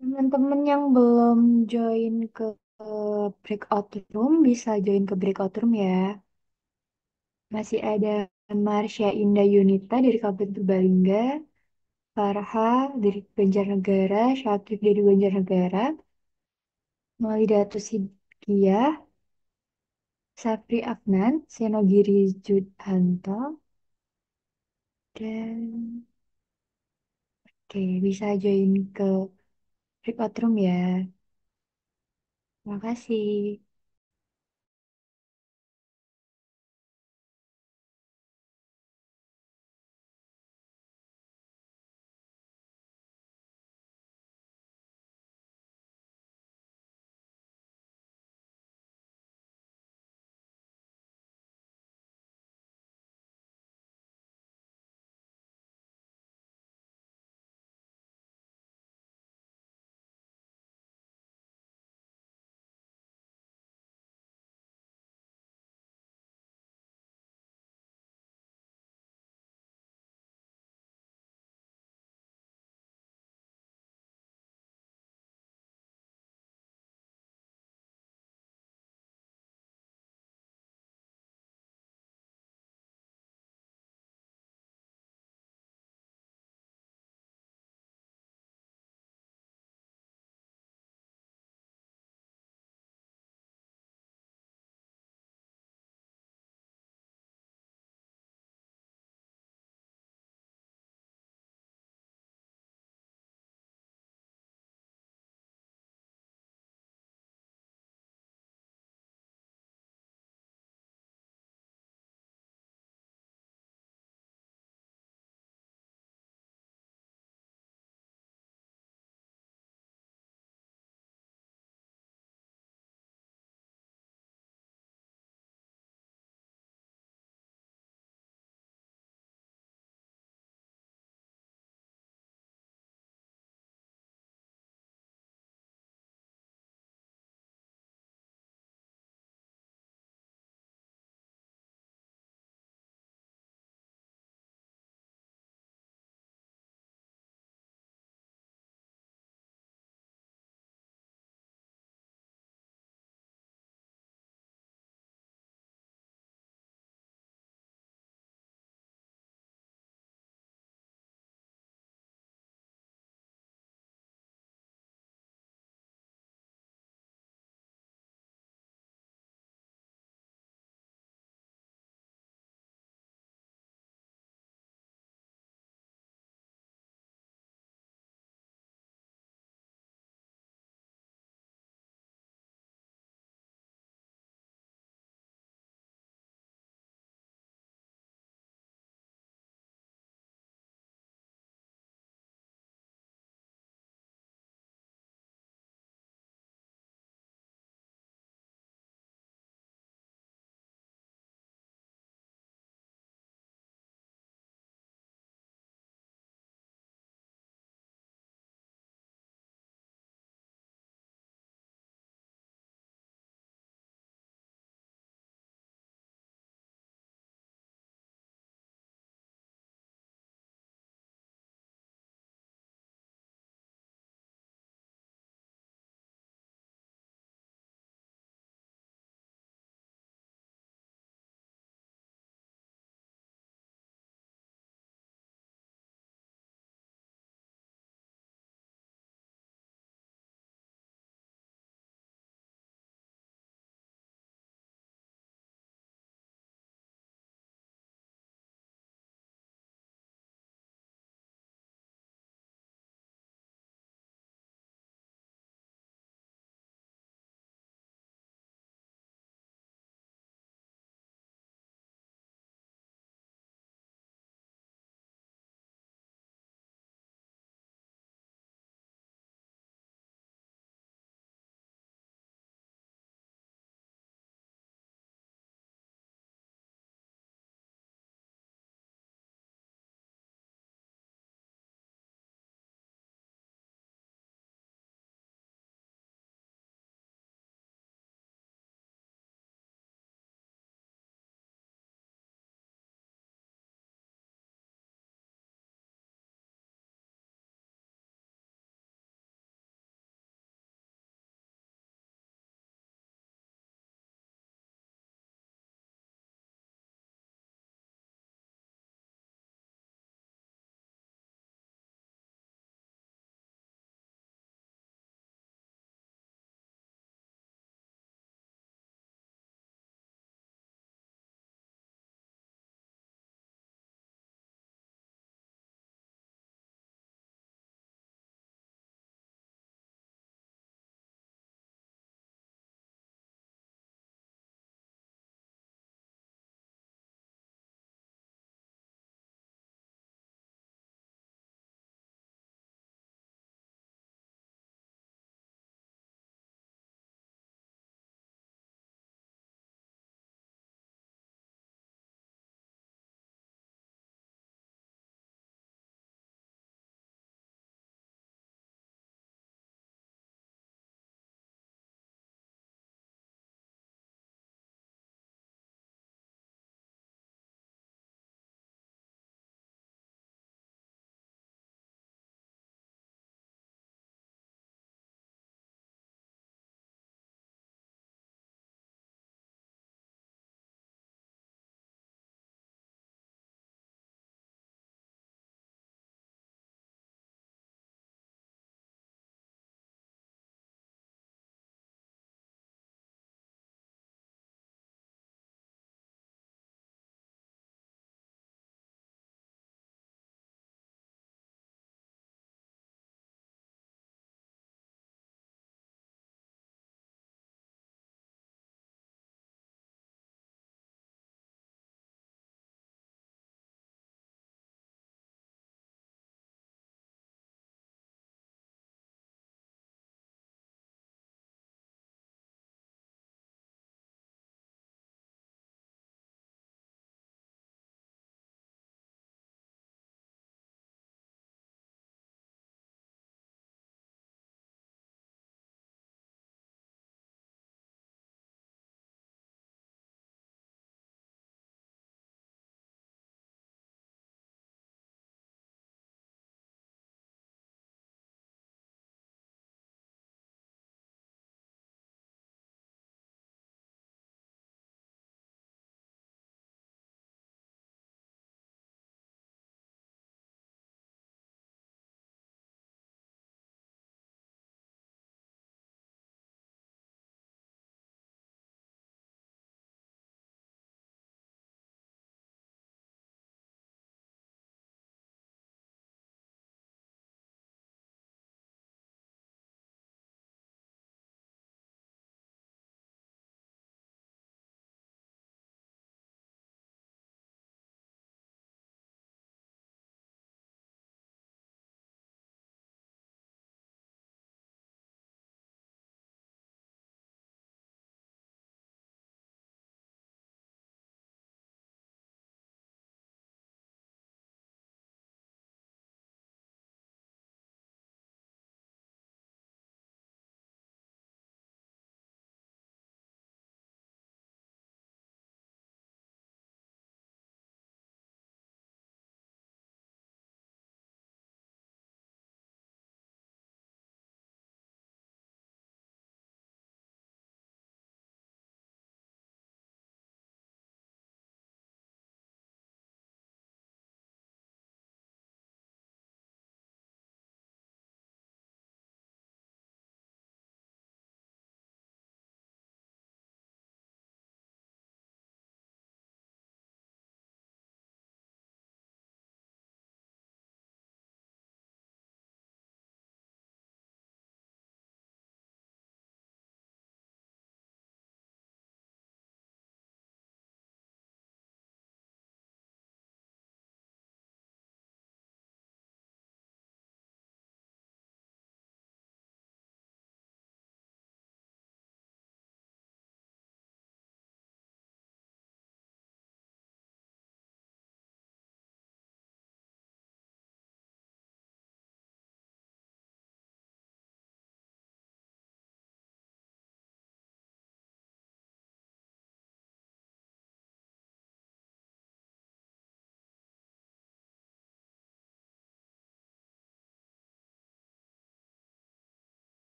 Teman-teman yang belum
join ke breakout room bisa join ke breakout room ya. Masih ada Marsha Indah Yunita dari Kabupaten Purbalingga, Farha dari Banjarnegara, Syatif dari Banjarnegara, Malida Sidkiah, Safri Afnan, Senogiri Judhanto, dan oke bisa join ke Privat Room ya.
Terima kasih.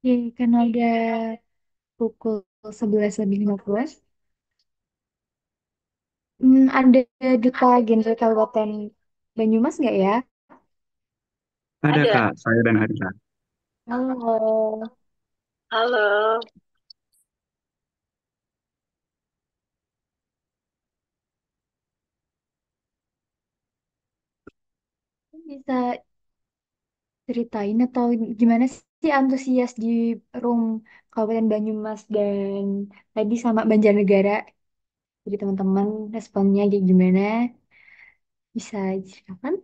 Oke, karena udah
iya. pukul 11 lebih 15, hmm, ada duta genre Kabupaten Banyumas nggak ya?
Ada Ada. Kak, saya dan Arisa.
Halo.
Halo.
Bisa ceritain atau gimana sih antusias di room Kabupaten Banyumas dan tadi sama Banjarnegara. Jadi teman-teman responnya kayak gimana? Bisa ceritakan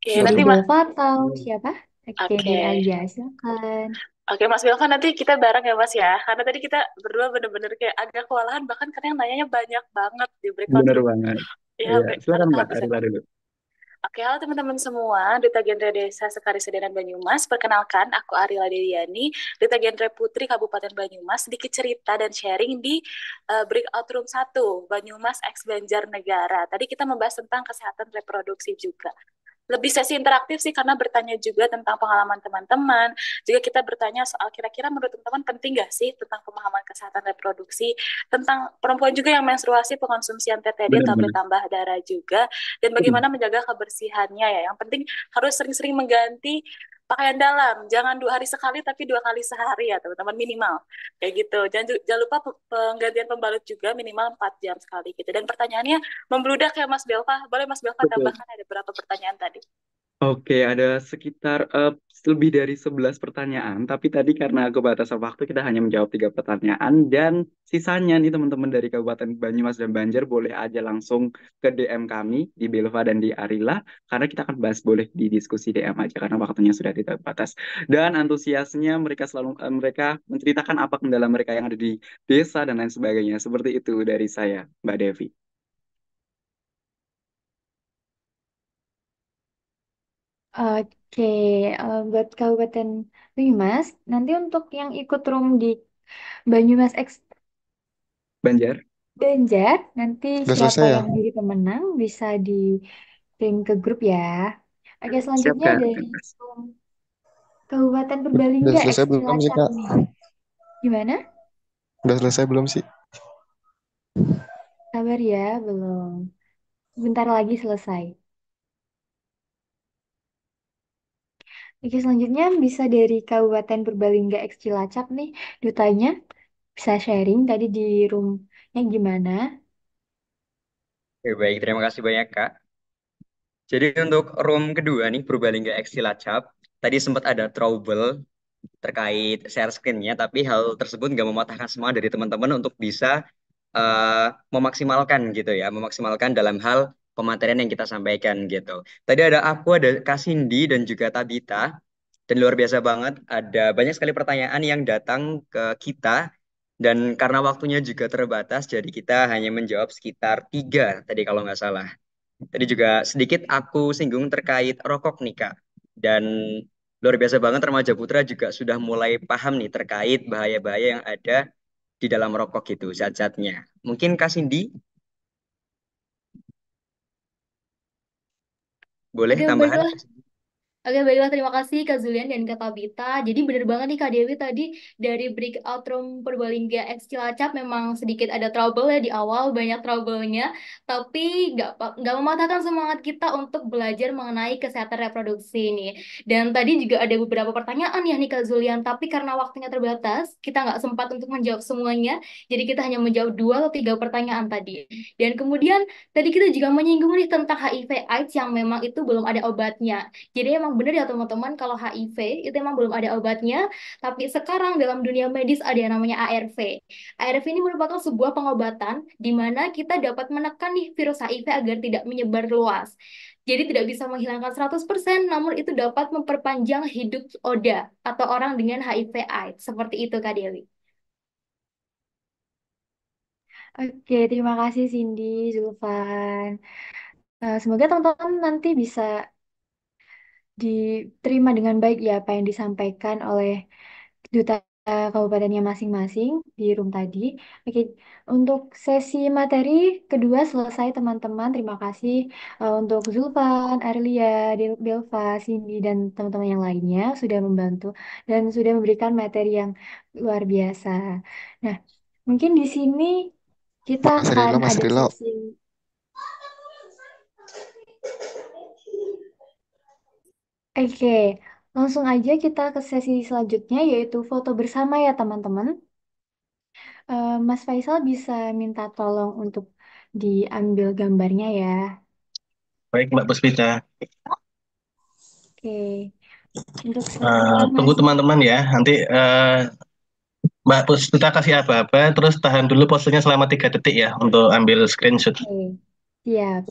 Oke, nanti Mas. Belva atau siapa? Oke, Oke. dari aja,
silakan. Oke, Mas Wilvan nanti kita bareng ya Mas ya. Karena tadi kita berdua bener-bener kayak agak kewalahan bahkan karena yang nanyanya banyak banget di breakout Benar
banget. Iya, iya, break- silakan Mbak, dulu.
Oke, halo teman-teman semua, Duta Genre Desa Sekaris Sedanan Banyumas. Perkenalkan, aku Arila Dediani, Duta Genre Putri Kabupaten Banyumas. Sedikit cerita dan sharing di uh, eh, Breakout Room 1, Banyumas X Banjar Negara. Tadi kita membahas tentang kesehatan reproduksi juga lebih sesi interaktif sih karena bertanya juga tentang pengalaman teman-teman. Juga kita bertanya soal kira-kira menurut teman-teman penting gak sih tentang pemahaman kesehatan reproduksi, tentang perempuan juga yang menstruasi, pengonsumsian TTD atau bertambah darah juga, dan bagaimana menjaga kebersihannya ya. Yang penting harus sering-sering mengganti pakaian dalam jangan dua hari sekali tapi dua kali sehari ya teman-teman minimal kayak gitu jangan jangan lupa penggantian pembalut juga minimal empat jam sekali gitu dan pertanyaannya membludak ya Mas Belva boleh Mas Belva tambahkan ada berapa pertanyaan tadi
Oke, ada sekitar, uh, lebih dari 11 pertanyaan, tapi tadi karena kebatasan waktu kita hanya menjawab tiga pertanyaan dan sisanya nih teman-teman dari Kabupaten Banyumas dan Banjar boleh aja langsung ke DM kami di Belva dan di Arila karena kita akan bahas boleh di diskusi DM aja karena waktunya sudah tidak terbatas. Dan antusiasnya mereka selalu uh, mereka menceritakan apa kendala mereka yang ada di desa dan lain sebagainya. Seperti itu dari saya, Mbak Devi.
Oke, Uh, buat Kabupaten Banyumas, nanti untuk yang ikut room di Banyumas X Banjar. Banjar, nanti Udah siapa selesai ya? yang jadi pemenang bisa di ping ke grup ya. Oke, Siap, selanjutnya Kak? dari room Kabupaten Udah Purbalingga X selesai belum sih, Cilacap Kak? nih. Gimana?
Udah selesai belum sih?
Sabar ya, belum. Bentar lagi selesai. Oke, selanjutnya bisa dari Kabupaten Purbalingga X Cilacap nih. Dutanya bisa sharing tadi di roomnya gimana?
Oke, baik, terima kasih banyak, Kak. Jadi untuk room kedua nih, Purbalingga X Cilacap, tadi sempat ada trouble terkait share screen-nya, tapi hal tersebut nggak mematahkan semangat dari teman-teman untuk bisa uh, memaksimalkan gitu ya, memaksimalkan dalam hal pematerian yang kita sampaikan gitu. Tadi ada aku, ada Kasindi dan juga Tabita. Dan luar biasa banget, ada banyak sekali pertanyaan yang datang ke kita. Dan karena waktunya juga terbatas, jadi kita hanya menjawab sekitar tiga tadi kalau nggak salah. Tadi juga sedikit aku singgung terkait rokok nih Kak. Dan luar biasa banget remaja putra juga sudah mulai paham nih terkait bahaya-bahaya yang ada di dalam rokok itu zat-zatnya. Mungkin Kak Cindy
Boleh tambahan?
Boleh. Oke, baiklah. Terima kasih Kak Zulian dan Kak Tabita. Jadi benar banget nih Kak Dewi tadi dari breakout room Purbalingga X Cilacap memang sedikit ada trouble ya di awal, banyak trouble-nya. Tapi nggak nggak mematahkan semangat kita untuk belajar mengenai kesehatan reproduksi ini. Dan tadi juga ada beberapa pertanyaan ya nih Kak Zulian, tapi karena waktunya terbatas, kita nggak sempat untuk menjawab semuanya. Jadi kita hanya menjawab dua atau tiga pertanyaan tadi. Dan kemudian tadi kita juga menyinggung nih tentang HIV AIDS yang memang itu belum ada obatnya. Jadi emang benar ya teman-teman kalau HIV itu emang belum ada obatnya, tapi sekarang dalam dunia medis ada yang namanya ARV. ARV ini merupakan sebuah pengobatan di mana kita dapat menekan nih virus HIV agar tidak menyebar luas. Jadi tidak bisa menghilangkan 100%, namun itu dapat memperpanjang hidup ODA atau orang dengan HIV AIDS. Seperti itu Kak Dewi. Oke, terima kasih Cindy, Zulfan. Eh, semoga teman-teman nanti bisa diterima dengan baik ya apa yang disampaikan oleh duta kabupatennya masing-masing di room tadi. Oke, untuk sesi materi kedua selesai teman-teman. Terima kasih eh, untuk Zulfan, Arlia, Belva, Cindy, dan teman-teman yang lainnya sudah membantu dan sudah memberikan materi yang luar biasa. Nah, mungkin di sini kita akan ada Rilo. sesi... Oke, langsung aja kita ke sesi selanjutnya yaitu foto bersama ya teman-teman. Uh, Mas Faisal bisa minta tolong untuk diambil gambarnya ya.
Baik, Mbak Puspita.
Oke, untuk Uh, tunggu
teman-teman ya. Nanti uh, Mbak Puspita kasih apa-apa, terus tahan dulu posenya selama tiga detik ya untuk ambil screenshot. Oke,
siap.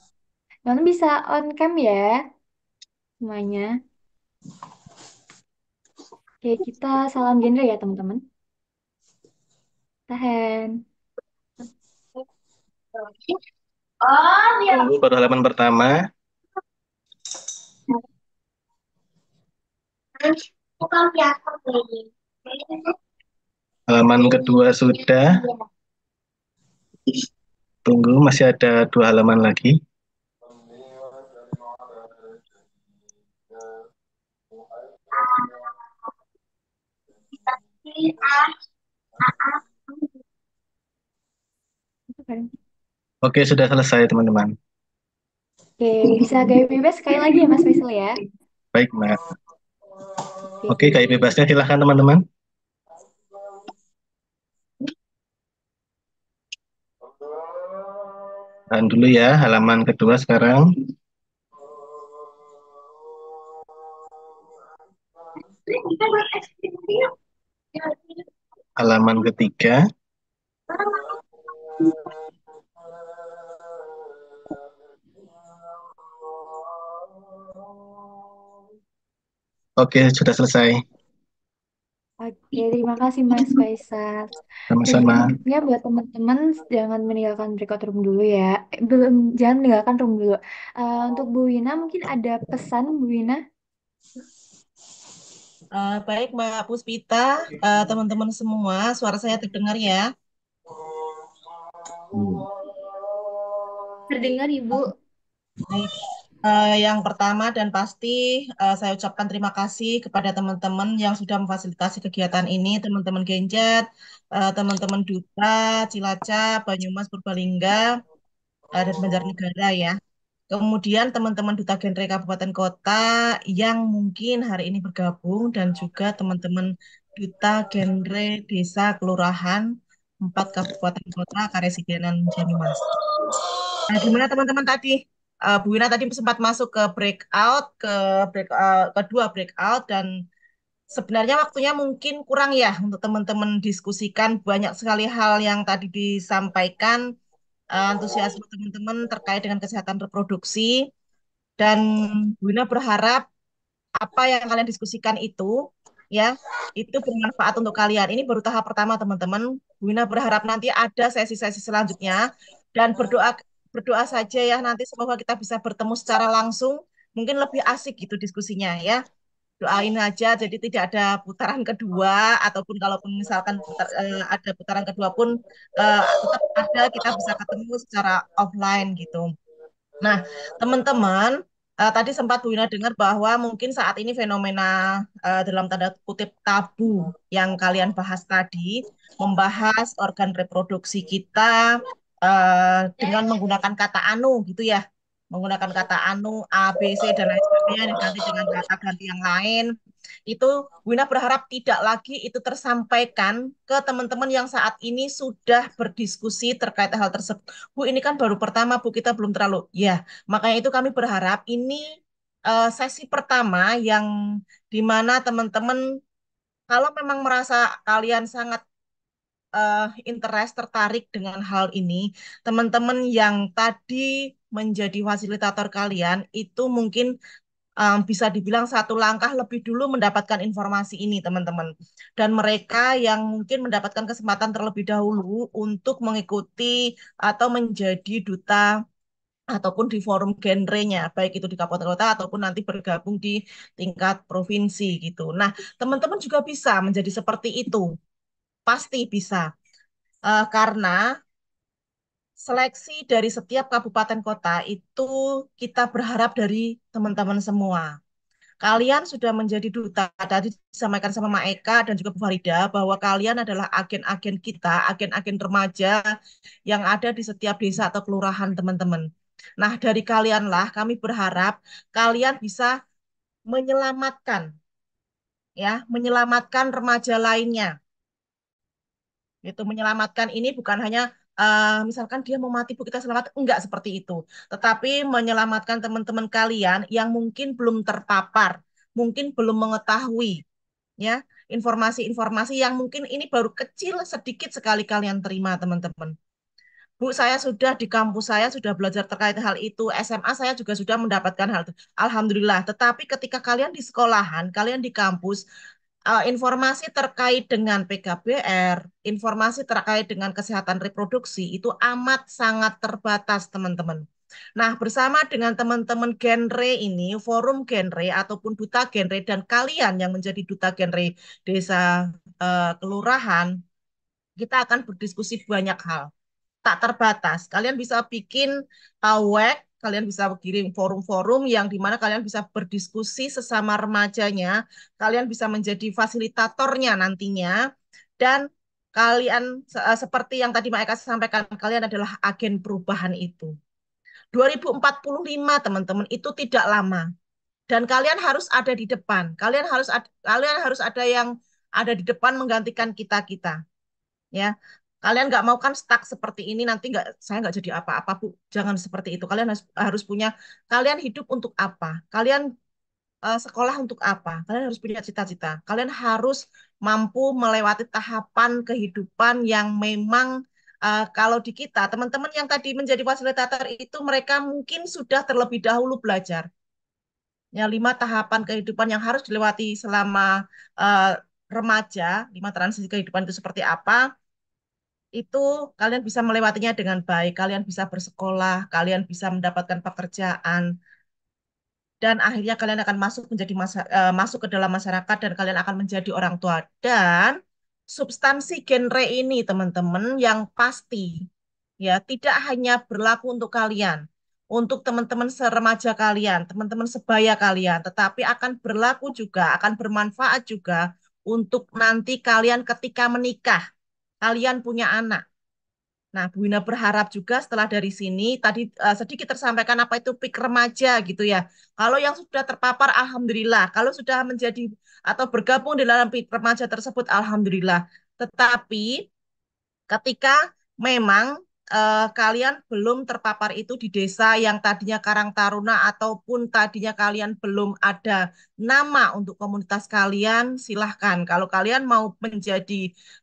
Teman bisa on cam ya semuanya. Oke, kita salam genre ya, teman-teman. Tahan.
Oh, iya.
pada halaman pertama.
Halaman kedua sudah. Tunggu, masih ada dua halaman lagi. Oke, sudah selesai teman-teman.
Oke, bisa gaya bebas sekali lagi ya Mas Faisal ya.
Baik, mas. Oke, gaya bebasnya silahkan teman-teman. Dan dulu ya, halaman kedua sekarang. Kita buat halaman ketiga.
Oke, sudah selesai.
Oke, terima kasih Mas Faisal.
Sama-sama.
Ya buat teman-teman jangan meninggalkan breakout room dulu ya. Eh, belum jangan meninggalkan room dulu. Uh, untuk Bu Wina mungkin ada pesan Bu Wina?
Uh, baik Mbak Puspita, teman eh, teman-teman semua, suara saya terdengar ya? Hmm. Terdengar Ibu. Baik. Uh, yang pertama dan pasti uh, saya ucapkan terima kasih kepada teman-teman yang sudah memfasilitasi kegiatan ini, teman-teman Genjet, teman teman-teman Duta, Cilacap, Banyumas, Purbalingga, uh, dan Banjarnegara ya. Kemudian teman-teman Duta Genre Kabupaten Kota yang mungkin hari ini bergabung dan juga teman-teman Duta Genre Desa Kelurahan 4 Kabupaten Kota Karesidenan Mas. Nah, gimana teman-teman tadi? Uh, Bu Wina tadi sempat masuk ke breakout, ke breakout kedua breakout dan sebenarnya waktunya mungkin kurang ya untuk teman-teman diskusikan banyak sekali hal yang tadi disampaikan uh, antusiasme teman-teman terkait dengan kesehatan reproduksi dan Buina berharap apa yang kalian diskusikan itu ya itu bermanfaat untuk kalian. Ini baru tahap pertama teman-teman. Buina berharap nanti ada sesi-sesi selanjutnya dan berdoa berdoa saja ya nanti semoga kita bisa bertemu secara langsung. Mungkin lebih asik gitu diskusinya ya doain aja jadi tidak ada putaran kedua ataupun kalaupun misalkan putar, uh, ada putaran kedua pun uh, tetap ada kita bisa ketemu secara offline gitu. Nah, teman-teman uh, tadi sempat Bu Ina dengar bahwa mungkin saat ini fenomena uh, dalam tanda kutip tabu yang kalian bahas tadi membahas organ reproduksi kita uh, dengan menggunakan kata anu gitu ya menggunakan kata anu, A, B, C, dan lain sebagainya, diganti dengan kata ganti yang lain, itu Wina berharap tidak lagi itu tersampaikan ke teman-teman yang saat ini sudah berdiskusi terkait hal tersebut. Bu, ini kan baru pertama, Bu, kita belum terlalu. Ya, makanya itu kami berharap ini uh, sesi pertama yang dimana teman-teman kalau memang merasa kalian sangat uh, interest tertarik dengan hal ini, teman-teman yang tadi menjadi fasilitator kalian itu mungkin um, bisa dibilang satu langkah lebih dulu mendapatkan informasi ini, teman-teman. Dan mereka yang mungkin mendapatkan kesempatan terlebih dahulu untuk mengikuti atau menjadi duta ataupun di forum genrenya, baik itu di kabupaten kota ataupun nanti bergabung di tingkat provinsi gitu. Nah, teman-teman juga bisa menjadi seperti itu Pasti bisa. Uh, karena seleksi dari setiap kabupaten kota itu kita berharap dari teman-teman semua. Kalian sudah menjadi duta, tadi disampaikan sama Maeka Eka dan juga Bu Farida, bahwa kalian adalah agen-agen kita, agen-agen remaja yang ada di setiap desa atau kelurahan teman-teman. Nah, dari kalianlah kami berharap kalian bisa menyelamatkan ya, menyelamatkan remaja lainnya itu menyelamatkan ini bukan hanya uh, misalkan dia mau mati bu kita selamat enggak seperti itu tetapi menyelamatkan teman-teman kalian yang mungkin belum terpapar mungkin belum mengetahui ya informasi-informasi yang mungkin ini baru kecil sedikit sekali kalian terima teman-teman Bu, saya sudah di kampus saya sudah belajar terkait hal itu. SMA saya juga sudah mendapatkan hal itu. Alhamdulillah. Tetapi ketika kalian di sekolahan, kalian di kampus, uh, informasi terkait dengan PKBR, informasi terkait dengan kesehatan reproduksi itu amat sangat terbatas, teman-teman. Nah, bersama dengan teman-teman genre ini, forum genre ataupun duta genre dan kalian yang menjadi duta genre desa uh, kelurahan, kita akan berdiskusi banyak hal. Tak terbatas. Kalian bisa bikin uh, web kalian bisa kirim forum-forum yang mana kalian bisa berdiskusi sesama remajanya, kalian bisa menjadi fasilitatornya nantinya, dan kalian eh, seperti yang tadi Mbak Eka sampaikan, kalian adalah agen perubahan itu. 2045 teman-teman itu tidak lama dan kalian harus ada di depan. Kalian harus ada, kalian harus ada yang ada di depan menggantikan kita kita. Ya, kalian nggak mau kan stuck seperti ini nanti nggak saya nggak jadi apa-apa bu jangan seperti itu kalian harus, harus punya kalian hidup untuk apa kalian uh, sekolah untuk apa kalian harus punya cita-cita kalian harus mampu melewati tahapan kehidupan yang memang uh, kalau di kita teman-teman yang tadi menjadi fasilitator itu mereka mungkin sudah terlebih dahulu belajar ya lima tahapan kehidupan yang harus dilewati selama uh, remaja lima transisi kehidupan itu seperti apa itu kalian bisa melewatinya dengan baik, kalian bisa bersekolah, kalian bisa mendapatkan pekerjaan, dan akhirnya kalian akan masuk menjadi masa, uh, masuk ke dalam masyarakat dan kalian akan menjadi orang tua. Dan substansi genre ini, teman-teman, yang pasti ya tidak hanya berlaku untuk kalian, untuk teman-teman seremaja kalian, teman-teman sebaya kalian, tetapi akan berlaku juga, akan bermanfaat juga untuk nanti kalian ketika menikah kalian punya anak. Nah, Bu Wina berharap juga setelah dari sini tadi uh, sedikit tersampaikan apa itu pik remaja gitu ya. Kalau yang sudah terpapar alhamdulillah, kalau sudah menjadi atau bergabung di dalam pik remaja tersebut alhamdulillah. Tetapi ketika memang eh, kalian belum terpapar itu di desa yang tadinya Karang Taruna ataupun tadinya kalian belum ada nama untuk komunitas kalian, silahkan. Kalau kalian mau menjadi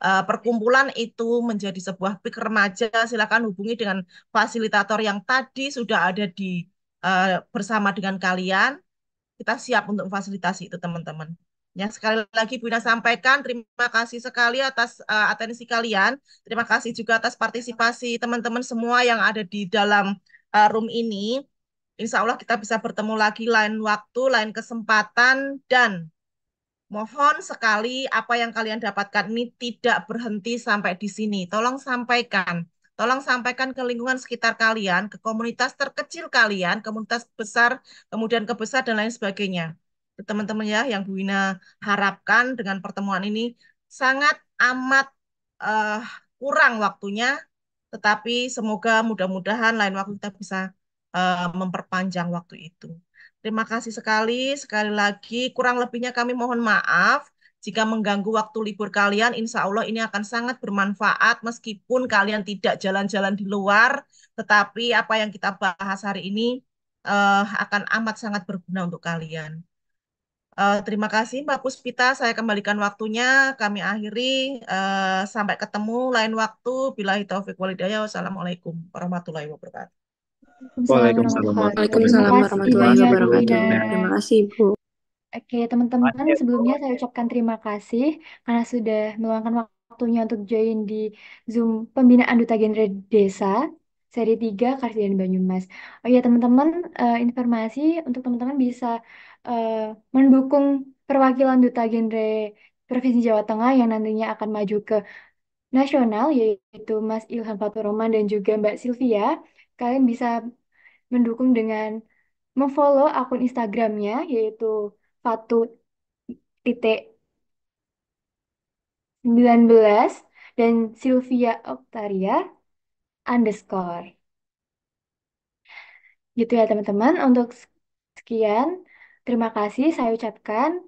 eh, perkumpulan itu menjadi sebuah pik remaja, silahkan hubungi dengan fasilitator yang tadi sudah ada di eh, bersama dengan kalian. Kita siap untuk fasilitasi itu teman-teman. Ya sekali lagi Bunda sampaikan, terima kasih sekali atas uh, atensi kalian. Terima kasih juga atas partisipasi teman-teman semua yang ada di dalam uh, room ini. Insya Allah kita bisa bertemu lagi lain waktu, lain kesempatan, dan mohon sekali apa yang kalian dapatkan ini tidak berhenti sampai di sini. Tolong sampaikan. Tolong sampaikan ke lingkungan sekitar kalian, ke komunitas terkecil kalian, komunitas besar, kemudian kebesar dan lain sebagainya teman-teman ya yang Bu Wina harapkan dengan pertemuan ini sangat amat uh, kurang waktunya tetapi semoga mudah-mudahan lain waktu kita bisa uh, memperpanjang waktu itu. Terima kasih sekali sekali lagi kurang lebihnya kami mohon maaf jika mengganggu waktu libur kalian, insya Allah ini akan sangat bermanfaat meskipun kalian tidak jalan-jalan di luar, tetapi apa yang kita bahas hari ini uh, akan amat sangat berguna untuk kalian. Uh, terima kasih Mbak Puspita, saya kembalikan waktunya. Kami akhiri uh, sampai ketemu lain waktu. Bila taufik walidaya. Wassalamualaikum warahmatullahi wabarakatuh.
Waalaikumsalam
warahmatullahi wabarakatuh.
Terima
kasih Bu. Oke, teman-teman, sebelumnya saya ucapkan terima kasih karena sudah meluangkan waktunya untuk join di Zoom Pembinaan Duta Genre Desa seri 3 Karsidan Banyumas. Oh iya, teman-teman, uh, informasi untuk teman-teman bisa uh, mendukung perwakilan duta genre Provinsi Jawa Tengah yang nantinya akan maju ke nasional yaitu Mas Ilham Faturoman dan juga Mbak Sylvia. Kalian bisa mendukung dengan memfollow akun Instagramnya yaitu Fatu titik 19 dan Sylvia Oktaria underscore. Gitu ya teman-teman untuk sekian Terima kasih saya ucapkan.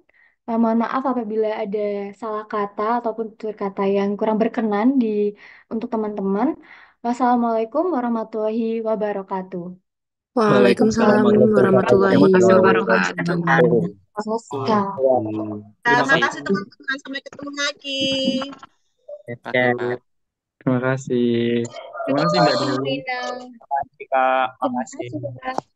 Eh, mohon maaf apabila ada salah kata ataupun tutur kata yang kurang berkenan di untuk teman-teman. Wassalamualaikum warahmatullahi wabarakatuh. Waalaikumsalam
warahmatullahi wabarakatuh.
Terima
kasih
teman-teman. Sampai ketemu lagi.
Terima kasih. Terima kasih Mbak Dina.
Terima
kasih Kak.
Terima kasih.